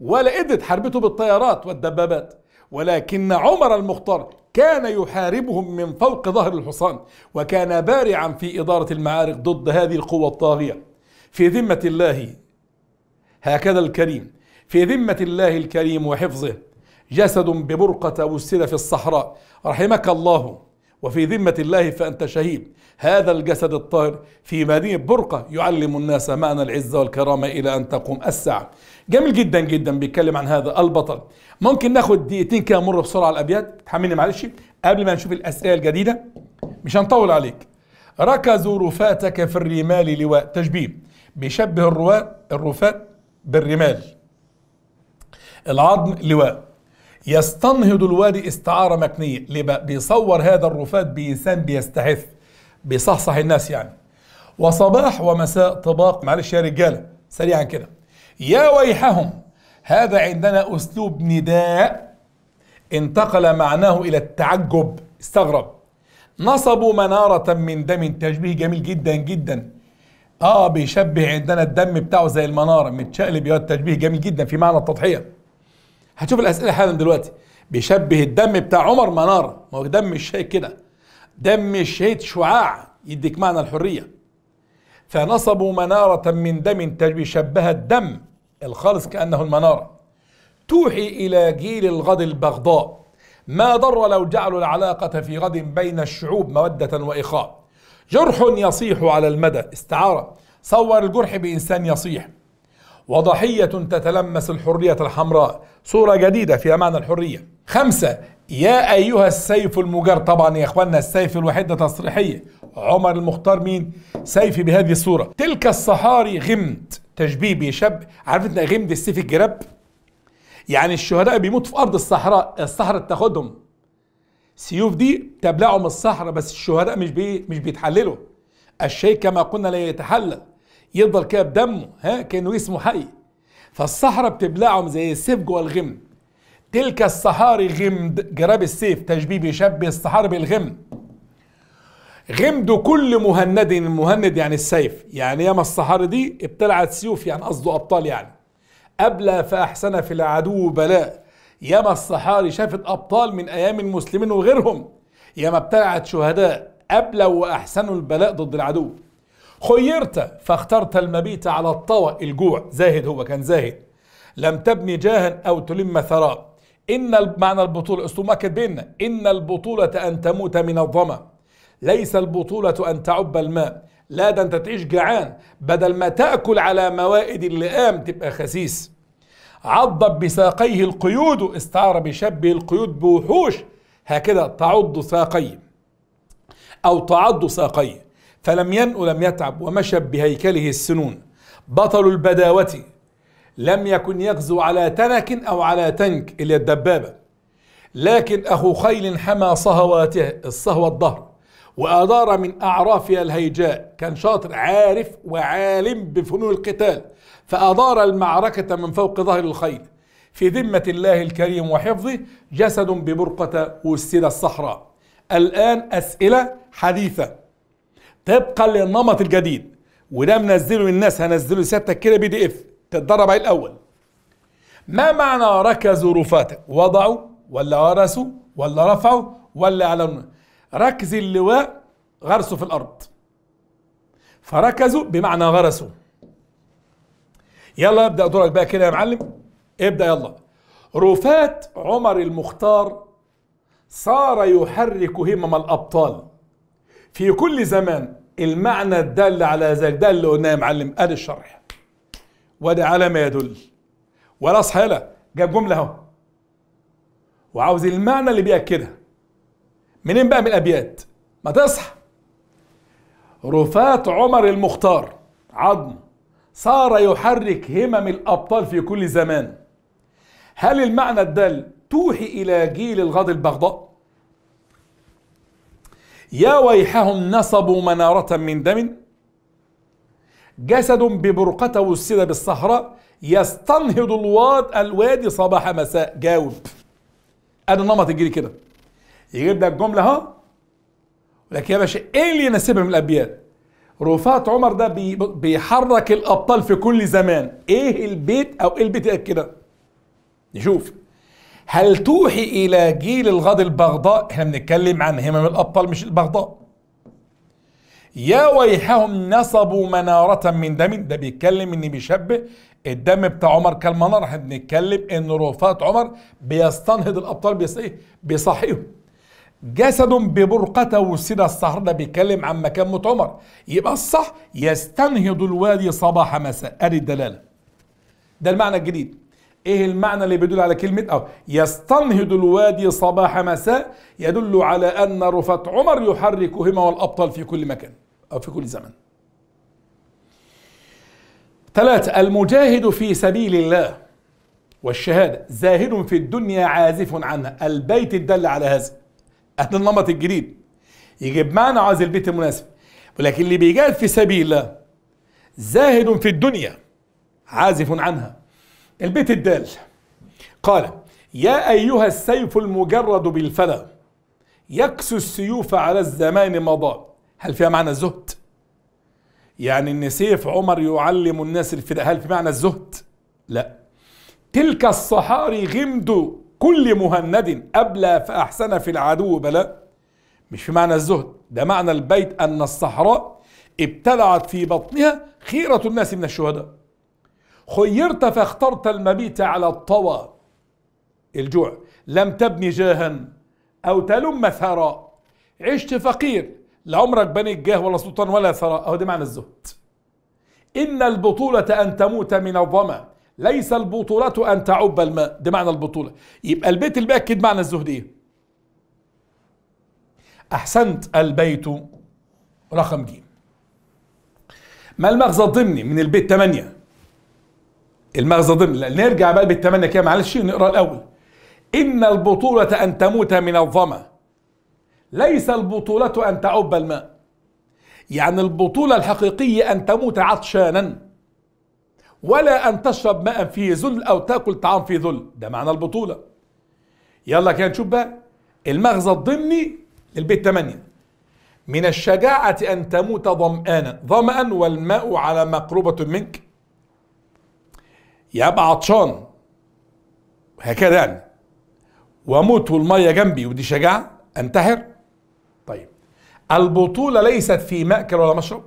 ولا قدرت حربته بالطيارات والدبابات ولكن عمر المختار كان يحاربهم من فوق ظهر الحصان وكان بارعا في إدارة المعارك ضد هذه القوة الطاغية في ذمة الله هكذا الكريم في ذمة الله الكريم وحفظه جسد ببرقة وسد في الصحراء رحمك الله وفي ذمة الله فأنت شهيد هذا الجسد الطاهر في مدينة برقة يعلم الناس معنى العزة والكرامة إلى أن تقوم الساعة جميل جدا جدا بيتكلم عن هذا البطل ممكن ناخد دقيقتين كده مر بسرعه على الابيات تحملني معلش قبل ما نشوف الاسئله الجديده مش هنطول عليك ركزوا رفاتك في الرمال لواء تشبيه بيشبه الرواة الرفات بالرمال العظم لواء يستنهض الوادي استعارة مكنية ليه بيصور هذا الرفات بإنسان بيستحث بيصحصح الناس يعني وصباح ومساء طباق معلش يا رجالة سريعا كده يا ويحهم هذا عندنا أسلوب نداء انتقل معناه إلى التعجب استغرب نصبوا منارة من دم تشبيه جميل جدا جدا اه بيشبه عندنا الدم بتاعه زي المنارة متشقلب يا تشبيه جميل جدا في معنى التضحية هتشوف الأسئلة حالا دلوقتي بيشبه الدم بتاع عمر منارة ما هو دم الشهيد كده دم الشهيد شعاع يديك معنى الحرية فنصبوا منارة من دم تشبيه شبه الدم الخالص كأنه المنارة توحي إلى جيل الغد البغضاء ما ضر لو جعلوا العلاقة في غد بين الشعوب مودة وإخاء جرح يصيح على المدى استعارة صور الجرح بإنسان يصيح وضحية تتلمس الحرية الحمراء صورة جديدة في معنى الحرية خمسة يا أيها السيف المجر طبعا يا إخواننا السيف الوحيد تصريحية عمر المختار مين سيفي بهذه الصورة تلك الصحاري غمد تشبيه بيشب عارف انت غمد السيف الجراب يعني الشهداء بيموتوا في أرض الصحراء الصحراء بتاخدهم سيوف دي تبلعهم الصحراء بس الشهداء مش بي مش بيتحللوا الشيء كما قلنا لا يتحلل يفضل كده بدمه ها كانه اسمه حي فالصحراء بتبلعهم زي السيف جوه الغمد تلك الصحاري غمد جراب السيف تشبيه بيشبه الصحاري بالغمد غمد كل مهند المهند يعني السيف يعني ياما الصحاري دي ابتلعت سيوف يعني قصده ابطال يعني أبلى فأحسن في العدو بلاء ياما الصحاري شافت أبطال من أيام المسلمين وغيرهم ياما ابتلعت شهداء أبلى وأحسنوا البلاء ضد العدو خيرت فاخترت المبيت على الطوى الجوع زاهد هو كان زاهد لم تبني جاها أو تلم ثراء إن معنى البطولة أسلوب مؤكد بيننا إن البطولة أن تموت من الظمأ ليس البطولة أن تعب الماء لا ده أنت تعيش جعان بدل ما تأكل على موائد اللئام تبقى خسيس عضب بساقيه القيود استعار بشبه القيود بوحوش هكذا تعض ساقيه أو تعض ساقيه فلم ينأ لم يتعب ومشى بهيكله السنون بطل البداوة لم يكن يغزو على تنك أو على تنك اللي الدبابة لكن أخو خيل حمى صهواته الصهوة الظهر وأدار من أعرافها الهيجاء كان شاطر عارف وعالم بفنون القتال فأدار المعركة من فوق ظهر الخيل في ذمة الله الكريم وحفظه جسد ببرقة وسد الصحراء الآن أسئلة حديثة طبقا للنمط الجديد وده منزله الناس هنزله سيادتك كده بي دي اف تتدرب عليه الاول ما معنى ركزوا رفاتا وضعوا ولا غرسوا ولا رفعوا ولا اعلنوا ركز اللواء غرسه في الارض فركزوا بمعنى غرسوا يلا ابدا دورك بقى كده يا معلم ابدا يلا رفات عمر المختار صار يحرك همم الابطال في كل زمان المعنى الدال على ذلك ده اللي قلناه يا معلم قال الشرح وده على ما يدل ولا صحيلة جاب جملة اهو وعاوز المعنى اللي بيأكدها منين بقى من الأبيات ما تصحى رفات عمر المختار عظم صار يحرك همم الأبطال في كل زمان هل المعنى الدال توحي إلى جيل الغد البغضاء يا ويحهم نصبوا منارة من دم جسد ببرقته وسد بالصحراء يستنهض الواد الوادي صباح مساء جاوب ادي النمط الجيلي كده يجيب لك الجمله اهو لك يا باشا ايه اللي يناسبها من الابيات رفعت عمر ده بيحرك الابطال في كل زمان ايه البيت او ايه البيت كده نشوف هل توحي الى جيل الغد البغضاء احنا بنتكلم عن همم الابطال مش البغضاء يا ويحهم نصبوا منارة من دم ده بيتكلم ان بيشبه الدم بتاع عمر كالمنار احنا بنتكلم ان رفات عمر بيستنهض الابطال إيه؟ بيصحيهم جسد ببرقة وسيد الصحر ده بيتكلم عن مكان موت عمر يبقى الصح يستنهض الوادي صباح مساء ادي الدلاله ده المعنى الجديد ايه المعنى اللي بيدل على كلمة او يستنهض الوادي صباح مساء يدل على ان رفعت عمر يحرك هما الابطال في كل مكان او في كل زمن ثلاثة المجاهد في سبيل الله والشهادة زاهد في الدنيا عازف عنها البيت الدل على هذا هذا النمط الجديد يجيب معنى عايز البيت المناسب ولكن اللي بيجاهد في سبيل الله زاهد في الدنيا عازف عنها البيت الدال قال يا أيها السيف المجرد بالفلا يكسو السيوف على الزمان مضى هل فيها معنى الزهد يعني ان سيف عمر يعلم الناس الفداء هل في معنى الزهد لا تلك الصحاري غمد كل مهند أبلى فأحسن في العدو بلا مش في معنى الزهد ده معنى البيت أن الصحراء ابتلعت في بطنها خيرة الناس من الشهداء خيرت فاخترت المبيت على الطوى الجوع لم تبني جاها أو تلم ثرى عشت فقير لعمرك بنيت جاه ولا سلطان ولا ثرى أهو ده معنى الزهد إن البطولة أن تموت من الظمأ ليس البطولة أن تعب الماء ده معنى البطولة يبقى البيت اللي بيأكد معنى الزهد إيه أحسنت البيت رقم جيم ما المغزى الضمني من البيت 8 المغزى ضمن نرجع بقى بالتمنى كده معلش نقرا الاول ان البطوله ان تموت من الظما ليس البطوله ان تعب الماء يعني البطوله الحقيقيه ان تموت عطشانا ولا ان تشرب ماء في ذل او تاكل طعام في ذل ده معنى البطوله يلا كده نشوف بقى المغزى الضمني للبيت 8 من الشجاعة أن تموت ظمآنا ظمأ والماء على مقربة منك يا ابقى عطشان هكذا يعني واموت والميه جنبي ودي شجاعه انتحر طيب البطوله ليست في ماكل ولا مشرب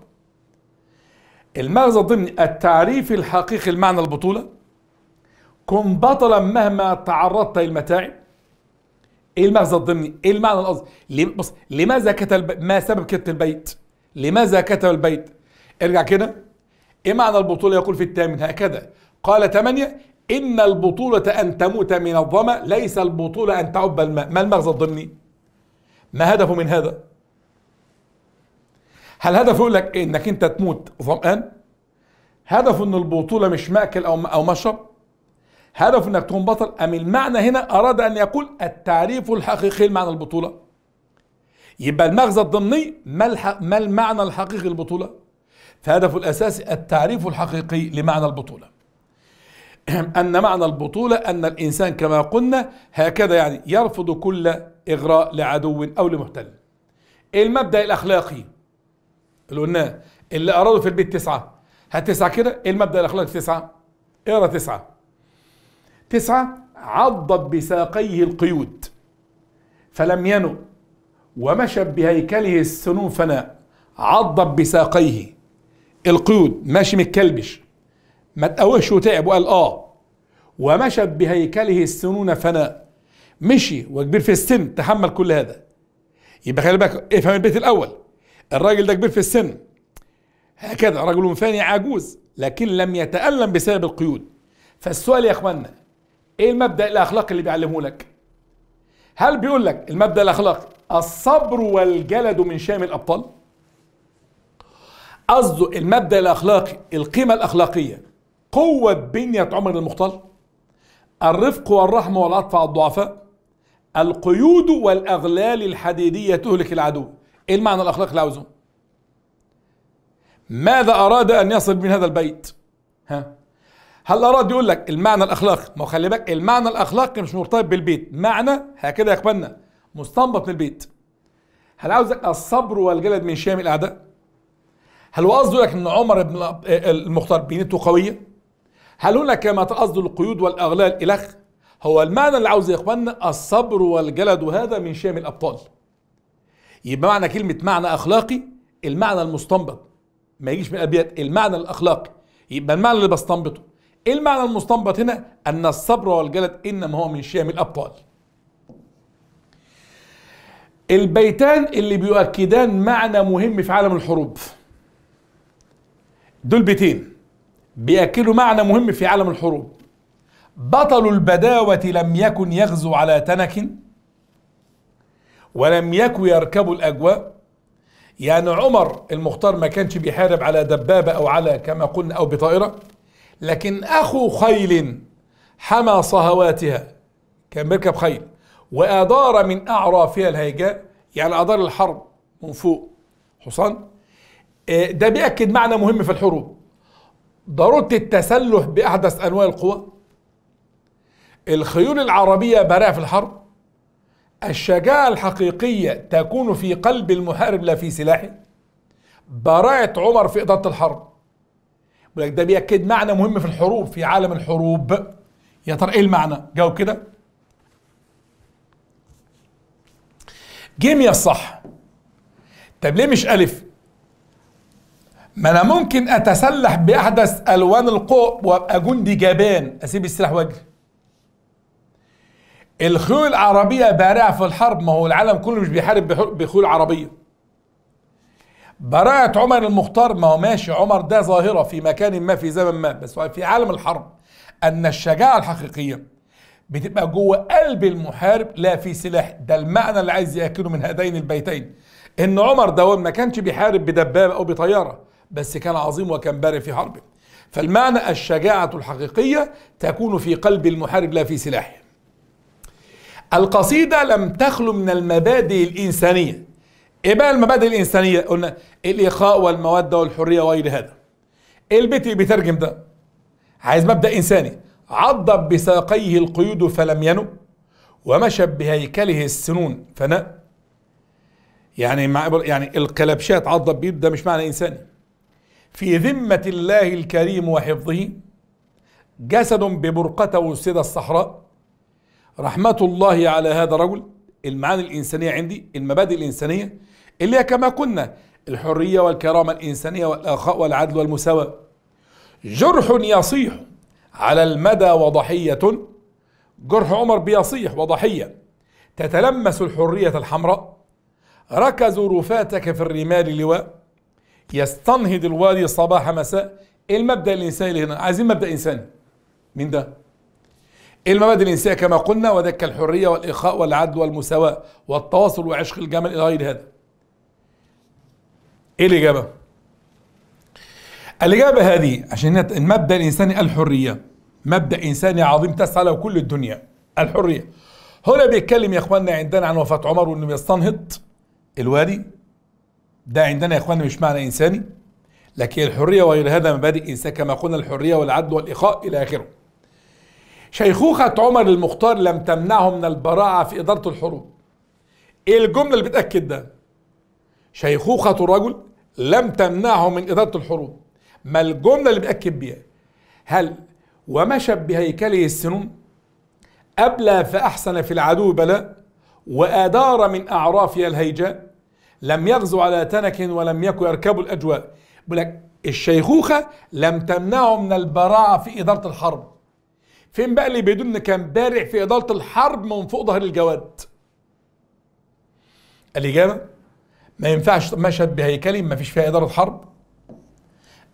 المغزى ضمن التعريف الحقيقي لمعنى البطوله كن بطلا مهما تعرضت للمتاعب ايه المغزى الضمني؟ ايه المعنى القصدي؟ بص لماذا كتب ما سبب كتب البيت؟ لماذا كتب البيت؟ ارجع كده ايه معنى البطوله يقول في الثامن هكذا قال ثمانية إن البطولة أن تموت من الظمأ ليس البطولة أن تعب الماء ما المغزى الضمني ما هدفه من هذا هل هدفه يقول لك إيه؟ انك انت تموت ظمآن هدفه ان البطولة مش مأكل او او مشرب هدفه انك تكون بطل ام المعنى هنا اراد ان يقول التعريف الحقيقي لمعنى البطولة يبقى المغزى الضمني ما, ما المعنى الحقيقي للبطولة فهدفه الاساسي التعريف الحقيقي لمعنى البطولة أن معنى البطولة أن الإنسان كما قلنا هكذا يعني يرفض كل إغراء لعدو أو لمحتل إيه المبدأ الأخلاقي اللي قلناه اللي أرادوا في البيت تسعة هات تسعة كده إيه المبدأ الأخلاقي تسعة اقرا تسعة تسعة عضت بساقيه القيود فلم ينو ومشى بهيكله السنون فناء عضب بساقيه القيود ماشي متكلبش ما تقوش وتعب وقال اه ومشت بهيكله السنون فناء مشي وكبير في السن تحمل كل هذا يبقى خلي بالك افهم البيت الاول الراجل ده كبير في السن هكذا رجل فاني عجوز لكن لم يتألم بسبب القيود فالسؤال يا اخوانا ايه المبدأ الاخلاقي اللي بيعلمه لك هل بيقول لك المبدأ الاخلاقي الصبر والجلد من شام الابطال قصده المبدأ الاخلاقي القيمة الاخلاقية قوة بنية عمر المختار الرفق والرحمة والعطف على الضعفاء القيود والأغلال الحديدية تهلك العدو إيه المعنى الأخلاق اللي عاوزه ماذا أراد أن يصل من هذا البيت ها هل أراد يقول لك المعنى الأخلاقي ما خلي بالك المعنى الأخلاقي مش مرتبط بالبيت معنى هكذا يقبلنا مستنبط من البيت هل عاوزك الصبر والجلد من شام الأعداء هل هو قصده لك ان عمر بن آه، المختار بنيته قويه هل هناك ما تقصد القيود والاغلال الخ هو المعنى اللي عاوز يا اخواننا الصبر والجلد وهذا من شيم الابطال يبقى معنى كلمه معنى اخلاقي المعنى المستنبط ما يجيش من الابيات المعنى الاخلاقي يبقى المعنى اللي بستنبطه ايه المعنى المستنبط هنا ان الصبر والجلد انما هو من شيم الابطال البيتان اللي بيؤكدان معنى مهم في عالم الحروب دول بيتين بيأكلوا معنى مهم في عالم الحروب بطل البداوة لم يكن يغزو على تنك ولم يكن يركب الأجواء يعني عمر المختار ما كانش بيحارب على دبابة أو على كما قلنا أو بطائرة لكن أخو خيل حمى صهواتها كان بيركب خيل وأدار من أعرافها الهيجاء يعني أدار الحرب من فوق حصان آه، ده بيأكد معنى مهم في الحروب ضرورة التسلح بأحدث أنواع القوى الخيول العربية براءة في الحرب الشجاعة الحقيقية تكون في قلب المحارب لا في سلاحه براءة عمر في إدارة الحرب ولك ده بيأكد معنى مهم في الحروب في عالم الحروب يا ترى إيه المعنى جاوب كده جيميا الصح طب ليه مش ألف ما انا ممكن اتسلح باحدث الوان القوة وابقى جندي جبان اسيب السلاح واجري الخيول العربية بارعة في الحرب ما هو العالم كله مش بيحارب بخيول عربية براءة عمر المختار ما هو ماشي عمر ده ظاهرة في مكان ما في زمن ما بس في عالم الحرب أن الشجاعة الحقيقية بتبقى جوه قلب المحارب لا في سلاح ده المعنى اللي عايز يأكله من هذين البيتين إن عمر ده ما كانش بيحارب بدبابة أو بطيارة بس كان عظيم وكان بارع في حربه فالمعنى الشجاعة الحقيقية تكون في قلب المحارب لا في سلاحه القصيدة لم تخلو من المبادئ الإنسانية إيه بقى المبادئ الإنسانية قلنا الإخاء والمودة والحرية وغير هذا إيه البيت اللي بيترجم ده عايز مبدأ إنساني عضب بساقيه القيود فلم ينو ومشى بهيكله السنون فنأ يعني مع يعني الكلبشات عضب بيده ده مش معنى إنساني في ذمة الله الكريم وحفظه جسد ببرقة وسيد الصحراء رحمة الله على هذا الرجل المعاني الإنسانية عندي المبادئ الإنسانية اللي هي كما قلنا الحرية والكرامة الإنسانية والأخاء والعدل والمساواة جرح يصيح على المدى وضحية جرح عمر بيصيح وضحية تتلمس الحرية الحمراء ركزوا رفاتك في الرمال لواء يستنهض الوادي صباح مساء ايه المبدا الانساني اللي هنا عايزين مبدا انساني مين ده إيه المبادئ الانسانيه كما قلنا ودك الحريه والاخاء والعدل والمساواه والتواصل وعشق الجمال الى غير هذا ايه الاجابه الاجابه هذه عشان المبدا الانساني الحريه مبدا انساني عظيم تسعى له كل الدنيا الحريه هنا بيتكلم يا اخواننا عندنا عن وفاه عمر وانه يستنهض الوادي ده عندنا يا اخوانا مش معنى انساني لكن الحريه وغير هذا مبادئ انسان كما قلنا الحريه والعدل والاخاء الى اخره شيخوخه عمر المختار لم تمنعه من البراعه في اداره الحروب ايه الجمله اللي بتاكد ده شيخوخه الرجل لم تمنعه من اداره الحروب ما الجمله اللي بتاكد بيها هل ومشت بهيكله السنون أبلى فأحسن في العدو بلاء وأدار من أعرافها الهيجاء لم يغزو على تنك ولم يكن يركب الأجواء بيقول لك الشيخوخة لم تمنعه من البراعة في إدارة الحرب فين بقى اللي بيدل كان بارع في إدارة الحرب من فوق ظهر الجواد الإجابة ما ينفعش مشهد بهيكلي ما فيش فيها إدارة حرب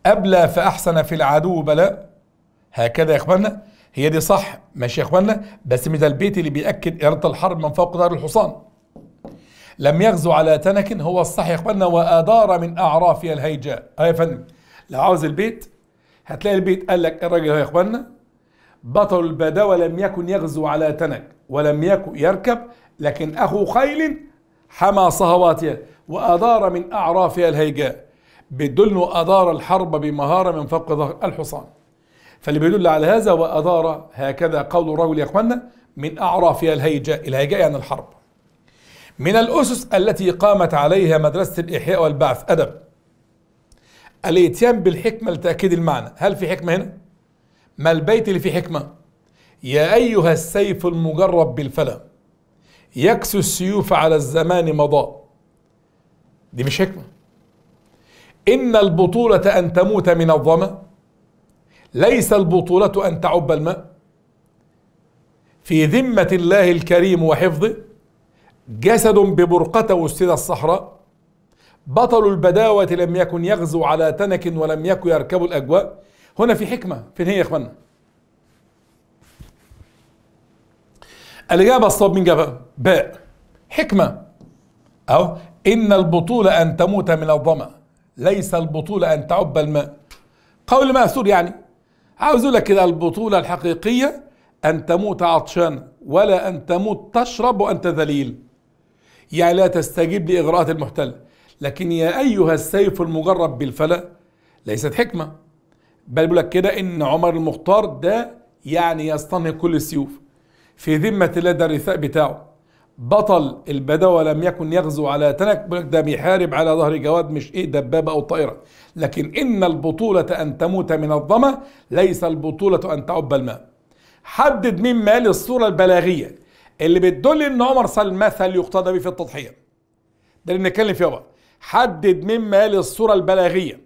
أبلى فأحسن في العدو بلاء هكذا يا إخواننا هي دي صح ماشي يا إخواننا بس مثل البيت اللي بيأكد إرادة الحرب من فوق ظهر الحصان لم يغزو على تنك هو الصح قلنا وأدار من أعرافها الهيجاء هاي يا فندم لو عاوز البيت هتلاقي البيت قال لك الراجل هو اخواننا بطل البدوى لم يكن يغزو على تنك ولم يكن يركب لكن أخو خيل حمى صهواتها وأدار من أعرافها الهيجاء بيدل انه أدار الحرب بمهارة من فوق ظهر الحصان فاللي بيدل على هذا وأدار هكذا قول الرجل اخواننا من أعرافها الهيجاء الهيجاء يعني الحرب من الأسس التي قامت عليها مدرسة الإحياء والبعث أدب الإتيان بالحكمة لتأكيد المعنى هل في حكمة هنا؟ ما البيت اللي فيه حكمة؟ يا أيها السيف المجرب بالفلا يكسو السيوف على الزمان مضى دي مش حكمة إن البطولة أن تموت من الظمأ ليس البطولة أن تعب الماء في ذمة الله الكريم وحفظه جسد ببرقة وسط الصحراء بطل البداوة لم يكن يغزو على تنك ولم يكن يركب الأجواء هنا في حكمة فين هي يا إخوانا الإجابة الصواب من جابها باء حكمة أو إن البطولة أن تموت من الظمأ ليس البطولة أن تعب الماء قول مأثور يعني عاوز لك كده البطولة الحقيقية أن تموت عطشان ولا أن تموت تشرب وأنت ذليل يعني لا تستجيب لإغراءات المحتل لكن يا أيها السيف المجرب بالفلا ليست حكمة بل بيقول لك كده إن عمر المختار ده يعني يستنهق كل السيوف في ذمة لدى الرثاء بتاعه بطل البدوة لم يكن يغزو على تنك ده بيحارب على ظهر جواد مش ايه دبابة او طائرة لكن ان البطولة ان تموت من الظمأ ليس البطولة ان تعب الماء حدد مين مال الصورة البلاغية اللي بتدل ان عمر صار المثل يقتدى به في التضحيه ده اللي بنتكلم فيه بقى حدد مما يلي الصوره البلاغيه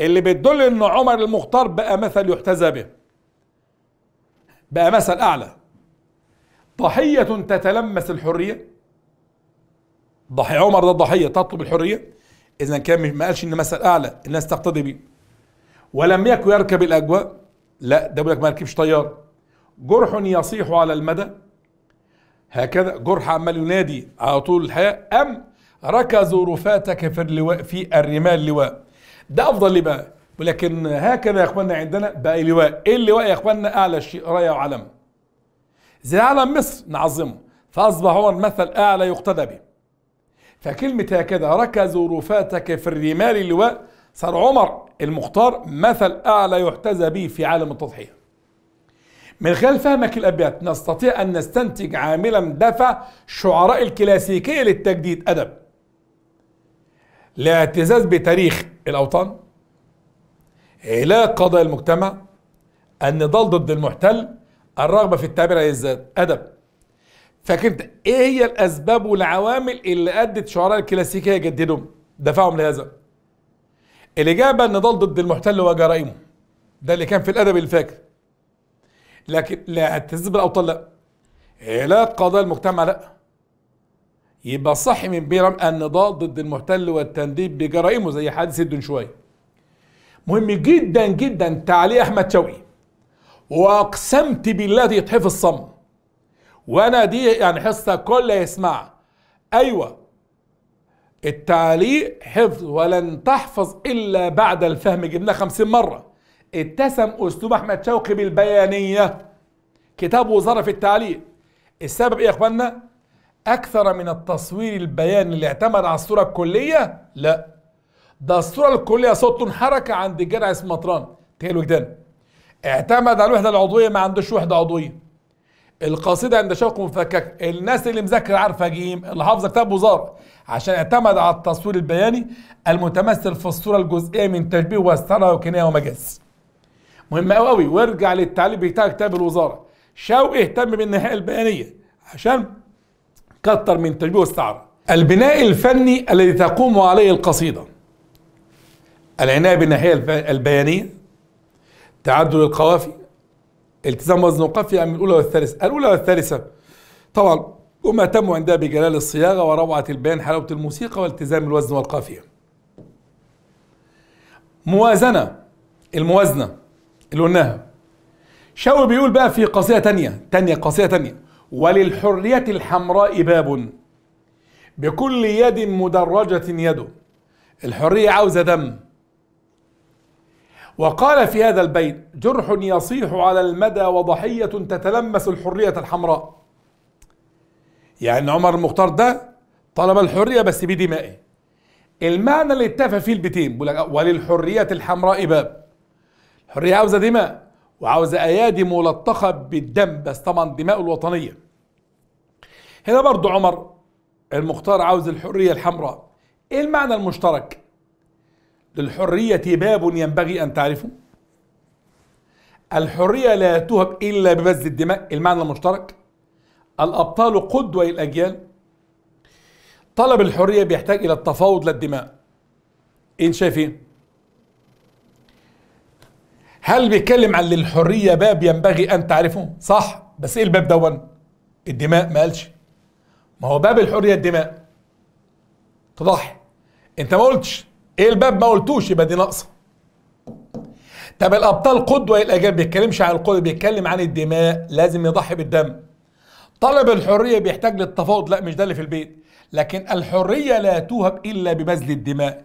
اللي بتدل ان عمر المختار بقى مثل يحتذى به بقى مثل اعلى ضحيه تتلمس الحريه ضحي عمر ده الضحيه تطلب الحريه اذا كان ما قالش ان مثل اعلى الناس تقتدي به ولم يكن يركب الاجواء لا ده بيقول لك ما يركبش طيار جرح يصيح على المدى هكذا جرح عمال ينادي على طول الحياة أم ركزوا رفاتك في اللواء في الرمال لواء ده أفضل ليه بقى ولكن هكذا يا اخواننا عندنا بقى لواء ايه اللواء يا اخواننا اعلى شيء رايه وعلم زي علم مصر نعظمه فاصبح هو المثل اعلى يقتدى به فكلمة هكذا ركزوا رفاتك في الرمال اللواء صار عمر المختار مثل اعلى يحتذى به في عالم التضحيه من خلال فهمك الأبيات نستطيع أن نستنتج عاملا دفع شعراء الكلاسيكية للتجديد أدب الاعتزاز بتاريخ الأوطان علاج قضايا المجتمع النضال ضد المحتل الرغبة في التعبير عن الذات أدب فكنت إيه هي الأسباب والعوامل اللي أدت شعراء الكلاسيكية جددوا دفعهم لهذا الإجابة النضال ضد المحتل وجرائمه ده اللي كان في الأدب الفاكر لكن لا اعتز بالاوطان لا علاج إيه، قضايا المجتمع لا يبقى صح من بيرم النضال ضد المحتل والتنديد بجرائمه زي حادث الدن شويه مهم جدا جدا تعليق احمد شوقي واقسمت بالله يتحف الصم وانا دي يعني حصه كل يسمع ايوه التعليق حفظ ولن تحفظ الا بعد الفهم جبناه خمسين مره اتسم اسلوب احمد شوقي بالبيانيه كتاب وزاره التعليق السبب ايه يا اخوانا اكثر من التصوير البياني اللي اعتمد على الصوره الكليه لا ده الصوره الكليه صوت حركه عند الجدع اسم مطران تقل وجدان اعتمد على الوحده العضويه ما عندوش وحده عضويه القصيده عند شوقي مفكك الناس اللي مذاكره عارفه جيم اللي حافظه كتاب وزاره عشان اعتمد على التصوير البياني المتمثل في الصوره الجزئيه من تشبيه واستعاره وكنايه ومجاز مهم قوي قوي وارجع للتعليق بتاع كتاب الوزاره شوقي اهتم بالنهايه البيانيه عشان كتر من تشبيه واستعاره البناء الفني الذي تقوم عليه القصيده العنايه بالناحيه البيانيه تعدل القوافي التزام وزن القافيه من الاولى والثالثه الاولى والثالثه طبعا هم اهتموا عندها بجلال الصياغه وروعه البيان حلاوه الموسيقى والتزام الوزن والقافيه موازنه الموازنه اللي قلناها شاوي بيقول بقى في قصيدة تانية تانية قصيدة تانية وللحرية الحمراء باب بكل يد مدرجة يده الحرية عاوزة دم وقال في هذا البيت جرح يصيح على المدى وضحية تتلمس الحرية الحمراء يعني عمر المختار ده طلب الحرية بس بدمائه المعنى اللي اتفق فيه البيتين بيقول لك وللحرية الحمراء باب الحريه عاوزه دماء وعاوزه ايادي ملطخه بالدم بس طبعا دماء الوطنيه هنا برضو عمر المختار عاوز الحريه الحمراء ايه المعنى المشترك للحريه باب ينبغي ان تعرفه الحريه لا تهب الا ببذل الدماء المعنى المشترك الابطال قدوه الأجيال طلب الحريه بيحتاج الى التفاوض للدماء انت شايف ايه هل بيتكلم عن الحريه باب ينبغي ان تعرفه صح بس ايه الباب دون الدماء ما قالش ما هو باب الحريه الدماء تضحي انت ما قلتش ايه الباب ما قلتوش يبقى دي ناقصه طب الابطال قدوه الاجاب بيتكلمش عن القدوه بيتكلم عن الدماء لازم يضحي بالدم طلب الحريه بيحتاج للتفاوض لا مش ده اللي في البيت لكن الحريه لا توهب الا ببذل الدماء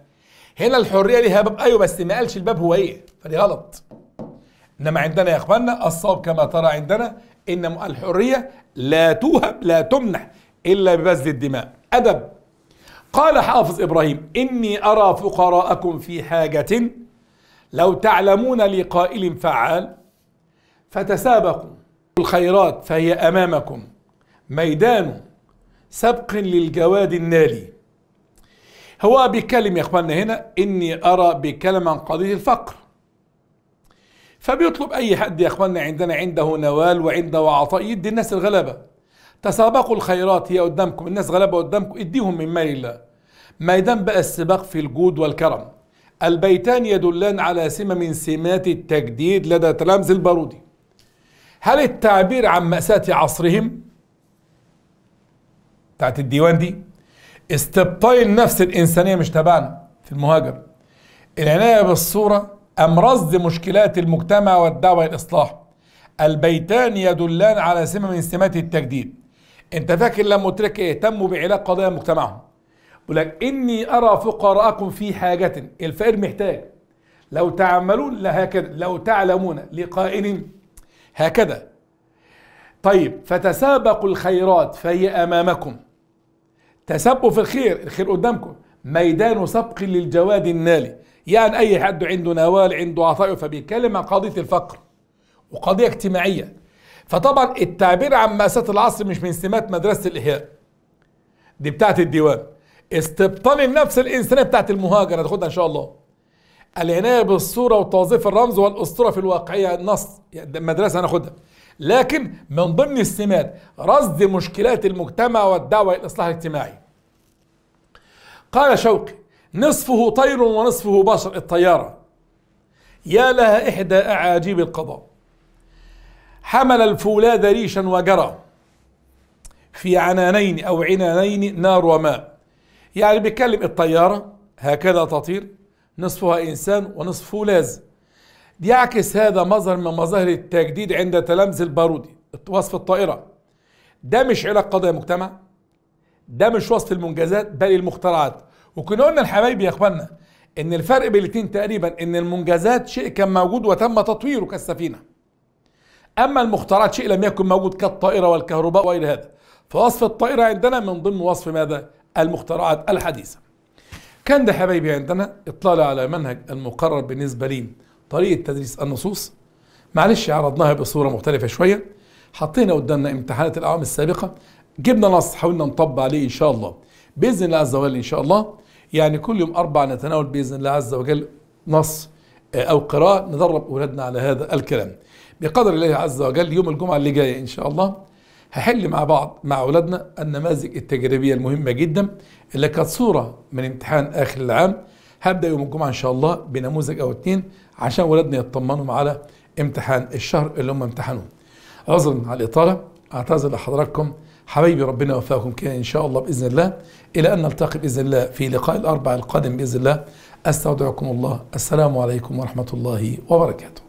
هنا الحريه ليها باب ايوه بس ما قالش الباب هو ايه فدي غلط إنما عندنا يا إخواننا الصواب كما ترى عندنا إن الحرية لا توهب لا تمنح إلا ببذل الدماء أدب قال حافظ إبراهيم إني أرى فقراءكم في حاجة لو تعلمون لقائل فعال فتسابقوا الخيرات فهي أمامكم ميدان سبق للجواد النالي هو بيتكلم يا اخواننا هنا اني ارى بكلمة قضيه الفقر فبيطلب أي حد يا إخواننا عندنا عنده نوال وعنده عطاء يدي الناس الغلبة تسابقوا الخيرات هي قدامكم الناس غلبة قدامكم اديهم من مال الله ما دام بقى السباق في الجود والكرم البيتان يدلان على سمة من سمات التجديد لدى تلامذ البارودي هل التعبير عن مأساة عصرهم بتاعت الديوان دي استبطال النفس الإنسانية مش تبعنا في المهاجر العناية بالصورة أم رصد مشكلات المجتمع والدعوة الإصلاح البيتان يدلان على سمة من سمات التجديد أنت فاكر لما قلت اهتموا بعلاج قضايا مجتمعهم يقول لك إني أرى فقراءكم في حاجة الفقير محتاج لو تعملون لهكذا لو تعلمون لقائل هكذا طيب فتسابقوا الخيرات فهي أمامكم تسابقوا في الخير الخير قدامكم ميدان سبق للجواد النالي يعني أي حد عنده نوال عنده عطاء فبيتكلم عن قضية الفقر وقضية اجتماعية فطبعا التعبير عن مأساة العصر مش من سمات مدرسة الإحياء دي بتاعت الديوان استبطان النفس الإنسانية بتاعت المهاجر هتاخدها إن شاء الله العناية بالصورة وتوظيف الرمز والأسطورة في الواقعية النص مدرسه هناخدها لكن من ضمن السمات رصد مشكلات المجتمع والدعوة للإصلاح الاجتماعي قال شوقي نصفه طير ونصفه بشر الطيارة يا لها إحدى أعاجيب القضاء حمل الفولاذ ريشا وجرى في عنانين أو عنانين نار وماء يعني بيتكلم الطيارة هكذا تطير نصفها إنسان ونصف فولاذ يعكس هذا مظهر من مظاهر التجديد عند تلامذ البارودي وصف الطائرة ده مش علاج قضية مجتمع ده مش وصف المنجزات بل المخترعات وكنا قلنا الحبايب يا اخوانا ان الفرق بين الاثنين تقريبا ان المنجزات شيء كان موجود وتم تطويره كالسفينه اما المخترعات شيء لم يكن موجود كالطائره والكهرباء وغير هذا فوصف الطائره عندنا من ضمن وصف ماذا المخترعات الحديثه كان ده حبايبي عندنا اطلال على منهج المقرر بالنسبه لي طريقه تدريس النصوص معلش عرضناها بصوره مختلفه شويه حطينا قدامنا امتحانات الاعوام السابقه جبنا نص حاولنا نطبق عليه ان شاء الله باذن الله عز وجل ان شاء الله يعني كل يوم أربع نتناول بإذن الله عز وجل نص آه، أو قراءة ندرب أولادنا على هذا الكلام بقدر الله عز وجل يوم الجمعة اللي جاية إن شاء الله هحل مع بعض مع أولادنا النماذج التجريبية المهمة جدا اللي كانت صورة من امتحان آخر العام هبدأ يوم الجمعة إن شاء الله بنموذج أو اتنين عشان أولادنا يطمنوا على امتحان الشهر اللي هم امتحنوه عذرا على الإطالة أعتذر لحضراتكم حبيبي ربنا وفاكم كده ان شاء الله باذن الله الى ان نلتقي باذن الله في لقاء الاربع القادم باذن الله استودعكم الله السلام عليكم ورحمه الله وبركاته